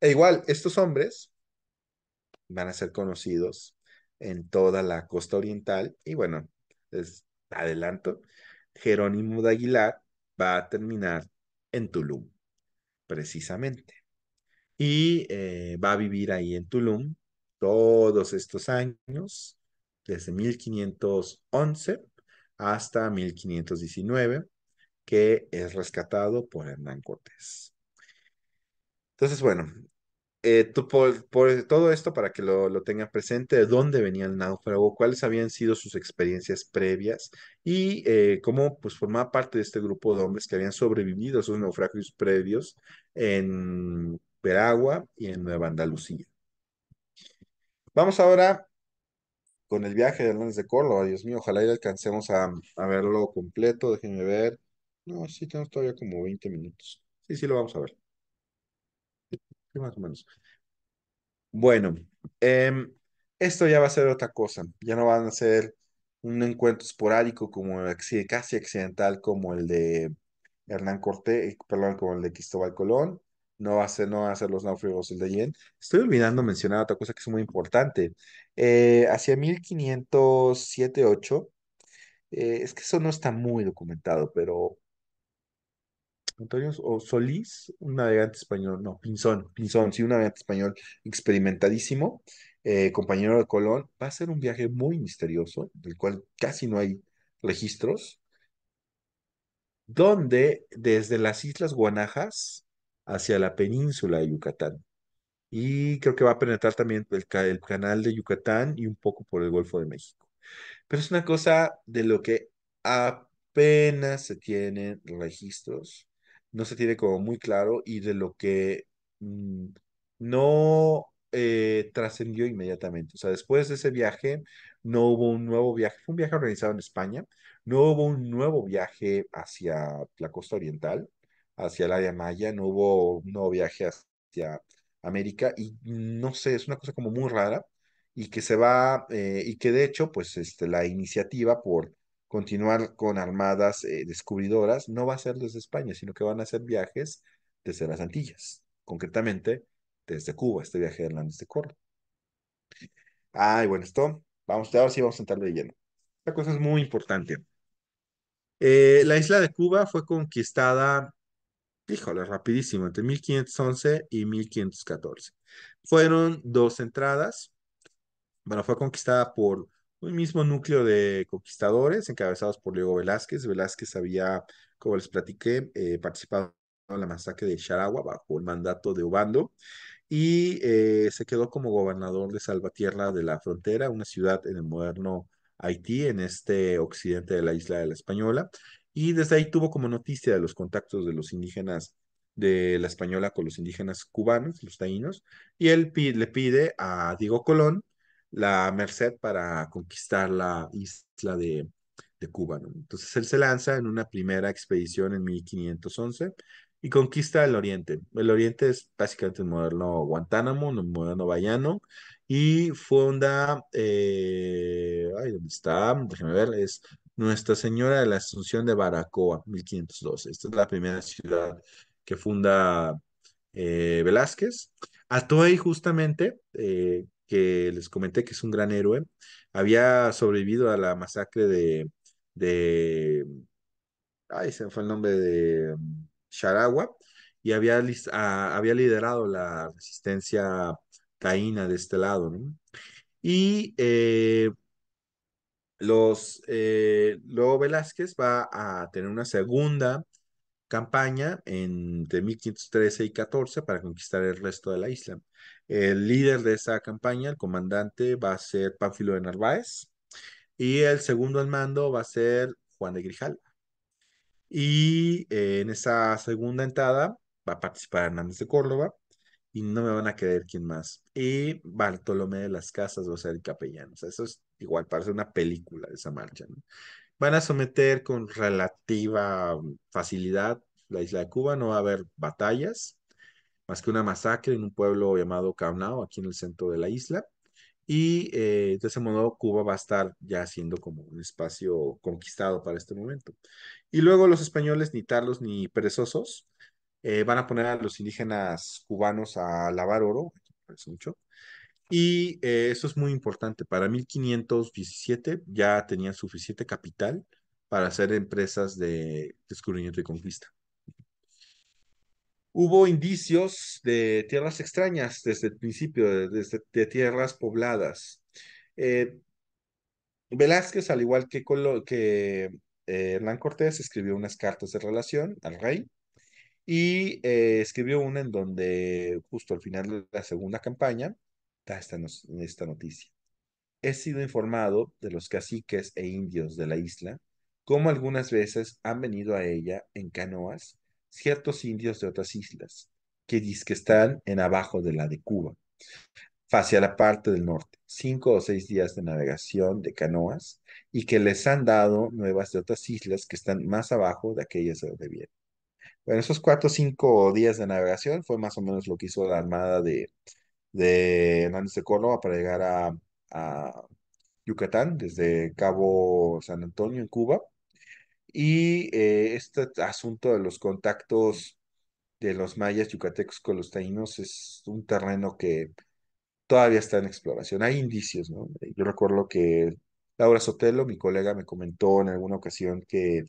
E igual, estos hombres van a ser conocidos en toda la costa oriental y bueno, les adelanto, Jerónimo de Aguilar va a terminar en Tulum, precisamente y eh, va a vivir ahí en Tulum todos estos años, desde 1511 hasta 1519, que es rescatado por Hernán Cortés. Entonces, bueno, eh, por, todo esto, para que lo, tengan presente, de dónde venía el náufrago, cuáles habían sido sus experiencias previas y eh, cómo pues, formaba parte de este grupo de hombres que habían sobrevivido a sus naufragios previos en Peragua y en Nueva Andalucía. Vamos ahora con el viaje de Hernández de Córdoba. Dios mío, ojalá y alcancemos a, verlo completo. Déjenme ver. No, sí, tenemos todavía como 20 minutos. Sí, sí, lo vamos a ver. más o menos. Bueno, em, esto ya va a ser otra cosa. Ya no van a ser un encuentro esporádico como casi accidental como el de Hernán Cortés, eh, perdón, como el de Cristóbal Colón no va a ser, no va los náufragos de Yen. Estoy olvidando mencionar otra cosa que es muy importante. Eh, hacia 1507 eh, es que eso no está muy documentado, pero Antonio Solís, un navegante español, no, Pinzón, Pinzón, sí, un navegante español experimentadísimo, eh, compañero de Colón, va a hacer un viaje muy misterioso, del cual casi no hay registros, donde desde las Islas Guanajas hacia la península de Yucatán. Y creo que va a penetrar también el, canal de Yucatán y un poco por el Golfo de México. Pero es una cosa de lo que apenas se tienen registros, no se tiene como muy claro y de lo que mm, no eh, trascendió inmediatamente. O sea, después de ese viaje, no hubo un nuevo viaje, fue un viaje organizado en España, no hubo un nuevo viaje hacia la costa oriental, hacia el área maya, no hubo un nuevo viaje hacia América y no sé, es una cosa como muy rara y que se va, eh, y que de hecho, pues este, la iniciativa por continuar con armadas eh, descubridoras no va a ser desde España, sino que van a ser viajes desde las Antillas, concretamente desde Cuba, este viaje de Hernández de Córdoba. Ay, bueno, esto, vamos, ahora sí vamos a entrar de lleno. Esta cosa es muy importante. Eh, la isla de Cuba fue conquistada híjole, rapidísimo, entre 1511 y 1514. Fueron dos entradas. Bueno, fue conquistada por un mismo núcleo de conquistadores encabezados por Diego Velázquez. Velázquez había, como les platiqué, eh, participado en la masacre de Charagua bajo el mandato de Obando y eh, se quedó como gobernador de Salvatierra de la Frontera, una ciudad en el moderno Haití, en este occidente de la isla de la Española y desde ahí tuvo como noticia de los contactos de los indígenas de la española con los indígenas cubanos, los taínos, y él le pide a Diego Colón la merced para conquistar la isla de, Cuba. Entonces él se lanza en una primera expedición en 1511 y conquista el Oriente. El Oriente es básicamente el moderno Guantánamo, el moderno Bayano, y funda, eh, ¿dónde está? Déjeme ver, es nuestra Señora de la Asunción de Baracoa, 1512. Esta es la primera ciudad que funda eh, Velázquez. Atoy, justamente, eh, que les comenté que es un gran héroe, había sobrevivido a la masacre de, de ay, se fue el nombre de Charagua, y había, liderado la resistencia taína de este lado, ¿no? Y eh, los, eh, luego Velázquez va a tener una segunda campaña entre 1513 y 14 para conquistar el resto de la isla. El líder de esa campaña, el comandante, va a ser Pánfilo de Narváez y el segundo al mando va a ser Juan de Grijalva. Y eh, en esa segunda entrada va a participar Hernández de Córdoba, y no me van a creer quién más. Y Bartolomé de las Casas va a ser el capellán. O sea, eso es igual, parece una película de esa marcha. Van a someter con relativa um, facilidad la isla de Cuba, no va a haber batallas, más que una masacre en un pueblo llamado Caunao, aquí en el centro de la isla. Y eh, de ese modo Cuba va a estar ya siendo como un espacio conquistado para este momento. Y luego los españoles, ni tarlos ni perezosos, eh, van a poner a los indígenas cubanos a lavar oro, parece mucho. Y eh, eso es muy importante. Para 1517 ya tenían suficiente capital para hacer empresas de descubrimiento y conquista. Hubo indicios de tierras extrañas desde el principio, de tierras pobladas. Eh, Velázquez, al igual que, que Hernán Cortés, escribió unas cartas de relación al rey y eh, escribió una en donde justo al final de la segunda campaña está esta, esta noticia. He sido informado de los caciques e indios de la isla, como algunas veces han venido a ella en canoas ciertos indios de otras islas, que que están en abajo de la de Cuba, hacia la parte del norte, cinco o seis días de navegación de canoas, y que les han dado nuevas de otras islas que están más abajo de aquellas de donde bueno, esos cuatro o cinco días de navegación fue más o menos lo que hizo la armada de, Hernández de Córdoba para llegar a, Yucatán, desde Cabo San Antonio, en Cuba. Y eh, este asunto de los contactos de los mayas yucatecos con los taínos es un terreno que todavía está en exploración. Hay indicios, ¿no? Yo recuerdo que Laura Sotelo, mi colega, me comentó en alguna ocasión que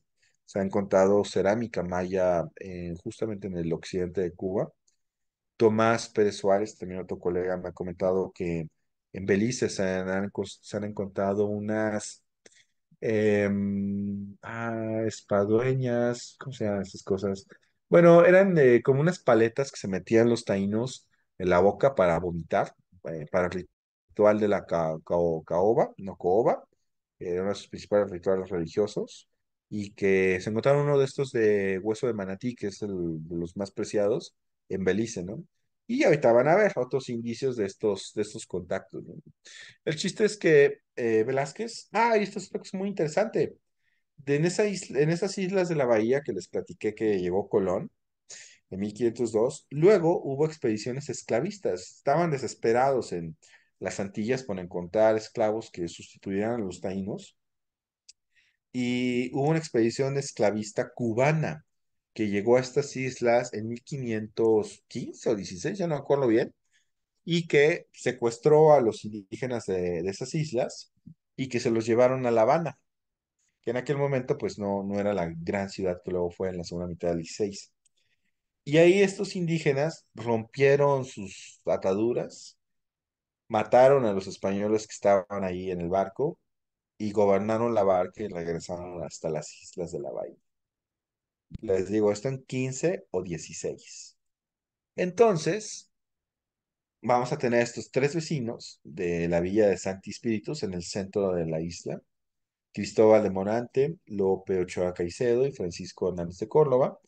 se ha encontrado cerámica maya justamente en el occidente de Cuba. Tomás Pérez Suárez, también otro colega, me ha comentado que en Belice se han, encontrado unas em, ah, espadueñas, ¿cómo se llaman esas cosas? Bueno, eran como unas paletas que se metían los taínos en la boca para vomitar, eh, para el ritual de la caoba, no cooba era eh, uno de sus principales rituales religiosos y que se encontraron uno de estos de hueso de manatí, que es el, de los más preciados, en Belice, ¿no? Y ahorita van a ver otros indicios de estos, de estos contactos. ¿no? El chiste es que eh, Velázquez, ah, y esto es muy interesante. en, esa en esas islas de la bahía que les platiqué que llegó Colón en 1502, luego hubo expediciones esclavistas. Estaban desesperados en las Antillas por encontrar esclavos que sustituyeran a los taínos y hubo una expedición esclavista cubana que llegó a estas islas en 1515 o 16, ya no acuerdo bien, y que secuestró a los indígenas de, esas islas y que se los llevaron a La Habana, que en aquel momento pues no, no era la gran ciudad que luego fue en la segunda mitad del 16. Y ahí estos indígenas rompieron sus ataduras, mataron a los españoles que estaban ahí en el barco y gobernaron la barca y regresaron hasta las islas de la bahía. Les digo, esto en 15 o 16. Entonces, vamos a tener estos tres vecinos de la villa de Santi Espíritus en el centro de la isla, Cristóbal de Morante, Lope Ochoa Caicedo y Francisco Hernández de Córdoba,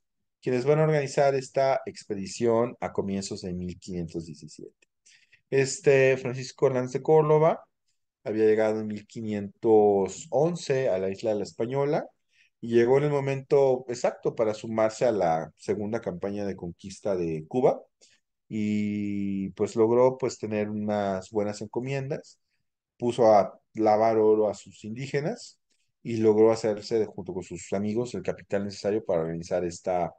quienes van a organizar esta expedición a comienzos de 1517. Este Francisco Hernández de Córdoba había llegado en 1511 a la isla de la Española y llegó en el momento exacto para sumarse a la segunda campaña de conquista de Cuba y pues logró pues tener unas buenas encomiendas, puso a lavar oro a sus indígenas y logró hacerse junto con sus amigos el capital necesario para organizar esta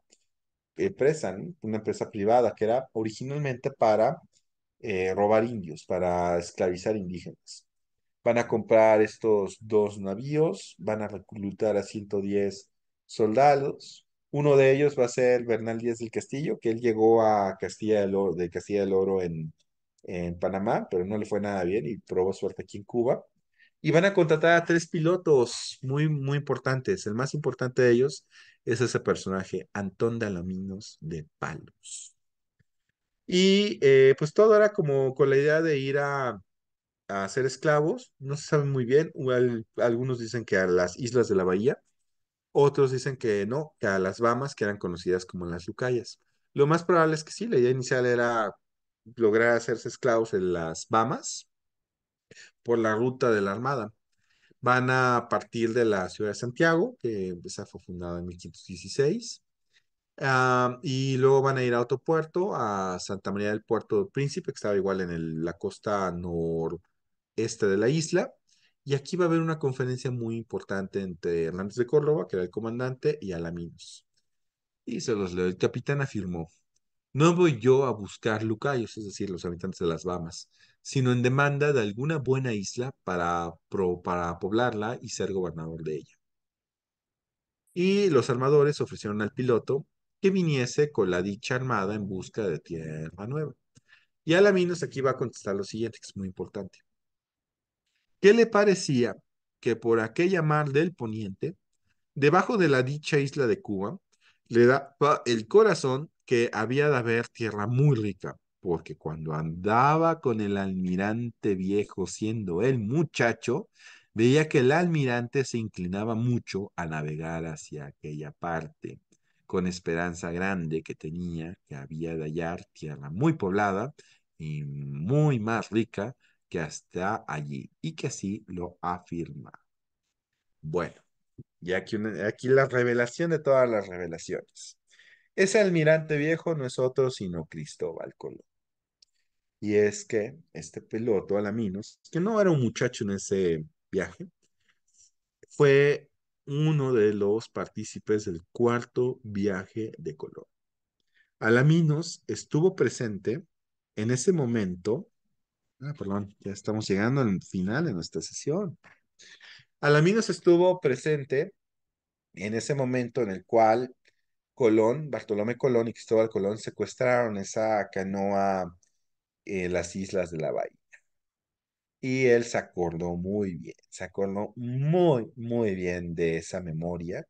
empresa, una empresa privada que era originalmente para eh, robar indios, para esclavizar indígenas. Van a comprar estos dos navíos, van a reclutar a 110 soldados. Uno de ellos va a ser Bernal Díaz del Castillo, que él llegó a Castilla del Oro, de Castilla del Oro en, Panamá, pero no le fue nada bien y probó suerte aquí en Cuba. Y van a contratar a tres pilotos muy, muy importantes. El más importante de ellos es ese personaje, Antón Dalaminos de Palos. Y eh, pues todo era como con la idea de ir a, a ser esclavos, no se sabe muy bien, algunos dicen que a las islas de la bahía, otros dicen que no, que a las bamas, que eran conocidas como las Lucayas. Lo más probable es que sí, la idea inicial era lograr hacerse esclavos en las Bamas por la ruta de la Armada. Van a partir de la ciudad de Santiago, que esa fue fundada en 1516, ah, y luego van a ir a otro puerto, a Santa María del Puerto Príncipe, que estaba igual en la costa norte este de la isla. Y aquí va a haber una conferencia muy importante entre Hernández de Córdoba, que era el comandante, y Alaminos. Y se los leo. El capitán afirmó, no voy yo a buscar lucayos, es decir, los habitantes de las Bahamas, sino en demanda de alguna buena isla para, para poblarla y ser gobernador de ella. Y los armadores ofrecieron al piloto que viniese con la dicha armada en busca de tierra nueva. Y Alaminos aquí va a contestar lo siguiente, que es muy importante. ¿Qué le parecía que por aquella mar del poniente, debajo de la dicha isla de Cuba, le daba el corazón que había de haber tierra muy rica, porque cuando andaba con el almirante viejo siendo el muchacho, veía que el almirante se inclinaba mucho a navegar hacia aquella parte, con esperanza grande que tenía que había de hallar tierra muy poblada y muy más rica está allí y que así lo afirma. Bueno, y aquí, aquí la revelación de todas las revelaciones. Ese almirante viejo no es otro sino Cristóbal Colón. Y es que este piloto, Alaminos, que no era un muchacho en ese viaje, fue uno de los partícipes del cuarto viaje de Colón. Alaminos estuvo presente en ese momento Ah, perdón, ya estamos llegando al final de nuestra sesión. Alaminos estuvo presente en ese momento en el cual Colón, Bartolomé Colón y Cristóbal Colón secuestraron esa canoa en las islas de la bahía. Y él se acordó muy bien, se acordó muy, muy bien de esa memoria,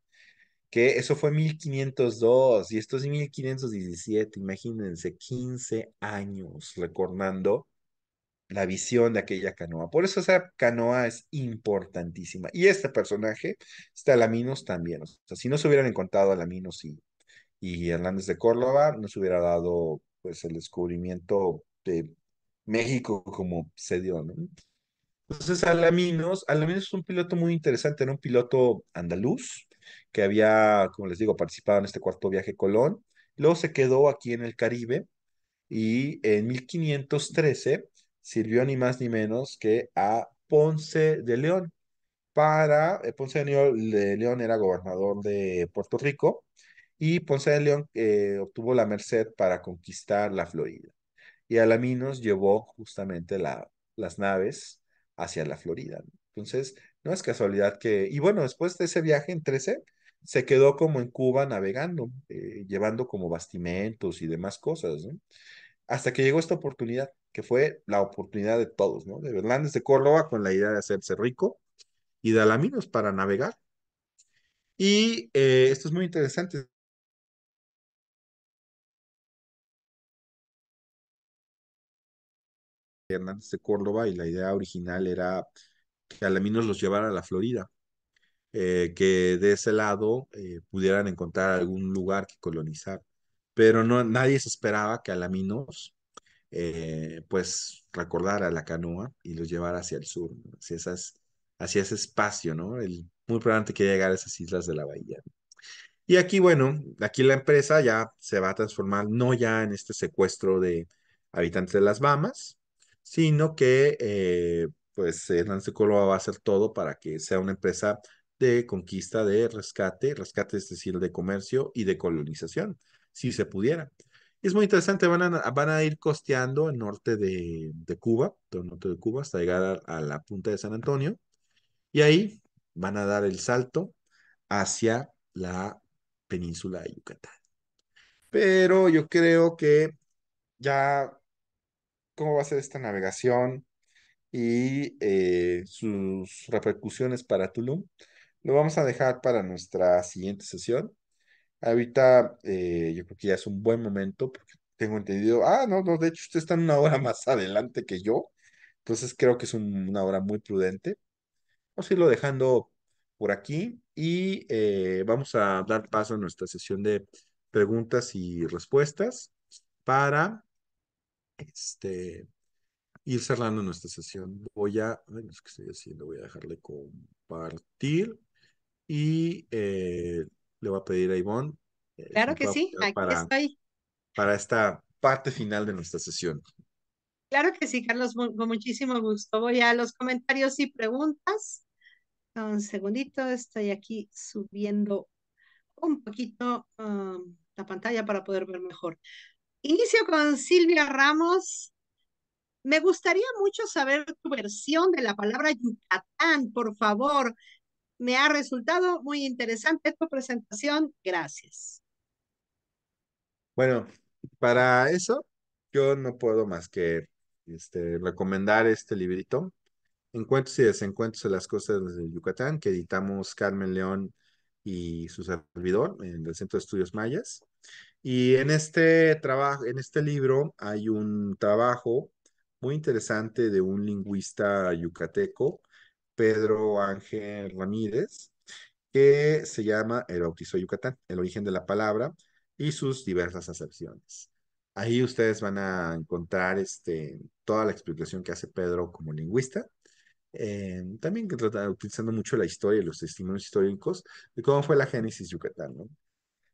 que eso fue 1502 y esto es 1517, imagínense, 15 años recordando la visión de aquella canoa. Por eso esa canoa es importantísima. Y este personaje, este Alaminos también. O sea, si no se hubieran encontrado Alaminos y, y Hernández de Córdoba, no se hubiera dado pues el descubrimiento de México como se dio, ¿no? Entonces Alaminos, Alaminos es un piloto muy interesante, era un piloto andaluz que había, como les digo, participado en este cuarto viaje Colón. Luego se quedó aquí en el Caribe y en 1513 sirvió ni más ni menos que a Ponce de León. Para eh, Ponce de León era gobernador de Puerto Rico y Ponce de León eh, obtuvo la merced para conquistar la Florida. Y a Alaminos llevó justamente la, las naves hacia la Florida. Entonces, no es casualidad que... Y bueno, después de ese viaje en 13, se quedó como en Cuba navegando, eh, llevando como bastimentos y demás cosas, Hasta que llegó esta oportunidad que fue la oportunidad de todos, ¿no? De Hernández de Córdoba con la idea de hacerse rico y de Alaminos para navegar. Y eh, esto es muy interesante. Hernández de Córdoba y la idea original era que Alaminos los llevara a la Florida, eh, que de ese lado eh, pudieran encontrar algún lugar que colonizar. Pero no, nadie se esperaba que Alaminos eh, pues recordar a la canoa y los llevar hacia el sur, hacia, hacia ese espacio, ¿no? El, muy probablemente que llegar a esas islas de la bahía. Y aquí, bueno, aquí la empresa ya se va a transformar no ya en este secuestro de habitantes de las Bahamas, sino que eh, pues Hernán de va a hacer todo para que sea una empresa de conquista, de rescate, rescate es decir, de comercio y de colonización, si se pudiera es muy interesante, van a, ir costeando el norte de, Cuba, todo el norte de Cuba, hasta llegar a, la punta de San Antonio. Y ahí van a dar el salto hacia la península de Yucatán. Pero yo creo que ya, ¿cómo va a ser esta navegación y eh, sus repercusiones para Tulum? Lo vamos a dejar para nuestra siguiente sesión Ahorita eh, yo creo que ya es un buen momento porque tengo entendido, ah, no, no, de hecho ustedes están una hora más adelante que yo, entonces creo que es una hora muy prudente. Vamos a irlo dejando por aquí y eh, vamos a dar paso a nuestra sesión de preguntas y respuestas para este, ir cerrando nuestra sesión. Voy a, Bueno, es estoy haciendo, voy a dejarle compartir y eh, le voy a pedir a Ivonne. Eh, claro que sí, aquí para, estoy. Para esta parte final de nuestra sesión. Claro que sí, Carlos, con muchísimo gusto. Voy a los comentarios y preguntas. Ah, un segundito, estoy aquí subiendo un poquito ah, la pantalla para poder ver mejor. Inicio con Silvia Ramos. Me gustaría mucho saber tu versión de la palabra Yucatán, por favor. Me ha resultado muy interesante esta presentación. Gracias. Bueno, para eso yo no puedo más que este, recomendar este librito, Encuentros y desencuentros de las cosas de Yucatán, que editamos Carmen León y su servidor en el Centro de Estudios Mayas. Y en este trabajo, en este libro hay un trabajo muy interesante de un lingüista yucateco Pedro Ángel Ramírez, que se llama El Bautizo Yucatán, el origen de la palabra y sus diversas acepciones. Ahí ustedes van a encontrar este, toda la explicación que hace Pedro como lingüista. Eh, también que trata, utilizando mucho la historia y los testimonios históricos de cómo fue la génesis Yucatán. ¿no?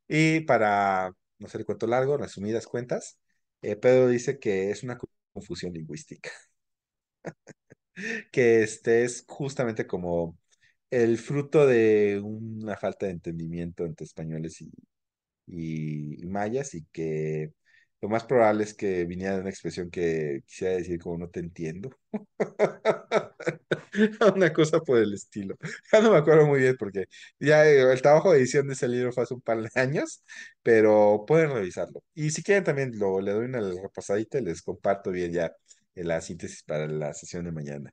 Y para no hacer el cuento largo, resumidas cuentas, eh, Pedro dice que es una confusión lingüística. que este es justamente como el fruto de una falta de entendimiento entre españoles y, mayas y que lo más probable es que viniera de una expresión que quisiera decir como no te entiendo. una cosa por el estilo. Ya no me acuerdo muy bien porque ya eh, el trabajo de edición de ese libro fue hace un par de años, pero pueden revisarlo. Y si quieren también lo, le doy una repasadita y les comparto bien ya la síntesis para la sesión de mañana.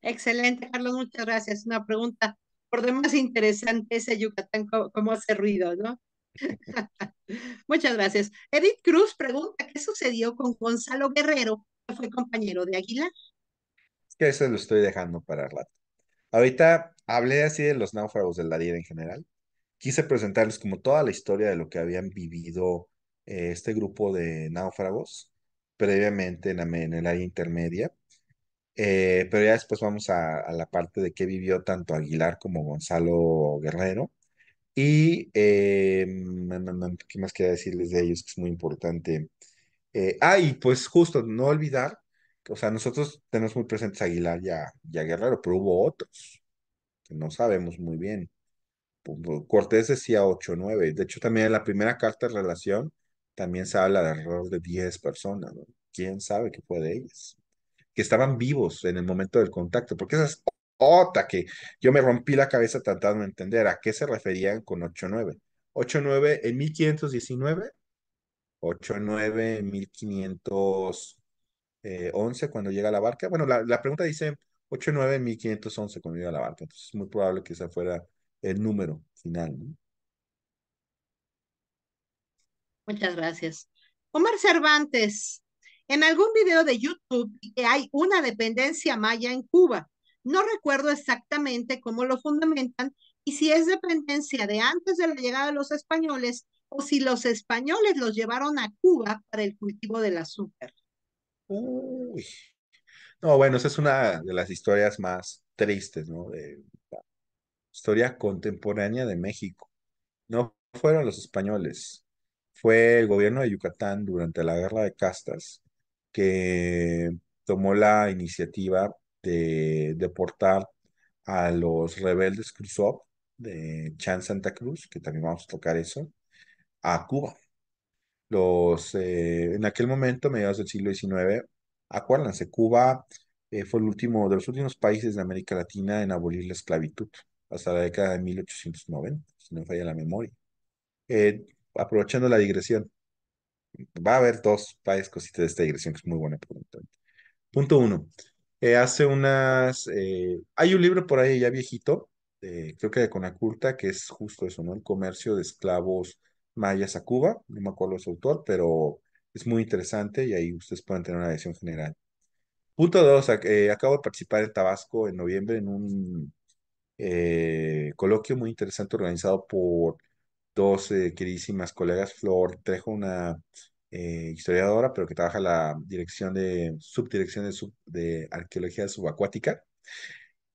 Excelente, Carlos, muchas gracias. Una pregunta por demás interesante ese Yucatán, cómo hace ruido, ¿no? Muchas gracias. Edith Cruz pregunta, ¿qué sucedió con Gonzalo Guerrero, que fue compañero de Águila? que eso lo estoy dejando para rato. Ahorita hablé así de los náufragos de la en general. Quise presentarles como toda la historia de lo que habían vivido eh, este grupo de náufragos previamente en, la, el área intermedia. Eh, pero ya después vamos a, la parte de qué vivió tanto Aguilar como Gonzalo Guerrero. Y eh, qué más quería decirles de ellos, que es muy importante. Eh, ah, y pues justo, no olvidar, o sea, nosotros tenemos muy presentes a Aguilar y a, Guerrero, pero hubo otros que no sabemos muy bien. Cortés decía 8-9, de hecho también en la primera carta de relación también se habla de error de 10 personas, ¿no? ¿Quién sabe qué fue de ellas? Que estaban vivos en el momento del contacto, porque esas otra que yo me rompí la cabeza tratando de entender a qué se referían con 8-9. 8-9 en 1519, 8-9 en 1511 eh, cuando llega la barca. Bueno, la, la pregunta dice 8-9 en 1511 cuando llega la barca, entonces es muy probable que ese fuera el número final. ¿no? Muchas gracias. Omar Cervantes, en algún video de YouTube hay una dependencia maya en Cuba. No recuerdo exactamente cómo lo fundamentan y si es dependencia de antes de la llegada de los españoles o si los españoles los llevaron a Cuba para el cultivo del azúcar. Uy. No, bueno, esa es una de las historias más tristes, ¿no? De historia contemporánea de México. No fueron los españoles, fue el gobierno de Yucatán durante la guerra de castas que tomó la iniciativa de deportar a los rebeldes Cruzov de Chan Santa Cruz, que también vamos a tocar eso, a Cuba. Los, eh, en aquel momento, mediados del siglo XIX, acuérdense, Cuba eh, fue el último de los últimos países de América Latina en abolir la esclavitud, hasta la década de 1890, si no falla la memoria. Eh, aprovechando la digresión, va a haber dos, varias cositas de esta digresión que es muy buena Punto uno. Eh, hace unas. Eh, hay un libro por ahí ya viejito, eh, creo que de Conaculta, que es justo eso, ¿no? El comercio de esclavos mayas a Cuba. No me acuerdo su autor, pero es muy interesante y ahí ustedes pueden tener una visión general. Punto dos. acabo de participar en Tabasco en noviembre en un coloquio muy interesante organizado por dos eh, queridísimas colegas, Flor Trejo, una eh, historiadora, pero que trabaja en la dirección de, subdirección de, arqueología subacuática.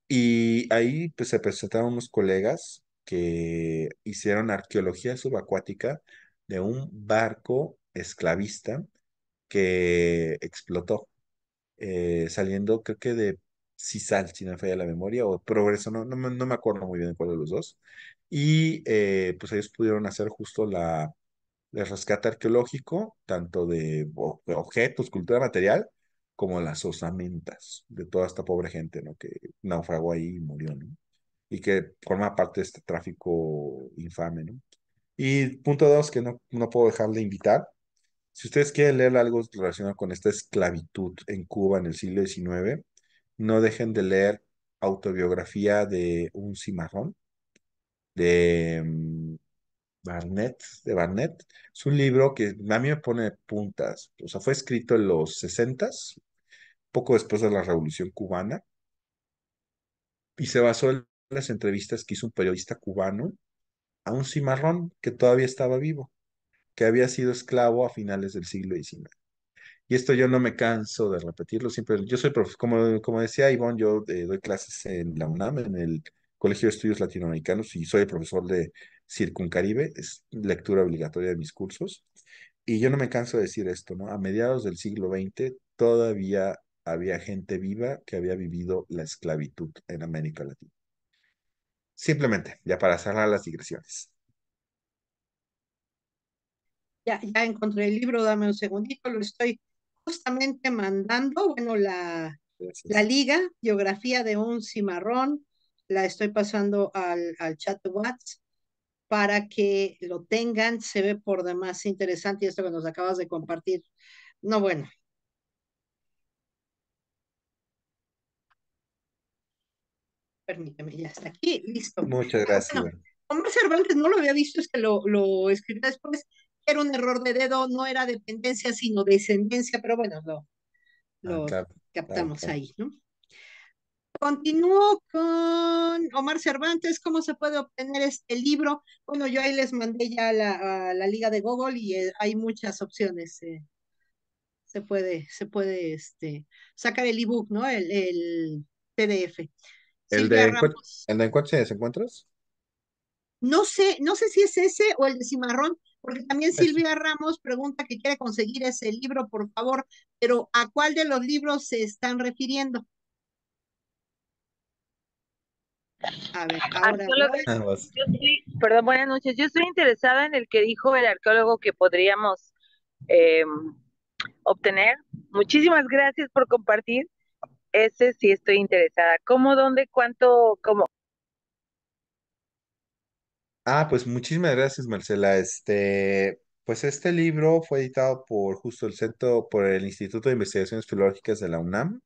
Y ahí pues, se presentaron unos colegas que hicieron arqueología subacuática de un barco esclavista que explotó, eh, saliendo creo que de Cisal, si no me falla la memoria, o Progreso, no, no, no, me acuerdo muy bien cuál de los dos, y eh, pues ellos pudieron hacer justo la, el rescate arqueológico, tanto de objetos, cultura material, como las osamentas de toda esta pobre gente, ¿no? Que naufragó ahí y murió, ¿no? Y que forma parte de este tráfico infame, ¿no? Y punto dos, que no, no puedo dejar de invitar, si ustedes quieren leer algo relacionado con esta esclavitud en Cuba en el siglo XIX, no dejen de leer autobiografía de un cimarrón, de mm, Barnett, de Barnett. Es un libro que a mí me pone puntas. O sea, fue escrito en los 60 poco después de la Revolución Cubana, y se basó en las entrevistas que hizo un periodista cubano a un cimarrón que todavía estaba vivo, que había sido esclavo a finales del siglo XIX. Y esto yo no me canso de repetirlo siempre. Yo soy profesor, como, como decía Ivonne, yo eh, doy clases en la UNAM, en el Colegio de Estudios Latinoamericanos y soy profesor de Circuncaribe, es lectura obligatoria de mis cursos. Y yo no me canso de decir esto, ¿no? A mediados del siglo XX todavía había gente viva que había vivido la esclavitud en América Latina. Simplemente, ya para cerrar las digresiones. Ya, ya encontré el libro, dame un segundito, lo estoy justamente mandando, bueno, la, la liga, Biografía de un Cimarrón, la estoy pasando al, al chat de WhatsApp para que lo tengan. Se ve por demás interesante esto que nos acabas de compartir. No, bueno. Permíteme, ya está aquí, listo. Muchas ah, gracias. Tomás Cervantes no lo había visto, es que lo, lo escribí después. Era un error de dedo, no era dependencia, sino descendencia, pero bueno, lo, ah, lo captamos ahí, ¿no? Continúo con Omar Cervantes, ¿cómo se puede obtener este libro? Bueno, yo ahí les mandé ya la, a la liga de Google y eh, hay muchas opciones. Eh, se puede, se puede este, sacar el ebook, ¿no? El, el PDF. ¿El de, Ramos. se encuentras? No sé, no sé si es ese o el de Cimarrón, porque también Silvia Ramos pregunta que quiere conseguir ese libro, por favor, pero ¿a cuál de los libros se están refiriendo? Ah, perdón, buenas noches. Yo estoy interesada en el que dijo el arqueólogo que podríamos em, obtener. Muchísimas gracias por compartir. Ese sí estoy interesada. ¿Cómo, dónde, cuánto, cómo? Ah, pues muchísimas gracias, Marcela. Este, pues este libro fue editado por justo el centro, por el Instituto de Investigaciones Filológicas de la UNAM.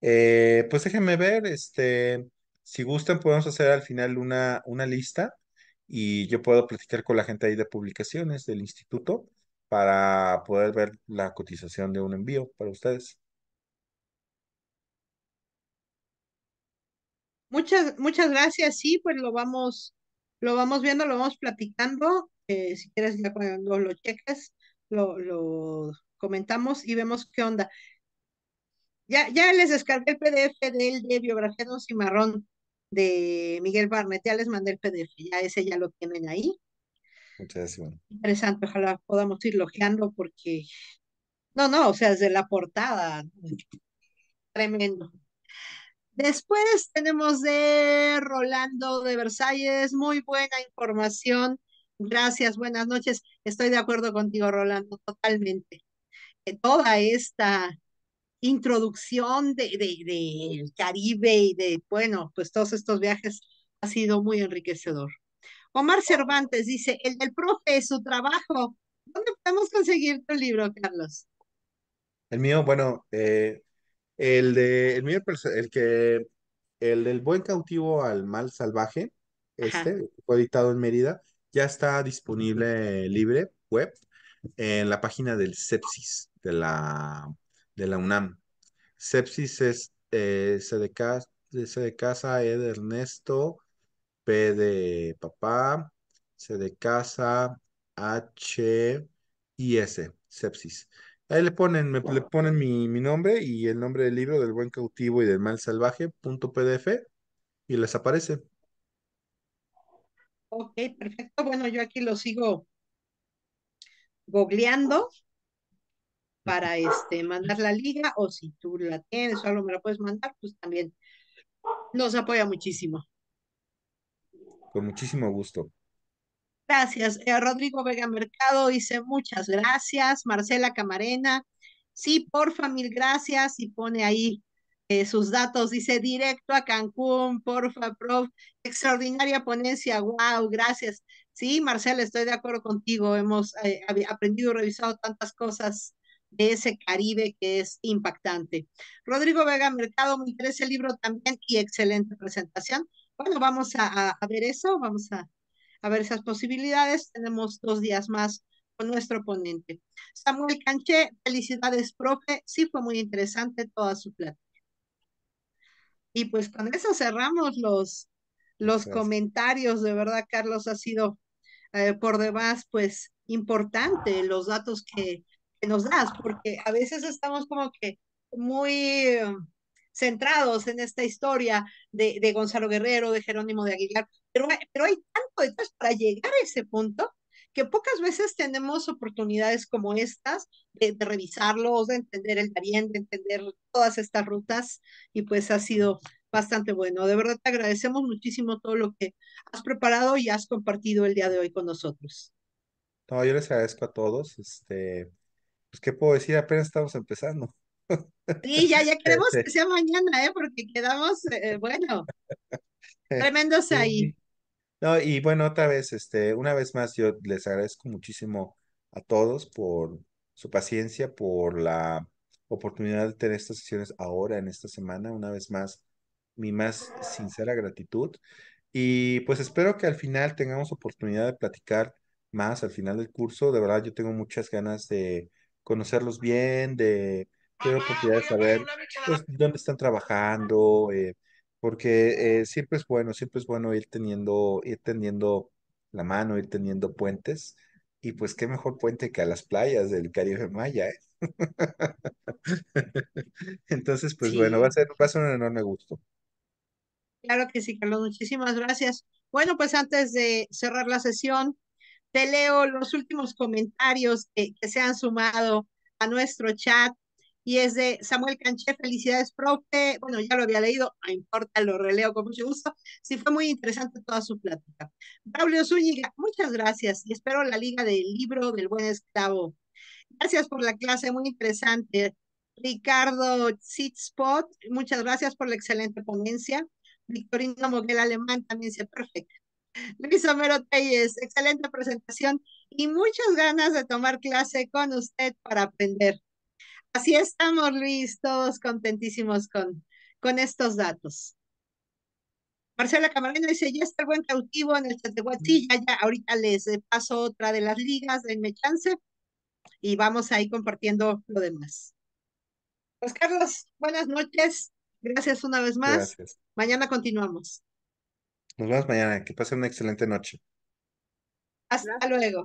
Eh, pues déjenme ver, este, si gustan, podemos hacer al final una, una lista y yo puedo platicar con la gente ahí de publicaciones del instituto para poder ver la cotización de un envío para ustedes. Muchas, muchas gracias, sí, pues lo vamos, lo vamos viendo, lo vamos platicando. Eh, si quieres, ya cuando lo cheques, lo, lo comentamos y vemos qué onda. Ya, ya les descargué el PDF del de Biografía de un Cimarrón de Miguel Barnett. Ya les mandé el PDF, ya ese ya lo tienen ahí. Muchas gracias. Interesante, ojalá podamos ir logeando porque, no, no, o sea, desde la portada, tremendo. Después tenemos de Rolando de Versalles, muy buena información. Gracias, buenas noches. Estoy de acuerdo contigo, Rolando, totalmente. Que toda esta introducción del de, Caribe y de, bueno, pues todos estos viajes ha sido muy enriquecedor. Omar Cervantes dice, el del profe, su trabajo. ¿Dónde podemos conseguir tu libro, Carlos? El mío, bueno, eh, el de, el mío, pues, el que, el del buen cautivo al mal salvaje, este, fue editado en Mérida, ya está disponible libre, web, en la página del sepsis, de la de la UNAM. Sepsis es, eh, se, de casa E de Ernesto, P de papá, se de casa H y S, sepsis. Ahí le ponen, le ponen mi, mi, nombre y el nombre del libro del buen cautivo y del mal salvaje, punto PDF, y les aparece. Ok, perfecto. Bueno, yo aquí lo sigo googleando para este, mandar la liga o si tú la tienes o algo me la puedes mandar, pues también nos apoya muchísimo. Con muchísimo gusto. Gracias. Eh, Rodrigo Vega Mercado dice muchas gracias. Marcela Camarena, sí, porfa, mil gracias. Y pone ahí eh, sus datos, dice directo a Cancún, porfa, prof. Extraordinaria ponencia, wow, gracias. Sí, Marcela, estoy de acuerdo contigo. Hemos eh, aprendido y revisado tantas cosas de ese Caribe que es impactante. Rodrigo Vega Mercado, me interesa el libro también y excelente presentación. Bueno, vamos a, ver eso, vamos a, ver esas posibilidades. Tenemos dos días más con nuestro ponente. Samuel Canché, felicidades, profe. Sí, fue muy interesante toda su plática. Y pues con eso cerramos los, los comentarios. De verdad, Carlos, ha sido eh, por demás, pues importante los datos que que nos das, porque a veces estamos como que muy eh, centrados en esta historia de, de Gonzalo Guerrero, de Jerónimo de Aguilar, pero, pero hay tanto detrás para llegar a ese punto que pocas veces tenemos oportunidades como estas de, revisarlos, de entender el Darién, de entender todas estas rutas y pues ha sido bastante bueno. De verdad te agradecemos muchísimo todo lo que has preparado y has compartido el día de hoy con nosotros. No, yo les agradezco a todos. Este, pues, ¿qué puedo decir? Apenas estamos empezando. Sí, ya, ya queremos que sea mañana, ¿eh? Porque quedamos, eh, bueno, tremendos ahí. No, y bueno, otra vez, este, una vez más, yo les agradezco muchísimo a todos por su paciencia, por la oportunidad de tener estas sesiones ahora, en esta semana. Una vez más, mi más sincera gratitud. Y pues espero que al final tengamos oportunidad de platicar más al final del curso. De verdad, yo tengo muchas ganas de conocerlos bien, de tener oportunidad de saber pues, dónde están trabajando, eh, porque eh, siempre es bueno, siempre es bueno ir teniendo, ir teniendo la mano, ir teniendo puentes, y pues qué mejor puente que a las playas del Caribe Maya, ¿eh? Entonces, pues bueno, va a ser, va a ser un enorme gusto. Claro que sí, Carlos, muchísimas gracias. Bueno, pues antes de cerrar la sesión, te leo los últimos comentarios que, se han sumado a nuestro chat y es de Samuel Canché, felicidades, profe. Bueno, ya lo había leído, no importa, lo releo con mucho gusto. Sí, fue muy interesante toda su plática. Braulio Zúñiga, muchas gracias y espero la liga del libro del buen esclavo. Gracias por la clase, muy interesante. Ricardo Sitzpot, muchas gracias por la excelente ponencia. Victorino Moguel Alemán también se perfecto. Luis Homero Telles, excelente presentación y muchas ganas de tomar clase con usted para aprender. Así estamos, Luis, todos contentísimos con, con estos datos. Marcela Camarena dice, ya está el buen cautivo en el Chatehuat. ya, ya, ahorita les paso otra de las ligas, del Mechance y vamos ahí compartiendo lo demás. Pues Carlos, buenas noches. Gracias una vez más. Mañana continuamos. Nos vemos mañana. Que pasen una excelente noche. Hasta luego.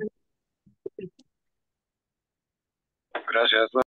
Gracias.